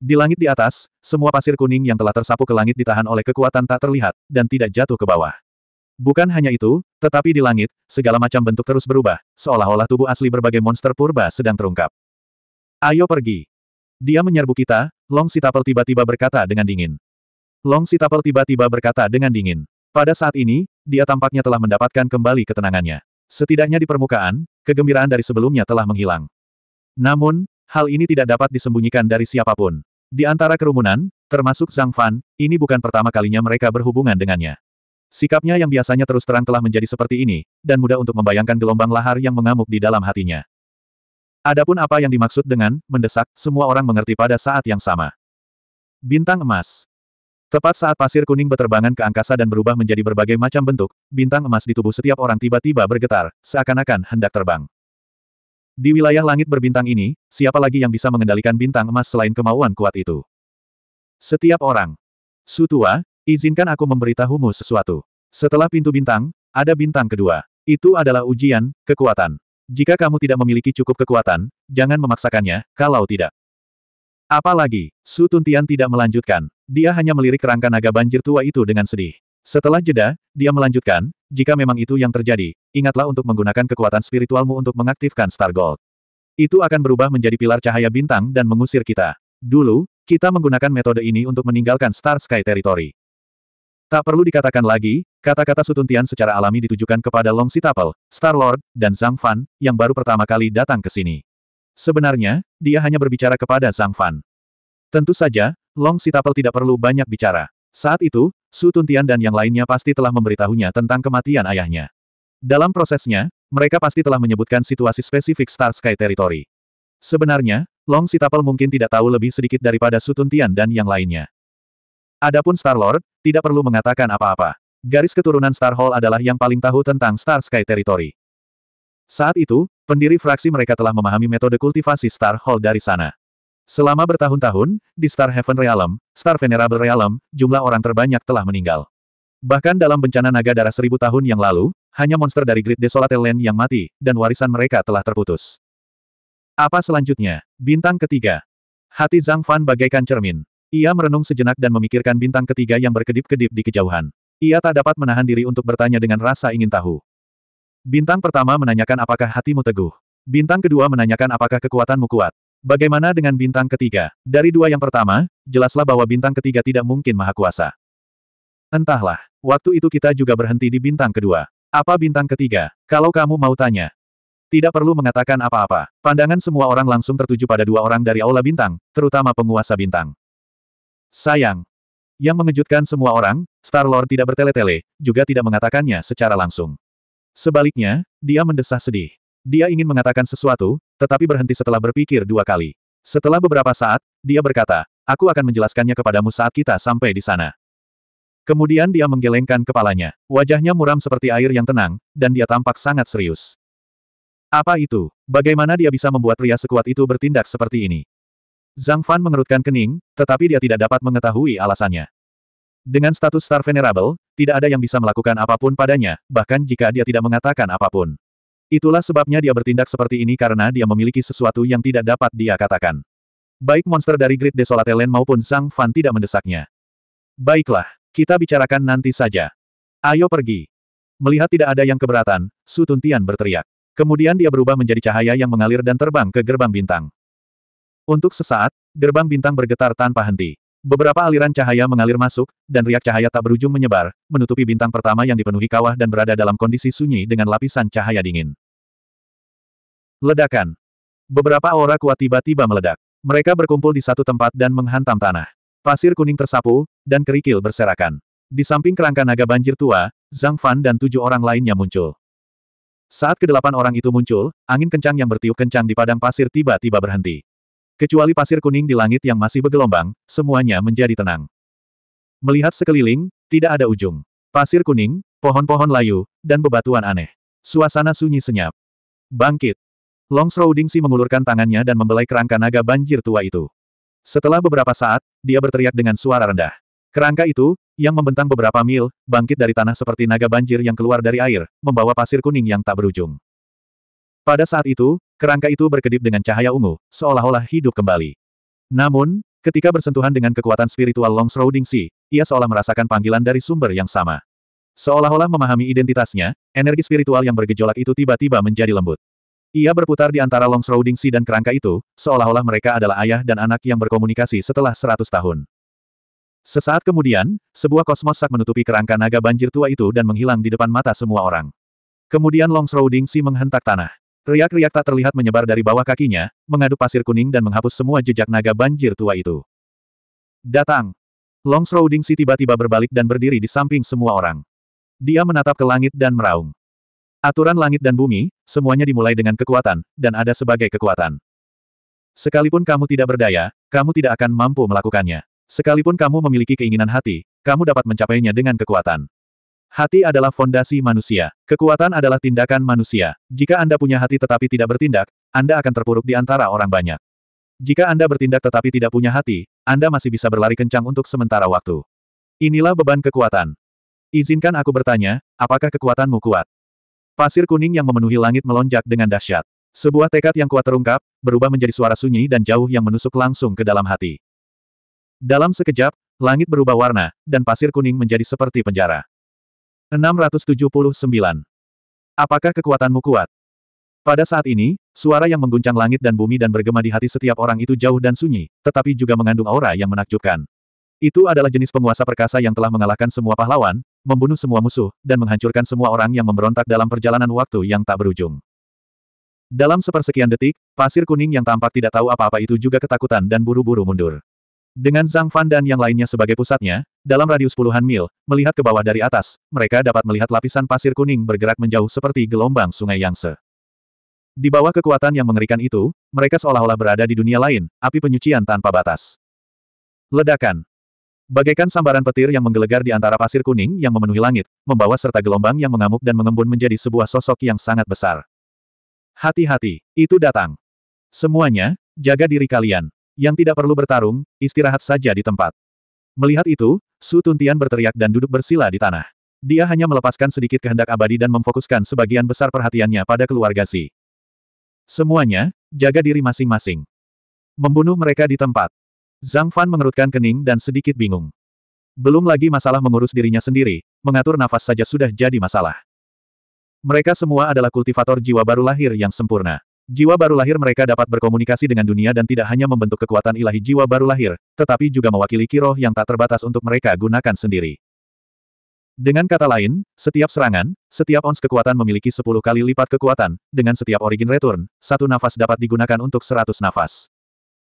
Di langit di atas, semua pasir kuning yang telah tersapu ke langit ditahan oleh kekuatan tak terlihat, dan tidak jatuh ke bawah. Bukan hanya itu, tetapi di langit, segala macam bentuk terus berubah, seolah-olah tubuh asli berbagai monster purba sedang terungkap. Ayo pergi. Dia menyerbu kita, Long Sitapel tiba-tiba berkata dengan dingin. Long Sitapel tiba-tiba berkata dengan dingin. Pada saat ini, dia tampaknya telah mendapatkan kembali ketenangannya. Setidaknya di permukaan, kegembiraan dari sebelumnya telah menghilang. Namun, hal ini tidak dapat disembunyikan dari siapapun. Di antara kerumunan, termasuk Zhang Fan, ini bukan pertama kalinya mereka berhubungan dengannya. Sikapnya yang biasanya terus terang telah menjadi seperti ini, dan mudah untuk membayangkan gelombang lahar yang mengamuk di dalam hatinya. Adapun apa yang dimaksud dengan mendesak, semua orang mengerti pada saat yang sama. Bintang emas. Tepat saat pasir kuning berterbangan ke angkasa dan berubah menjadi berbagai macam bentuk, bintang emas di tubuh setiap orang tiba-tiba bergetar, seakan-akan hendak terbang. Di wilayah langit berbintang ini, siapa lagi yang bisa mengendalikan bintang emas selain kemauan kuat itu? Setiap orang. Sutua, izinkan aku memberitahumu sesuatu. Setelah pintu bintang, ada bintang kedua. Itu adalah ujian, kekuatan. Jika kamu tidak memiliki cukup kekuatan, jangan memaksakannya, kalau tidak. Apalagi, Su Tuntian tidak melanjutkan. Dia hanya melirik kerangka naga banjir tua itu dengan sedih. Setelah jeda, dia melanjutkan, jika memang itu yang terjadi, ingatlah untuk menggunakan kekuatan spiritualmu untuk mengaktifkan Star Gold. Itu akan berubah menjadi pilar cahaya bintang dan mengusir kita. Dulu, kita menggunakan metode ini untuk meninggalkan Star Sky Territory. Tak perlu dikatakan lagi, kata-kata sutuntian secara alami ditujukan kepada Long Sitapel, Star-Lord, dan Zhang Fan, yang baru pertama kali datang ke sini. Sebenarnya, dia hanya berbicara kepada Zhang Fan. Tentu saja, Long Sitapel tidak perlu banyak bicara. Saat itu, Su Tuntian dan yang lainnya pasti telah memberitahunya tentang kematian ayahnya. Dalam prosesnya, mereka pasti telah menyebutkan situasi spesifik Star Sky Territory. Sebenarnya, Long Sitapel mungkin tidak tahu lebih sedikit daripada Su Tuntian dan yang lainnya. Adapun Star-Lord, tidak perlu mengatakan apa-apa. Garis keturunan Star Hall adalah yang paling tahu tentang Star Sky Territory. Saat itu, pendiri fraksi mereka telah memahami metode kultivasi Star Hall dari sana. Selama bertahun-tahun, di Star Heaven Realm, Star Venerable Realm, jumlah orang terbanyak telah meninggal. Bahkan dalam bencana naga darah seribu tahun yang lalu, hanya monster dari Great Desolate Land yang mati, dan warisan mereka telah terputus. Apa selanjutnya? Bintang ketiga. Hati Zhang Fan bagaikan cermin. Ia merenung sejenak dan memikirkan bintang ketiga yang berkedip-kedip di kejauhan. Ia tak dapat menahan diri untuk bertanya dengan rasa ingin tahu. Bintang pertama menanyakan apakah hatimu teguh. Bintang kedua menanyakan apakah kekuatanmu kuat. Bagaimana dengan bintang ketiga? Dari dua yang pertama, jelaslah bahwa bintang ketiga tidak mungkin maha kuasa. Entahlah, waktu itu kita juga berhenti di bintang kedua. Apa bintang ketiga? Kalau kamu mau tanya. Tidak perlu mengatakan apa-apa. Pandangan semua orang langsung tertuju pada dua orang dari Aula Bintang, terutama penguasa bintang. Sayang. Yang mengejutkan semua orang, Star-Lord tidak bertele-tele, juga tidak mengatakannya secara langsung. Sebaliknya, dia mendesah sedih. Dia ingin mengatakan sesuatu, tetapi berhenti setelah berpikir dua kali. Setelah beberapa saat, dia berkata, aku akan menjelaskannya kepadamu saat kita sampai di sana. Kemudian dia menggelengkan kepalanya. Wajahnya muram seperti air yang tenang, dan dia tampak sangat serius. Apa itu? Bagaimana dia bisa membuat pria sekuat itu bertindak seperti ini? Zhang Fan mengerutkan kening, tetapi dia tidak dapat mengetahui alasannya. Dengan status Star Venerable, tidak ada yang bisa melakukan apapun padanya, bahkan jika dia tidak mengatakan apapun. Itulah sebabnya dia bertindak seperti ini karena dia memiliki sesuatu yang tidak dapat dia katakan. Baik monster dari Great Desolate Land maupun Sang Fan tidak mendesaknya. Baiklah, kita bicarakan nanti saja. Ayo pergi. Melihat tidak ada yang keberatan, Su Tuntian berteriak. Kemudian dia berubah menjadi cahaya yang mengalir dan terbang ke gerbang bintang. Untuk sesaat, gerbang bintang bergetar tanpa henti. Beberapa aliran cahaya mengalir masuk, dan riak cahaya tak berujung menyebar, menutupi bintang pertama yang dipenuhi kawah dan berada dalam kondisi sunyi dengan lapisan cahaya dingin. Ledakan. Beberapa aura kuat tiba-tiba meledak. Mereka berkumpul di satu tempat dan menghantam tanah. Pasir kuning tersapu, dan kerikil berserakan. Di samping kerangka naga banjir tua, Zhang Fan dan tujuh orang lainnya muncul. Saat kedelapan orang itu muncul, angin kencang yang bertiup kencang di padang pasir tiba-tiba berhenti. Kecuali pasir kuning di langit yang masih bergelombang, semuanya menjadi tenang. Melihat sekeliling, tidak ada ujung. Pasir kuning, pohon-pohon layu, dan bebatuan aneh. Suasana sunyi senyap. Bangkit. Long Shroud mengulurkan tangannya dan membelai kerangka naga banjir tua itu. Setelah beberapa saat, dia berteriak dengan suara rendah. Kerangka itu, yang membentang beberapa mil, bangkit dari tanah seperti naga banjir yang keluar dari air, membawa pasir kuning yang tak berujung. Pada saat itu, kerangka itu berkedip dengan cahaya ungu, seolah-olah hidup kembali. Namun, ketika bersentuhan dengan kekuatan spiritual Long Shroud ia seolah merasakan panggilan dari sumber yang sama. Seolah-olah memahami identitasnya, energi spiritual yang bergejolak itu tiba-tiba menjadi lembut. Ia berputar di antara Long Shrouding dan kerangka itu, seolah-olah mereka adalah ayah dan anak yang berkomunikasi setelah seratus tahun. Sesaat kemudian, sebuah kosmos sak menutupi kerangka naga banjir tua itu dan menghilang di depan mata semua orang. Kemudian Long Shrouding Si menghentak tanah. Riak-riak tak terlihat menyebar dari bawah kakinya, mengadu pasir kuning dan menghapus semua jejak naga banjir tua itu. Datang! Long Shrouding Si tiba-tiba berbalik dan berdiri di samping semua orang. Dia menatap ke langit dan meraung. Aturan langit dan bumi, semuanya dimulai dengan kekuatan, dan ada sebagai kekuatan. Sekalipun kamu tidak berdaya, kamu tidak akan mampu melakukannya. Sekalipun kamu memiliki keinginan hati, kamu dapat mencapainya dengan kekuatan. Hati adalah fondasi manusia. Kekuatan adalah tindakan manusia. Jika Anda punya hati tetapi tidak bertindak, Anda akan terpuruk di antara orang banyak. Jika Anda bertindak tetapi tidak punya hati, Anda masih bisa berlari kencang untuk sementara waktu. Inilah beban kekuatan. Izinkan aku bertanya, apakah kekuatanmu kuat? Pasir kuning yang memenuhi langit melonjak dengan dahsyat. Sebuah tekad yang kuat terungkap, berubah menjadi suara sunyi dan jauh yang menusuk langsung ke dalam hati. Dalam sekejap, langit berubah warna, dan pasir kuning menjadi seperti penjara. 679. Apakah kekuatanmu kuat? Pada saat ini, suara yang mengguncang langit dan bumi dan bergema di hati setiap orang itu jauh dan sunyi, tetapi juga mengandung aura yang menakjubkan. Itu adalah jenis penguasa perkasa yang telah mengalahkan semua pahlawan, membunuh semua musuh, dan menghancurkan semua orang yang memberontak dalam perjalanan waktu yang tak berujung. Dalam sepersekian detik, pasir kuning yang tampak tidak tahu apa-apa itu juga ketakutan dan buru-buru mundur. Dengan Zhang Fan dan yang lainnya sebagai pusatnya, dalam radius puluhan mil, melihat ke bawah dari atas, mereka dapat melihat lapisan pasir kuning bergerak menjauh seperti gelombang sungai yang se. Di bawah kekuatan yang mengerikan itu, mereka seolah-olah berada di dunia lain, api penyucian tanpa batas. Ledakan. Bagaikan sambaran petir yang menggelegar di antara pasir kuning yang memenuhi langit, membawa serta gelombang yang mengamuk dan mengembun menjadi sebuah sosok yang sangat besar. Hati-hati, itu datang. Semuanya, jaga diri kalian. Yang tidak perlu bertarung, istirahat saja di tempat. Melihat itu, Su Tuntian berteriak dan duduk bersila di tanah. Dia hanya melepaskan sedikit kehendak abadi dan memfokuskan sebagian besar perhatiannya pada keluarga Si. Semuanya, jaga diri masing-masing. Membunuh mereka di tempat. Zhang Fan mengerutkan kening dan sedikit bingung. Belum lagi masalah mengurus dirinya sendiri, mengatur nafas saja sudah jadi masalah. Mereka semua adalah kultivator jiwa baru lahir yang sempurna. Jiwa baru lahir mereka dapat berkomunikasi dengan dunia dan tidak hanya membentuk kekuatan ilahi jiwa baru lahir, tetapi juga mewakili kiroh yang tak terbatas untuk mereka gunakan sendiri. Dengan kata lain, setiap serangan, setiap ons kekuatan memiliki 10 kali lipat kekuatan, dengan setiap origin return, satu nafas dapat digunakan untuk 100 nafas.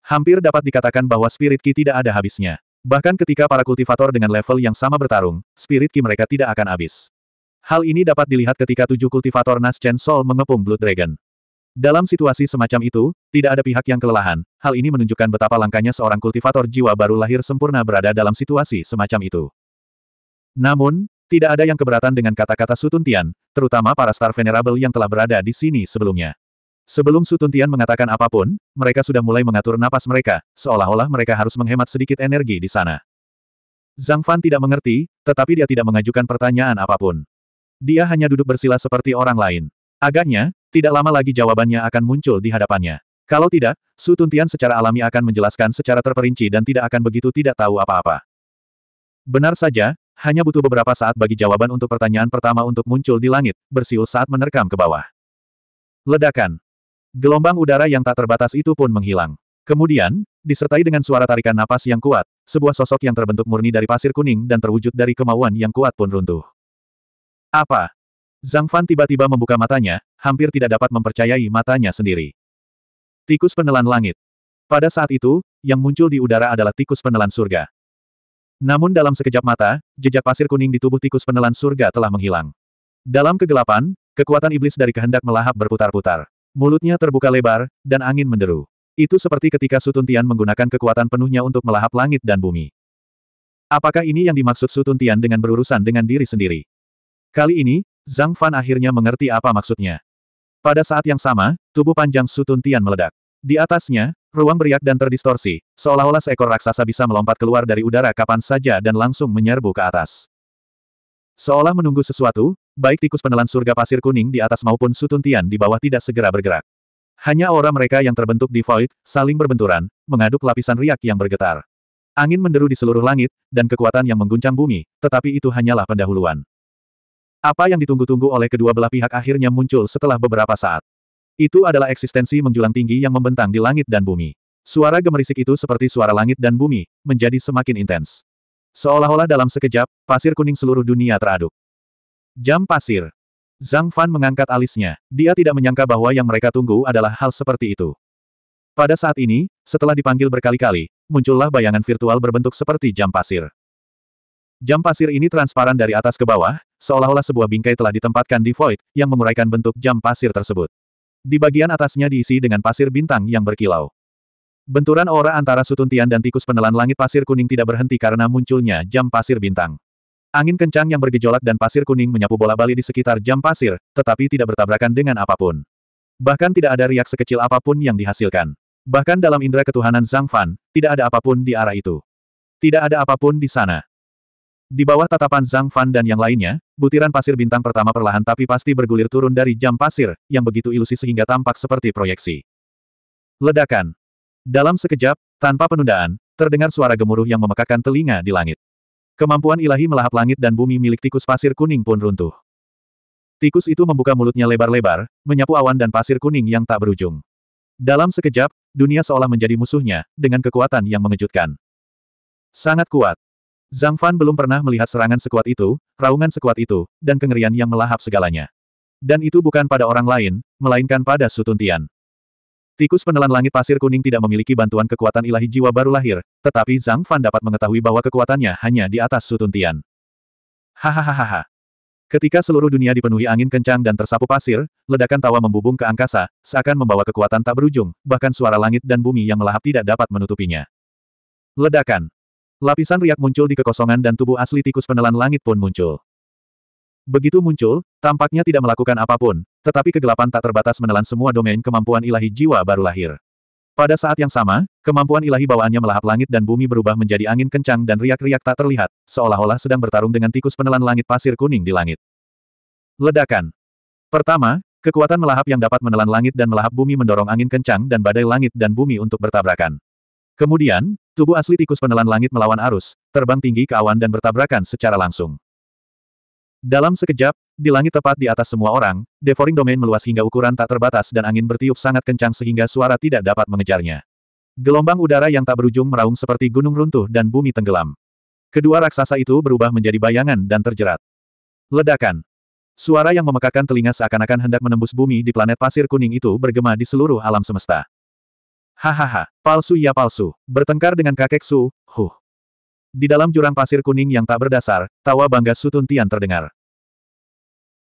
Hampir dapat dikatakan bahwa spirit Ki tidak ada habisnya. Bahkan ketika para kultivator dengan level yang sama bertarung, spirit Ki mereka tidak akan habis. Hal ini dapat dilihat ketika tujuh kultivator Nas Chen Sol mengepung Blood Dragon. Dalam situasi semacam itu, tidak ada pihak yang kelelahan, hal ini menunjukkan betapa langkanya seorang kultivator jiwa baru lahir sempurna berada dalam situasi semacam itu. Namun, tidak ada yang keberatan dengan kata-kata Sutun Tian, terutama para Star Venerable yang telah berada di sini sebelumnya. Sebelum Sutuntian mengatakan apapun, mereka sudah mulai mengatur napas mereka, seolah-olah mereka harus menghemat sedikit energi di sana. Zhang Fan tidak mengerti, tetapi dia tidak mengajukan pertanyaan apapun. Dia hanya duduk bersila seperti orang lain. Agaknya, tidak lama lagi jawabannya akan muncul di hadapannya. Kalau tidak, Su Tuntian secara alami akan menjelaskan secara terperinci dan tidak akan begitu tidak tahu apa-apa. Benar saja, hanya butuh beberapa saat bagi jawaban untuk pertanyaan pertama untuk muncul di langit, bersiul saat menerkam ke bawah. Ledakan. Gelombang udara yang tak terbatas itu pun menghilang. Kemudian, disertai dengan suara tarikan napas yang kuat, sebuah sosok yang terbentuk murni dari pasir kuning dan terwujud dari kemauan yang kuat pun runtuh. Apa? Zhang Fan tiba-tiba membuka matanya, hampir tidak dapat mempercayai matanya sendiri. Tikus penelan langit. Pada saat itu, yang muncul di udara adalah tikus penelan surga. Namun dalam sekejap mata, jejak pasir kuning di tubuh tikus penelan surga telah menghilang. Dalam kegelapan, kekuatan iblis dari kehendak melahap berputar-putar. Mulutnya terbuka lebar, dan angin menderu. Itu seperti ketika Sutuntian menggunakan kekuatan penuhnya untuk melahap langit dan bumi. Apakah ini yang dimaksud Sutuntian dengan berurusan dengan diri sendiri? Kali ini, Zhang Fan akhirnya mengerti apa maksudnya. Pada saat yang sama, tubuh panjang Sutuntian meledak. Di atasnya, ruang beriak dan terdistorsi, seolah-olah seekor raksasa bisa melompat keluar dari udara kapan saja dan langsung menyerbu ke atas. Seolah menunggu sesuatu, Baik tikus penelan surga pasir kuning di atas maupun sutuntian di bawah tidak segera bergerak. Hanya aura mereka yang terbentuk di void, saling berbenturan, mengaduk lapisan riak yang bergetar. Angin menderu di seluruh langit, dan kekuatan yang mengguncang bumi, tetapi itu hanyalah pendahuluan. Apa yang ditunggu-tunggu oleh kedua belah pihak akhirnya muncul setelah beberapa saat. Itu adalah eksistensi menjulang tinggi yang membentang di langit dan bumi. Suara gemerisik itu seperti suara langit dan bumi, menjadi semakin intens. Seolah-olah dalam sekejap, pasir kuning seluruh dunia teraduk. Jam pasir. Zhang Fan mengangkat alisnya. Dia tidak menyangka bahwa yang mereka tunggu adalah hal seperti itu. Pada saat ini, setelah dipanggil berkali-kali, muncullah bayangan virtual berbentuk seperti jam pasir. Jam pasir ini transparan dari atas ke bawah, seolah-olah sebuah bingkai telah ditempatkan di void, yang menguraikan bentuk jam pasir tersebut. Di bagian atasnya diisi dengan pasir bintang yang berkilau. Benturan aura antara Sutuntian dan tikus penelan langit pasir kuning tidak berhenti karena munculnya jam pasir bintang. Angin kencang yang bergejolak dan pasir kuning menyapu bola bali di sekitar jam pasir, tetapi tidak bertabrakan dengan apapun. Bahkan tidak ada riak sekecil apapun yang dihasilkan. Bahkan dalam indera ketuhanan Zhang Fan, tidak ada apapun di arah itu. Tidak ada apapun di sana. Di bawah tatapan Zhang Fan dan yang lainnya, butiran pasir bintang pertama perlahan tapi pasti bergulir turun dari jam pasir, yang begitu ilusi sehingga tampak seperti proyeksi. Ledakan. Dalam sekejap, tanpa penundaan, terdengar suara gemuruh yang memekakan telinga di langit. Kemampuan ilahi melahap langit dan bumi milik tikus pasir kuning pun runtuh. Tikus itu membuka mulutnya lebar-lebar, menyapu awan dan pasir kuning yang tak berujung. Dalam sekejap, dunia seolah menjadi musuhnya, dengan kekuatan yang mengejutkan. Sangat kuat. Zhang Fan belum pernah melihat serangan sekuat itu, raungan sekuat itu, dan kengerian yang melahap segalanya. Dan itu bukan pada orang lain, melainkan pada Sutuntian. Tikus penelan langit pasir kuning tidak memiliki bantuan kekuatan ilahi jiwa baru lahir, tetapi Zhang Fan dapat mengetahui bahwa kekuatannya hanya di atas sutuntian. Hahaha. Ketika seluruh dunia dipenuhi angin kencang dan tersapu pasir, ledakan tawa membubung ke angkasa, seakan membawa kekuatan tak berujung, bahkan suara langit dan bumi yang melahap tidak dapat menutupinya. Ledakan. Lapisan riak muncul di kekosongan dan tubuh asli tikus penelan langit pun muncul. Begitu muncul, tampaknya tidak melakukan apapun, tetapi kegelapan tak terbatas menelan semua domain kemampuan ilahi jiwa baru lahir. Pada saat yang sama, kemampuan ilahi bawaannya melahap langit dan bumi berubah menjadi angin kencang dan riak-riak tak terlihat, seolah-olah sedang bertarung dengan tikus penelan langit pasir kuning di langit. Ledakan. Pertama, kekuatan melahap yang dapat menelan langit dan melahap bumi mendorong angin kencang dan badai langit dan bumi untuk bertabrakan. Kemudian, tubuh asli tikus penelan langit melawan arus, terbang tinggi ke awan dan bertabrakan secara langsung. Dalam sekejap, di langit tepat di atas semua orang, devouring domain meluas hingga ukuran tak terbatas dan angin bertiup sangat kencang sehingga suara tidak dapat mengejarnya. Gelombang udara yang tak berujung meraung seperti gunung runtuh dan bumi tenggelam. Kedua raksasa itu berubah menjadi bayangan dan terjerat. Ledakan. Suara yang memekakan telinga seakan-akan hendak menembus bumi di planet pasir kuning itu bergema di seluruh alam semesta. Hahaha, palsu ya palsu, bertengkar dengan kakek Su, huh. Di dalam jurang pasir kuning yang tak berdasar, tawa bangga Sutun Tian terdengar.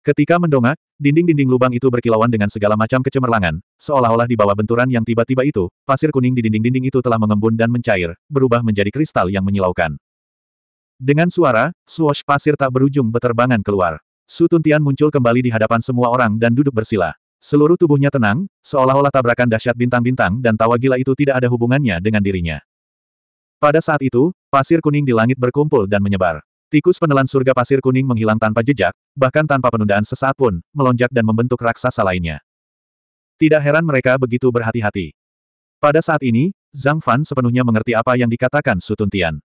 Ketika mendongak, dinding-dinding lubang itu berkilauan dengan segala macam kecemerlangan, seolah-olah di bawah benturan yang tiba-tiba itu, pasir kuning di dinding-dinding itu telah mengembun dan mencair, berubah menjadi kristal yang menyilaukan. Dengan suara, swash pasir tak berujung beterbangan keluar. Sutun Tian muncul kembali di hadapan semua orang dan duduk bersila. Seluruh tubuhnya tenang, seolah-olah tabrakan dahsyat bintang-bintang dan tawa gila itu tidak ada hubungannya dengan dirinya. Pada saat itu, pasir kuning di langit berkumpul dan menyebar. Tikus penelan surga pasir kuning menghilang tanpa jejak, bahkan tanpa penundaan sesaat pun, melonjak dan membentuk raksasa lainnya. Tidak heran mereka begitu berhati-hati. Pada saat ini, Zhang Fan sepenuhnya mengerti apa yang dikatakan Sutuntian.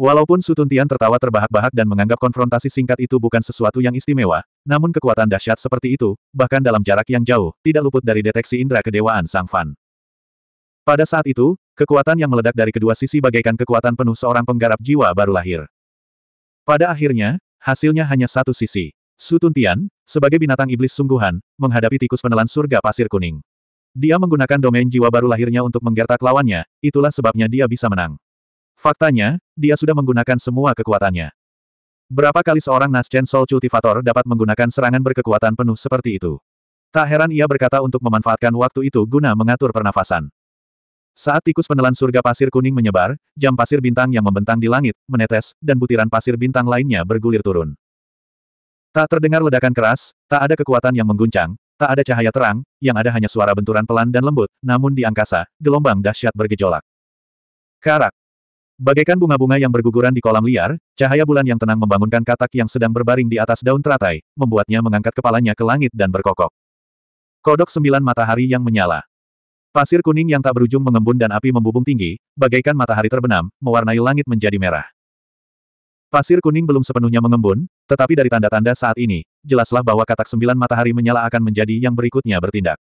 Walaupun Sutuntian tertawa terbahak-bahak dan menganggap konfrontasi singkat itu bukan sesuatu yang istimewa, namun kekuatan dahsyat seperti itu, bahkan dalam jarak yang jauh, tidak luput dari deteksi indera kedewaan Zhang Fan. Pada saat itu, Kekuatan yang meledak dari kedua sisi bagaikan kekuatan penuh seorang penggarap jiwa baru lahir. Pada akhirnya, hasilnya hanya satu sisi. Sutuntian, sebagai binatang iblis sungguhan, menghadapi tikus penelan surga pasir kuning. Dia menggunakan domain jiwa baru lahirnya untuk menggertak lawannya, itulah sebabnya dia bisa menang. Faktanya, dia sudah menggunakan semua kekuatannya. Berapa kali seorang Naschen Soul Cultivator dapat menggunakan serangan berkekuatan penuh seperti itu? Tak heran ia berkata untuk memanfaatkan waktu itu guna mengatur pernafasan. Saat tikus penelan surga pasir kuning menyebar, jam pasir bintang yang membentang di langit, menetes, dan butiran pasir bintang lainnya bergulir turun. Tak terdengar ledakan keras, tak ada kekuatan yang mengguncang, tak ada cahaya terang, yang ada hanya suara benturan pelan dan lembut, namun di angkasa, gelombang dahsyat bergejolak. Karak. Bagaikan bunga-bunga yang berguguran di kolam liar, cahaya bulan yang tenang membangunkan katak yang sedang berbaring di atas daun teratai, membuatnya mengangkat kepalanya ke langit dan berkokok. Kodok sembilan matahari yang menyala. Pasir kuning yang tak berujung mengembun dan api membubung tinggi, bagaikan matahari terbenam, mewarnai langit menjadi merah. Pasir kuning belum sepenuhnya mengembun, tetapi dari tanda-tanda saat ini, jelaslah bahwa katak sembilan matahari menyala akan menjadi yang berikutnya bertindak.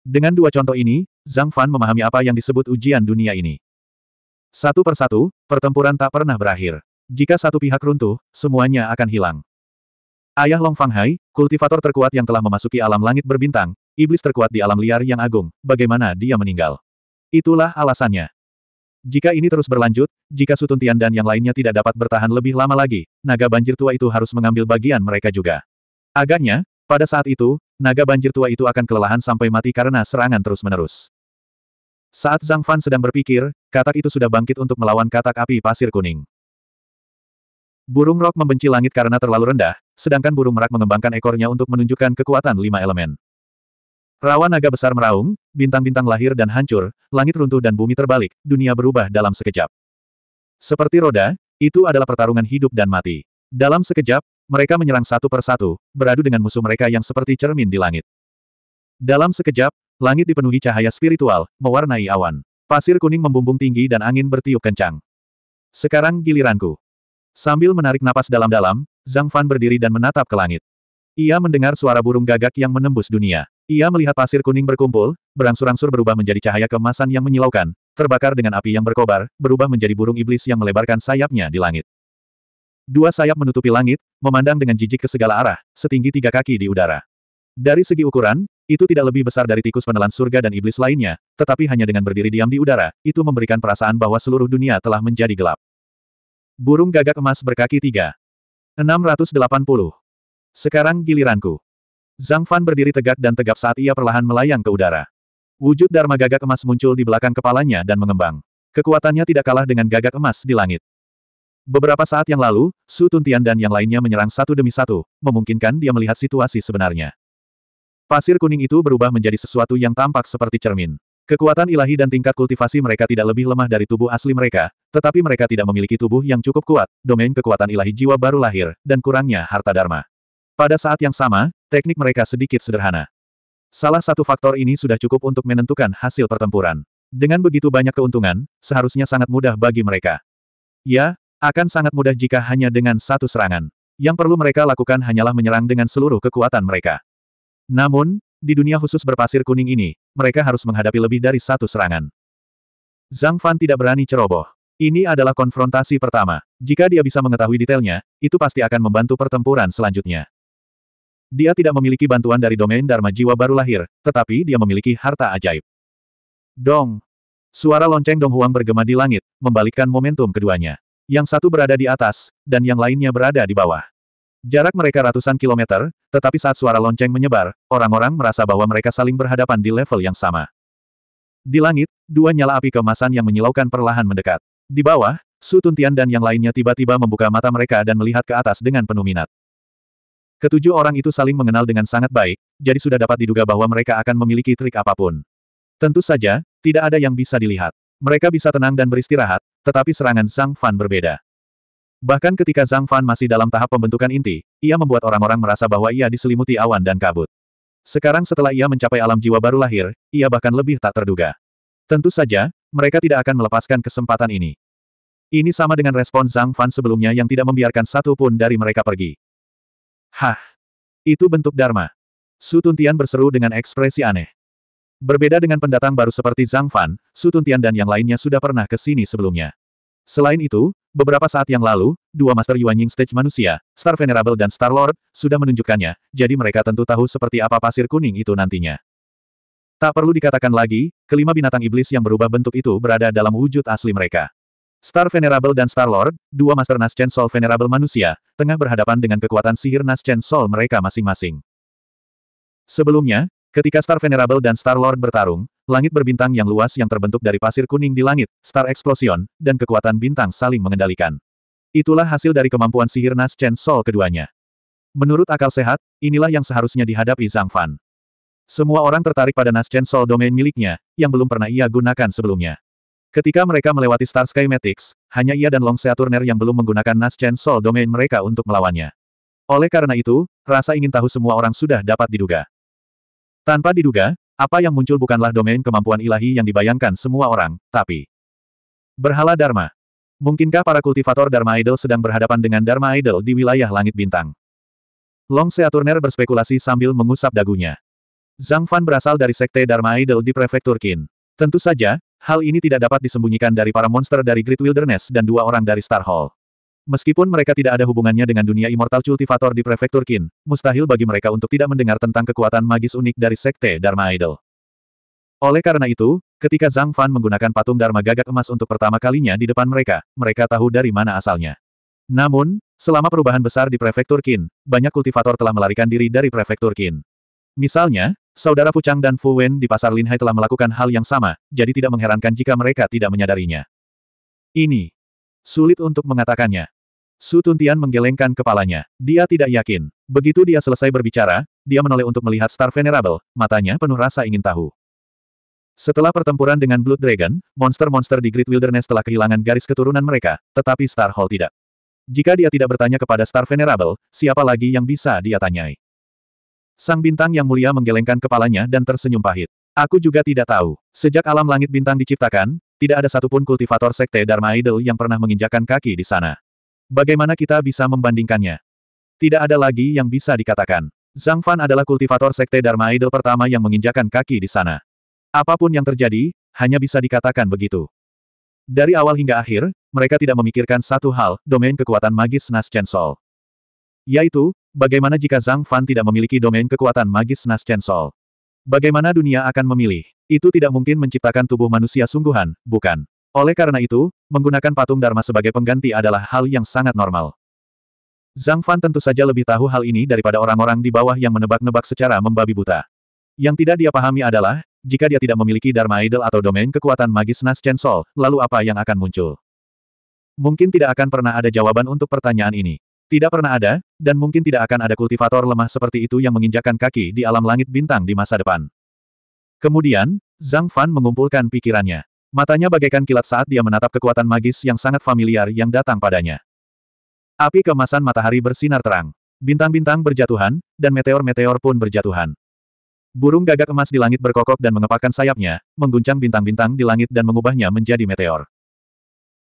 Dengan dua contoh ini, Zhang Fan memahami apa yang disebut ujian dunia ini. Satu persatu, pertempuran tak pernah berakhir. Jika satu pihak runtuh, semuanya akan hilang. Ayah Long Fang Hai, kultivator terkuat yang telah memasuki alam langit berbintang, iblis terkuat di alam liar yang agung, bagaimana dia meninggal. Itulah alasannya. Jika ini terus berlanjut, jika Sutun Tian dan yang lainnya tidak dapat bertahan lebih lama lagi, naga banjir tua itu harus mengambil bagian mereka juga. Agaknya, pada saat itu, naga banjir tua itu akan kelelahan sampai mati karena serangan terus-menerus. Saat Zhang Fan sedang berpikir, katak itu sudah bangkit untuk melawan katak api pasir kuning. Burung rok membenci langit karena terlalu rendah, sedangkan burung merak mengembangkan ekornya untuk menunjukkan kekuatan lima elemen. Rawa naga besar meraung, bintang-bintang lahir dan hancur, langit runtuh dan bumi terbalik, dunia berubah dalam sekejap. Seperti roda, itu adalah pertarungan hidup dan mati. Dalam sekejap, mereka menyerang satu persatu, beradu dengan musuh mereka yang seperti cermin di langit. Dalam sekejap, langit dipenuhi cahaya spiritual, mewarnai awan. Pasir kuning membumbung tinggi dan angin bertiup kencang. Sekarang giliranku. Sambil menarik napas dalam-dalam, Zhang Fan berdiri dan menatap ke langit. Ia mendengar suara burung gagak yang menembus dunia. Ia melihat pasir kuning berkumpul, berangsur-angsur berubah menjadi cahaya kemasan yang menyilaukan, terbakar dengan api yang berkobar, berubah menjadi burung iblis yang melebarkan sayapnya di langit. Dua sayap menutupi langit, memandang dengan jijik ke segala arah, setinggi tiga kaki di udara. Dari segi ukuran, itu tidak lebih besar dari tikus penelan surga dan iblis lainnya, tetapi hanya dengan berdiri diam di udara, itu memberikan perasaan bahwa seluruh dunia telah menjadi gelap. Burung gagak emas berkaki tiga. 680. Sekarang giliranku. Zhang Fan berdiri tegak dan tegap saat ia perlahan melayang ke udara. Wujud Dharma gagak emas muncul di belakang kepalanya dan mengembang. Kekuatannya tidak kalah dengan gagak emas di langit. Beberapa saat yang lalu, Su Tuntian dan yang lainnya menyerang satu demi satu, memungkinkan dia melihat situasi sebenarnya. Pasir kuning itu berubah menjadi sesuatu yang tampak seperti cermin. Kekuatan ilahi dan tingkat kultivasi mereka tidak lebih lemah dari tubuh asli mereka, tetapi mereka tidak memiliki tubuh yang cukup kuat, domain kekuatan ilahi jiwa baru lahir, dan kurangnya harta dharma. Pada saat yang sama, teknik mereka sedikit sederhana. Salah satu faktor ini sudah cukup untuk menentukan hasil pertempuran. Dengan begitu banyak keuntungan, seharusnya sangat mudah bagi mereka. Ya, akan sangat mudah jika hanya dengan satu serangan. Yang perlu mereka lakukan hanyalah menyerang dengan seluruh kekuatan mereka. Namun, di dunia khusus berpasir kuning ini, mereka harus menghadapi lebih dari satu serangan. Zhang Fan tidak berani ceroboh. Ini adalah konfrontasi pertama. Jika dia bisa mengetahui detailnya, itu pasti akan membantu pertempuran selanjutnya. Dia tidak memiliki bantuan dari domain Dharma Jiwa baru lahir, tetapi dia memiliki harta ajaib. Dong! Suara lonceng Dong Huang bergema di langit, membalikkan momentum keduanya. Yang satu berada di atas, dan yang lainnya berada di bawah. Jarak mereka ratusan kilometer, tetapi saat suara lonceng menyebar, orang-orang merasa bahwa mereka saling berhadapan di level yang sama. Di langit, dua nyala api kemasan yang menyilaukan perlahan mendekat. Di bawah, Su Tuntian dan yang lainnya tiba-tiba membuka mata mereka dan melihat ke atas dengan penuh minat. Ketujuh orang itu saling mengenal dengan sangat baik, jadi sudah dapat diduga bahwa mereka akan memiliki trik apapun. Tentu saja, tidak ada yang bisa dilihat. Mereka bisa tenang dan beristirahat, tetapi serangan Sang Fan berbeda. Bahkan ketika Zhang Fan masih dalam tahap pembentukan inti, ia membuat orang-orang merasa bahwa ia diselimuti awan dan kabut. Sekarang setelah ia mencapai alam jiwa baru lahir, ia bahkan lebih tak terduga. Tentu saja, mereka tidak akan melepaskan kesempatan ini. Ini sama dengan respon Zhang Fan sebelumnya yang tidak membiarkan satu pun dari mereka pergi. Hah! Itu bentuk Dharma. Su Tuntian berseru dengan ekspresi aneh. Berbeda dengan pendatang baru seperti Zhang Fan, Su Tuntian dan yang lainnya sudah pernah ke sini sebelumnya. Selain itu, Beberapa saat yang lalu, dua Master Yuan Ying Stage manusia, Star Venerable dan Star Lord, sudah menunjukkannya, jadi mereka tentu tahu seperti apa pasir kuning itu nantinya. Tak perlu dikatakan lagi, kelima binatang iblis yang berubah bentuk itu berada dalam wujud asli mereka. Star Venerable dan Star Lord, dua Master Naschen Sol Venerable manusia, tengah berhadapan dengan kekuatan sihir Naschen Sol mereka masing-masing. Sebelumnya, ketika Star Venerable dan Star Lord bertarung, langit berbintang yang luas yang terbentuk dari pasir kuning di langit, star explosion, dan kekuatan bintang saling mengendalikan. Itulah hasil dari kemampuan sihir Nas Chen Sol keduanya. Menurut akal sehat, inilah yang seharusnya dihadapi Zhang Fan. Semua orang tertarik pada Nas Chen Sol domain miliknya, yang belum pernah ia gunakan sebelumnya. Ketika mereka melewati Star Sky Matics, hanya ia dan Long Seaturner yang belum menggunakan Nas Chen Sol domain mereka untuk melawannya. Oleh karena itu, rasa ingin tahu semua orang sudah dapat diduga. Tanpa diduga, apa yang muncul bukanlah domain kemampuan ilahi yang dibayangkan semua orang, tapi Berhala Dharma. Mungkinkah para kultivator Dharma Idol sedang berhadapan dengan Dharma Idol di wilayah Langit Bintang? Long Seaturner berspekulasi sambil mengusap dagunya. Zhang Fan berasal dari sekte Dharma Idol di Prefektur Qin. Tentu saja, hal ini tidak dapat disembunyikan dari para monster dari Great Wilderness dan dua orang dari Star Hall. Meskipun mereka tidak ada hubungannya dengan dunia Immortal Cultivator di Prefektur Qin, mustahil bagi mereka untuk tidak mendengar tentang kekuatan magis unik dari Sekte Dharma Idol. Oleh karena itu, ketika Zhang Fan menggunakan patung Dharma gagak emas untuk pertama kalinya di depan mereka, mereka tahu dari mana asalnya. Namun, selama perubahan besar di Prefektur Qin, banyak kultivator telah melarikan diri dari Prefektur Qin. Misalnya, saudara Fu Chang dan Fu Wen di pasar Linhai telah melakukan hal yang sama, jadi tidak mengherankan jika mereka tidak menyadarinya. Ini Sulit untuk mengatakannya. Su Tuntian menggelengkan kepalanya. Dia tidak yakin. Begitu dia selesai berbicara, dia menoleh untuk melihat Star Venerable, matanya penuh rasa ingin tahu. Setelah pertempuran dengan Blood Dragon, monster-monster di Great Wilderness telah kehilangan garis keturunan mereka, tetapi Star Hall tidak. Jika dia tidak bertanya kepada Star Venerable, siapa lagi yang bisa dia tanyai? Sang bintang yang mulia menggelengkan kepalanya dan tersenyum pahit. Aku juga tidak tahu. Sejak alam langit bintang diciptakan, tidak ada satupun kultivator sekte Dharma Idol yang pernah menginjakan kaki di sana. Bagaimana kita bisa membandingkannya? Tidak ada lagi yang bisa dikatakan. Zhang Fan adalah kultivator sekte Dharma Idol pertama yang menginjakan kaki di sana. Apapun yang terjadi, hanya bisa dikatakan begitu. Dari awal hingga akhir, mereka tidak memikirkan satu hal, domain kekuatan magis Nas Chen Sol. Yaitu, bagaimana jika Zhang Fan tidak memiliki domain kekuatan magis Nas Chen Sol. Bagaimana dunia akan memilih? Itu tidak mungkin menciptakan tubuh manusia sungguhan, bukan? Oleh karena itu, menggunakan patung Dharma sebagai pengganti adalah hal yang sangat normal. Zhang Fan tentu saja lebih tahu hal ini daripada orang-orang di bawah yang menebak-nebak secara membabi buta. Yang tidak dia pahami adalah, jika dia tidak memiliki Dharma Idol atau domain kekuatan magis Nas Chen Sol, lalu apa yang akan muncul? Mungkin tidak akan pernah ada jawaban untuk pertanyaan ini. Tidak pernah ada, dan mungkin tidak akan ada kultivator lemah seperti itu yang menginjakan kaki di alam langit bintang di masa depan. Kemudian, Zhang Fan mengumpulkan pikirannya. Matanya bagaikan kilat saat dia menatap kekuatan magis yang sangat familiar yang datang padanya. Api kemasan matahari bersinar terang. Bintang-bintang berjatuhan, dan meteor-meteor pun berjatuhan. Burung gagak emas di langit berkokok dan mengepakkan sayapnya, mengguncang bintang-bintang di langit dan mengubahnya menjadi meteor.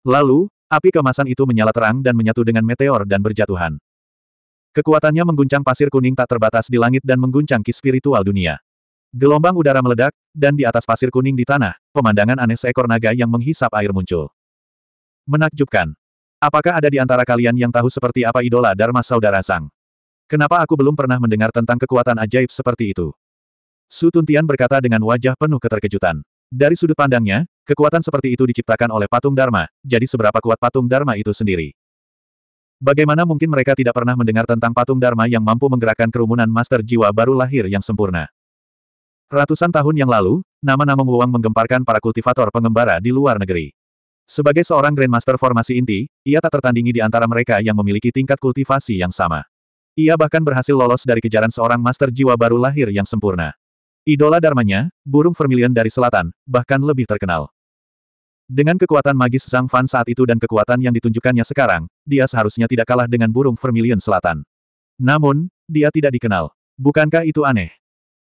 Lalu, api kemasan itu menyala terang dan menyatu dengan meteor dan berjatuhan. Kekuatannya mengguncang pasir kuning tak terbatas di langit dan mengguncang ki spiritual dunia. Gelombang udara meledak, dan di atas pasir kuning di tanah, pemandangan aneh seekor naga yang menghisap air muncul. Menakjubkan. Apakah ada di antara kalian yang tahu seperti apa idola Dharma Saudara Sang? Kenapa aku belum pernah mendengar tentang kekuatan ajaib seperti itu? Su Tuntian berkata dengan wajah penuh keterkejutan. Dari sudut pandangnya, kekuatan seperti itu diciptakan oleh patung Dharma, jadi seberapa kuat patung Dharma itu sendiri. Bagaimana mungkin mereka tidak pernah mendengar tentang patung Dharma yang mampu menggerakkan kerumunan master jiwa baru lahir yang sempurna? Ratusan tahun yang lalu, nama-nama Wuang menggemparkan para kultivator pengembara di luar negeri. Sebagai seorang Grandmaster formasi inti, ia tak tertandingi di antara mereka yang memiliki tingkat kultivasi yang sama. Ia bahkan berhasil lolos dari kejaran seorang master jiwa baru lahir yang sempurna. Idola dharmanya, burung vermilion dari selatan, bahkan lebih terkenal. Dengan kekuatan magis Zhang Fan saat itu dan kekuatan yang ditunjukkannya sekarang, dia seharusnya tidak kalah dengan burung vermilion selatan. Namun, dia tidak dikenal. Bukankah itu aneh?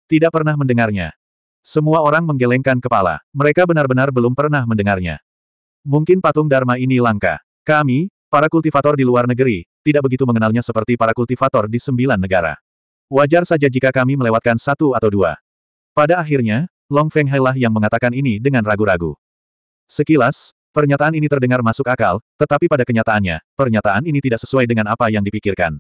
Tidak pernah mendengarnya. Semua orang menggelengkan kepala. Mereka benar-benar belum pernah mendengarnya. Mungkin patung Dharma ini langka. Kami, para kultivator di luar negeri, tidak begitu mengenalnya seperti para kultivator di sembilan negara. Wajar saja jika kami melewatkan satu atau dua. Pada akhirnya, Long Feng Hai lah yang mengatakan ini dengan ragu-ragu. Sekilas, pernyataan ini terdengar masuk akal, tetapi pada kenyataannya, pernyataan ini tidak sesuai dengan apa yang dipikirkan.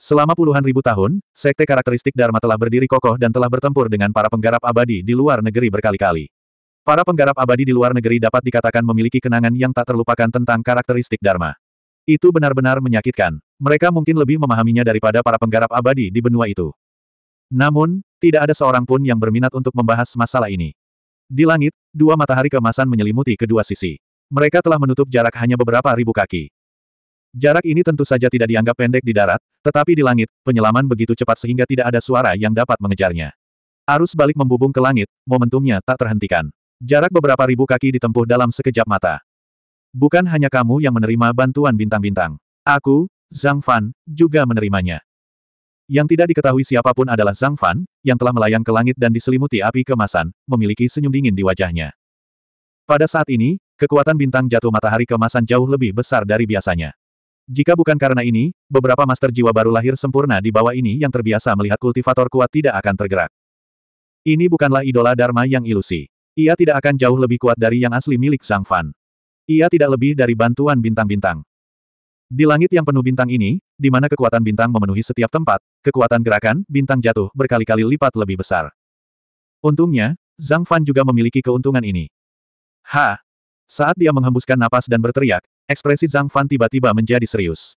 Selama puluhan ribu tahun, sekte karakteristik Dharma telah berdiri kokoh dan telah bertempur dengan para penggarap abadi di luar negeri berkali-kali. Para penggarap abadi di luar negeri dapat dikatakan memiliki kenangan yang tak terlupakan tentang karakteristik Dharma. Itu benar-benar menyakitkan. Mereka mungkin lebih memahaminya daripada para penggarap abadi di benua itu. Namun, tidak ada seorang pun yang berminat untuk membahas masalah ini. Di langit, dua matahari kemasan menyelimuti kedua sisi. Mereka telah menutup jarak hanya beberapa ribu kaki. Jarak ini tentu saja tidak dianggap pendek di darat, tetapi di langit, penyelaman begitu cepat sehingga tidak ada suara yang dapat mengejarnya. Arus balik membubung ke langit, momentumnya tak terhentikan. Jarak beberapa ribu kaki ditempuh dalam sekejap mata. Bukan hanya kamu yang menerima bantuan bintang-bintang. Aku, Zhang Fan, juga menerimanya. Yang tidak diketahui siapapun adalah Zhang Fan, yang telah melayang ke langit dan diselimuti api kemasan, memiliki senyum dingin di wajahnya. Pada saat ini, kekuatan bintang jatuh matahari kemasan jauh lebih besar dari biasanya. Jika bukan karena ini, beberapa master jiwa baru lahir sempurna di bawah ini yang terbiasa melihat kultivator kuat tidak akan tergerak. Ini bukanlah idola Dharma yang ilusi. Ia tidak akan jauh lebih kuat dari yang asli milik Zhang Fan. Ia tidak lebih dari bantuan bintang-bintang. Di langit yang penuh bintang ini, di mana kekuatan bintang memenuhi setiap tempat, kekuatan gerakan bintang jatuh berkali-kali lipat lebih besar. Untungnya, Zhang Fan juga memiliki keuntungan ini. Ha! Saat dia menghembuskan napas dan berteriak, ekspresi Zhang Fan tiba-tiba menjadi serius.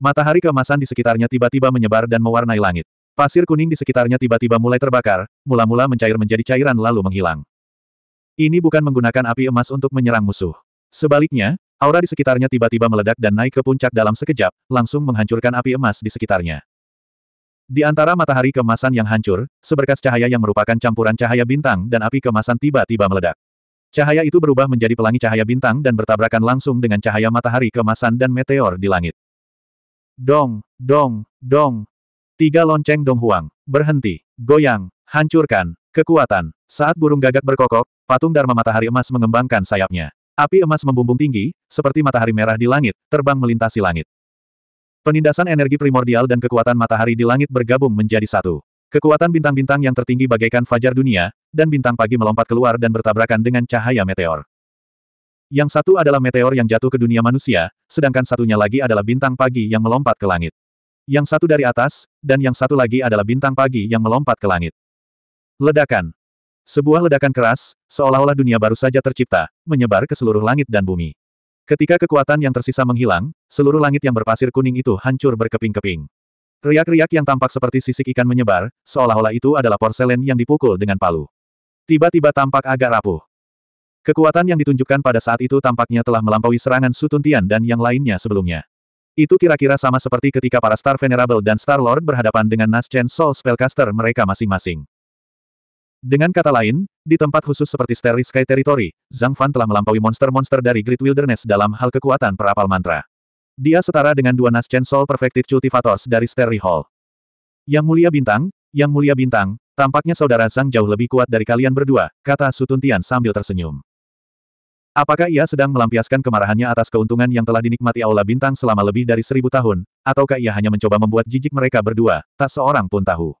Matahari keemasan di sekitarnya tiba-tiba menyebar dan mewarnai langit. Pasir kuning di sekitarnya tiba-tiba mulai terbakar, mula-mula mencair menjadi cairan lalu menghilang. Ini bukan menggunakan api emas untuk menyerang musuh. Sebaliknya, Aura di sekitarnya tiba-tiba meledak dan naik ke puncak dalam sekejap, langsung menghancurkan api emas di sekitarnya. Di antara matahari kemasan yang hancur, seberkas cahaya yang merupakan campuran cahaya bintang dan api kemasan tiba-tiba meledak. Cahaya itu berubah menjadi pelangi cahaya bintang dan bertabrakan langsung dengan cahaya matahari kemasan dan meteor di langit. Dong, dong, dong. Tiga lonceng dong huang. Berhenti. Goyang. Hancurkan. Kekuatan. Saat burung gagak berkokok, patung Dharma Matahari Emas mengembangkan sayapnya. Api emas membumbung tinggi, seperti matahari merah di langit, terbang melintasi langit. Penindasan energi primordial dan kekuatan matahari di langit bergabung menjadi satu. Kekuatan bintang-bintang yang tertinggi bagaikan fajar dunia, dan bintang pagi melompat keluar dan bertabrakan dengan cahaya meteor. Yang satu adalah meteor yang jatuh ke dunia manusia, sedangkan satunya lagi adalah bintang pagi yang melompat ke langit. Yang satu dari atas, dan yang satu lagi adalah bintang pagi yang melompat ke langit. Ledakan. Sebuah ledakan keras, seolah-olah dunia baru saja tercipta, menyebar ke seluruh langit dan bumi. Ketika kekuatan yang tersisa menghilang, seluruh langit yang berpasir kuning itu hancur berkeping-keping. Riak-riak yang tampak seperti sisik ikan menyebar, seolah-olah itu adalah porselen yang dipukul dengan palu. Tiba-tiba tampak agak rapuh. Kekuatan yang ditunjukkan pada saat itu tampaknya telah melampaui serangan Sutuntian dan yang lainnya sebelumnya. Itu kira-kira sama seperti ketika para Star Venerable dan Star Lord berhadapan dengan Naschen Soul Spellcaster mereka masing-masing. Dengan kata lain, di tempat khusus seperti Starry Sky Territory, Zhang Fan telah melampaui monster-monster dari Great Wilderness dalam hal kekuatan perapal mantra. Dia setara dengan dua Nascent Soul Perfected Cultivators dari Starry Hall. Yang mulia bintang, yang mulia bintang, tampaknya saudara Zhang jauh lebih kuat dari kalian berdua, kata Sutuntian sambil tersenyum. Apakah ia sedang melampiaskan kemarahannya atas keuntungan yang telah dinikmati Aula Bintang selama lebih dari seribu tahun, ataukah ia hanya mencoba membuat jijik mereka berdua, tak seorang pun tahu.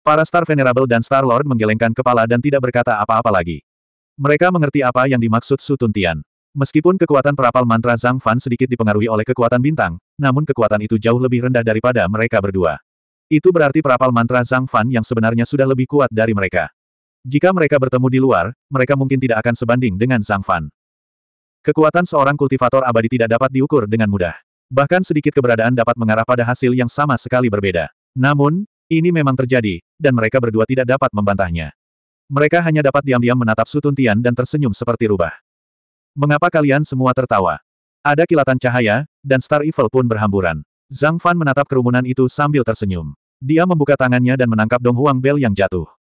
Para Star Venerable dan Star-Lord menggelengkan kepala dan tidak berkata apa-apa lagi. Mereka mengerti apa yang dimaksud Su Tuntian. Meskipun kekuatan perapal mantra Zhang Fan sedikit dipengaruhi oleh kekuatan bintang, namun kekuatan itu jauh lebih rendah daripada mereka berdua. Itu berarti perapal mantra Zhang Fan yang sebenarnya sudah lebih kuat dari mereka. Jika mereka bertemu di luar, mereka mungkin tidak akan sebanding dengan Zhang Fan. Kekuatan seorang kultivator abadi tidak dapat diukur dengan mudah. Bahkan sedikit keberadaan dapat mengarah pada hasil yang sama sekali berbeda. Namun, ini memang terjadi, dan mereka berdua tidak dapat membantahnya. Mereka hanya dapat diam-diam menatap Sutun Tian dan tersenyum seperti rubah. Mengapa kalian semua tertawa? Ada kilatan cahaya, dan Star Evil pun berhamburan. Zhang Fan menatap kerumunan itu sambil tersenyum. Dia membuka tangannya dan menangkap Dong Huang Bell yang jatuh.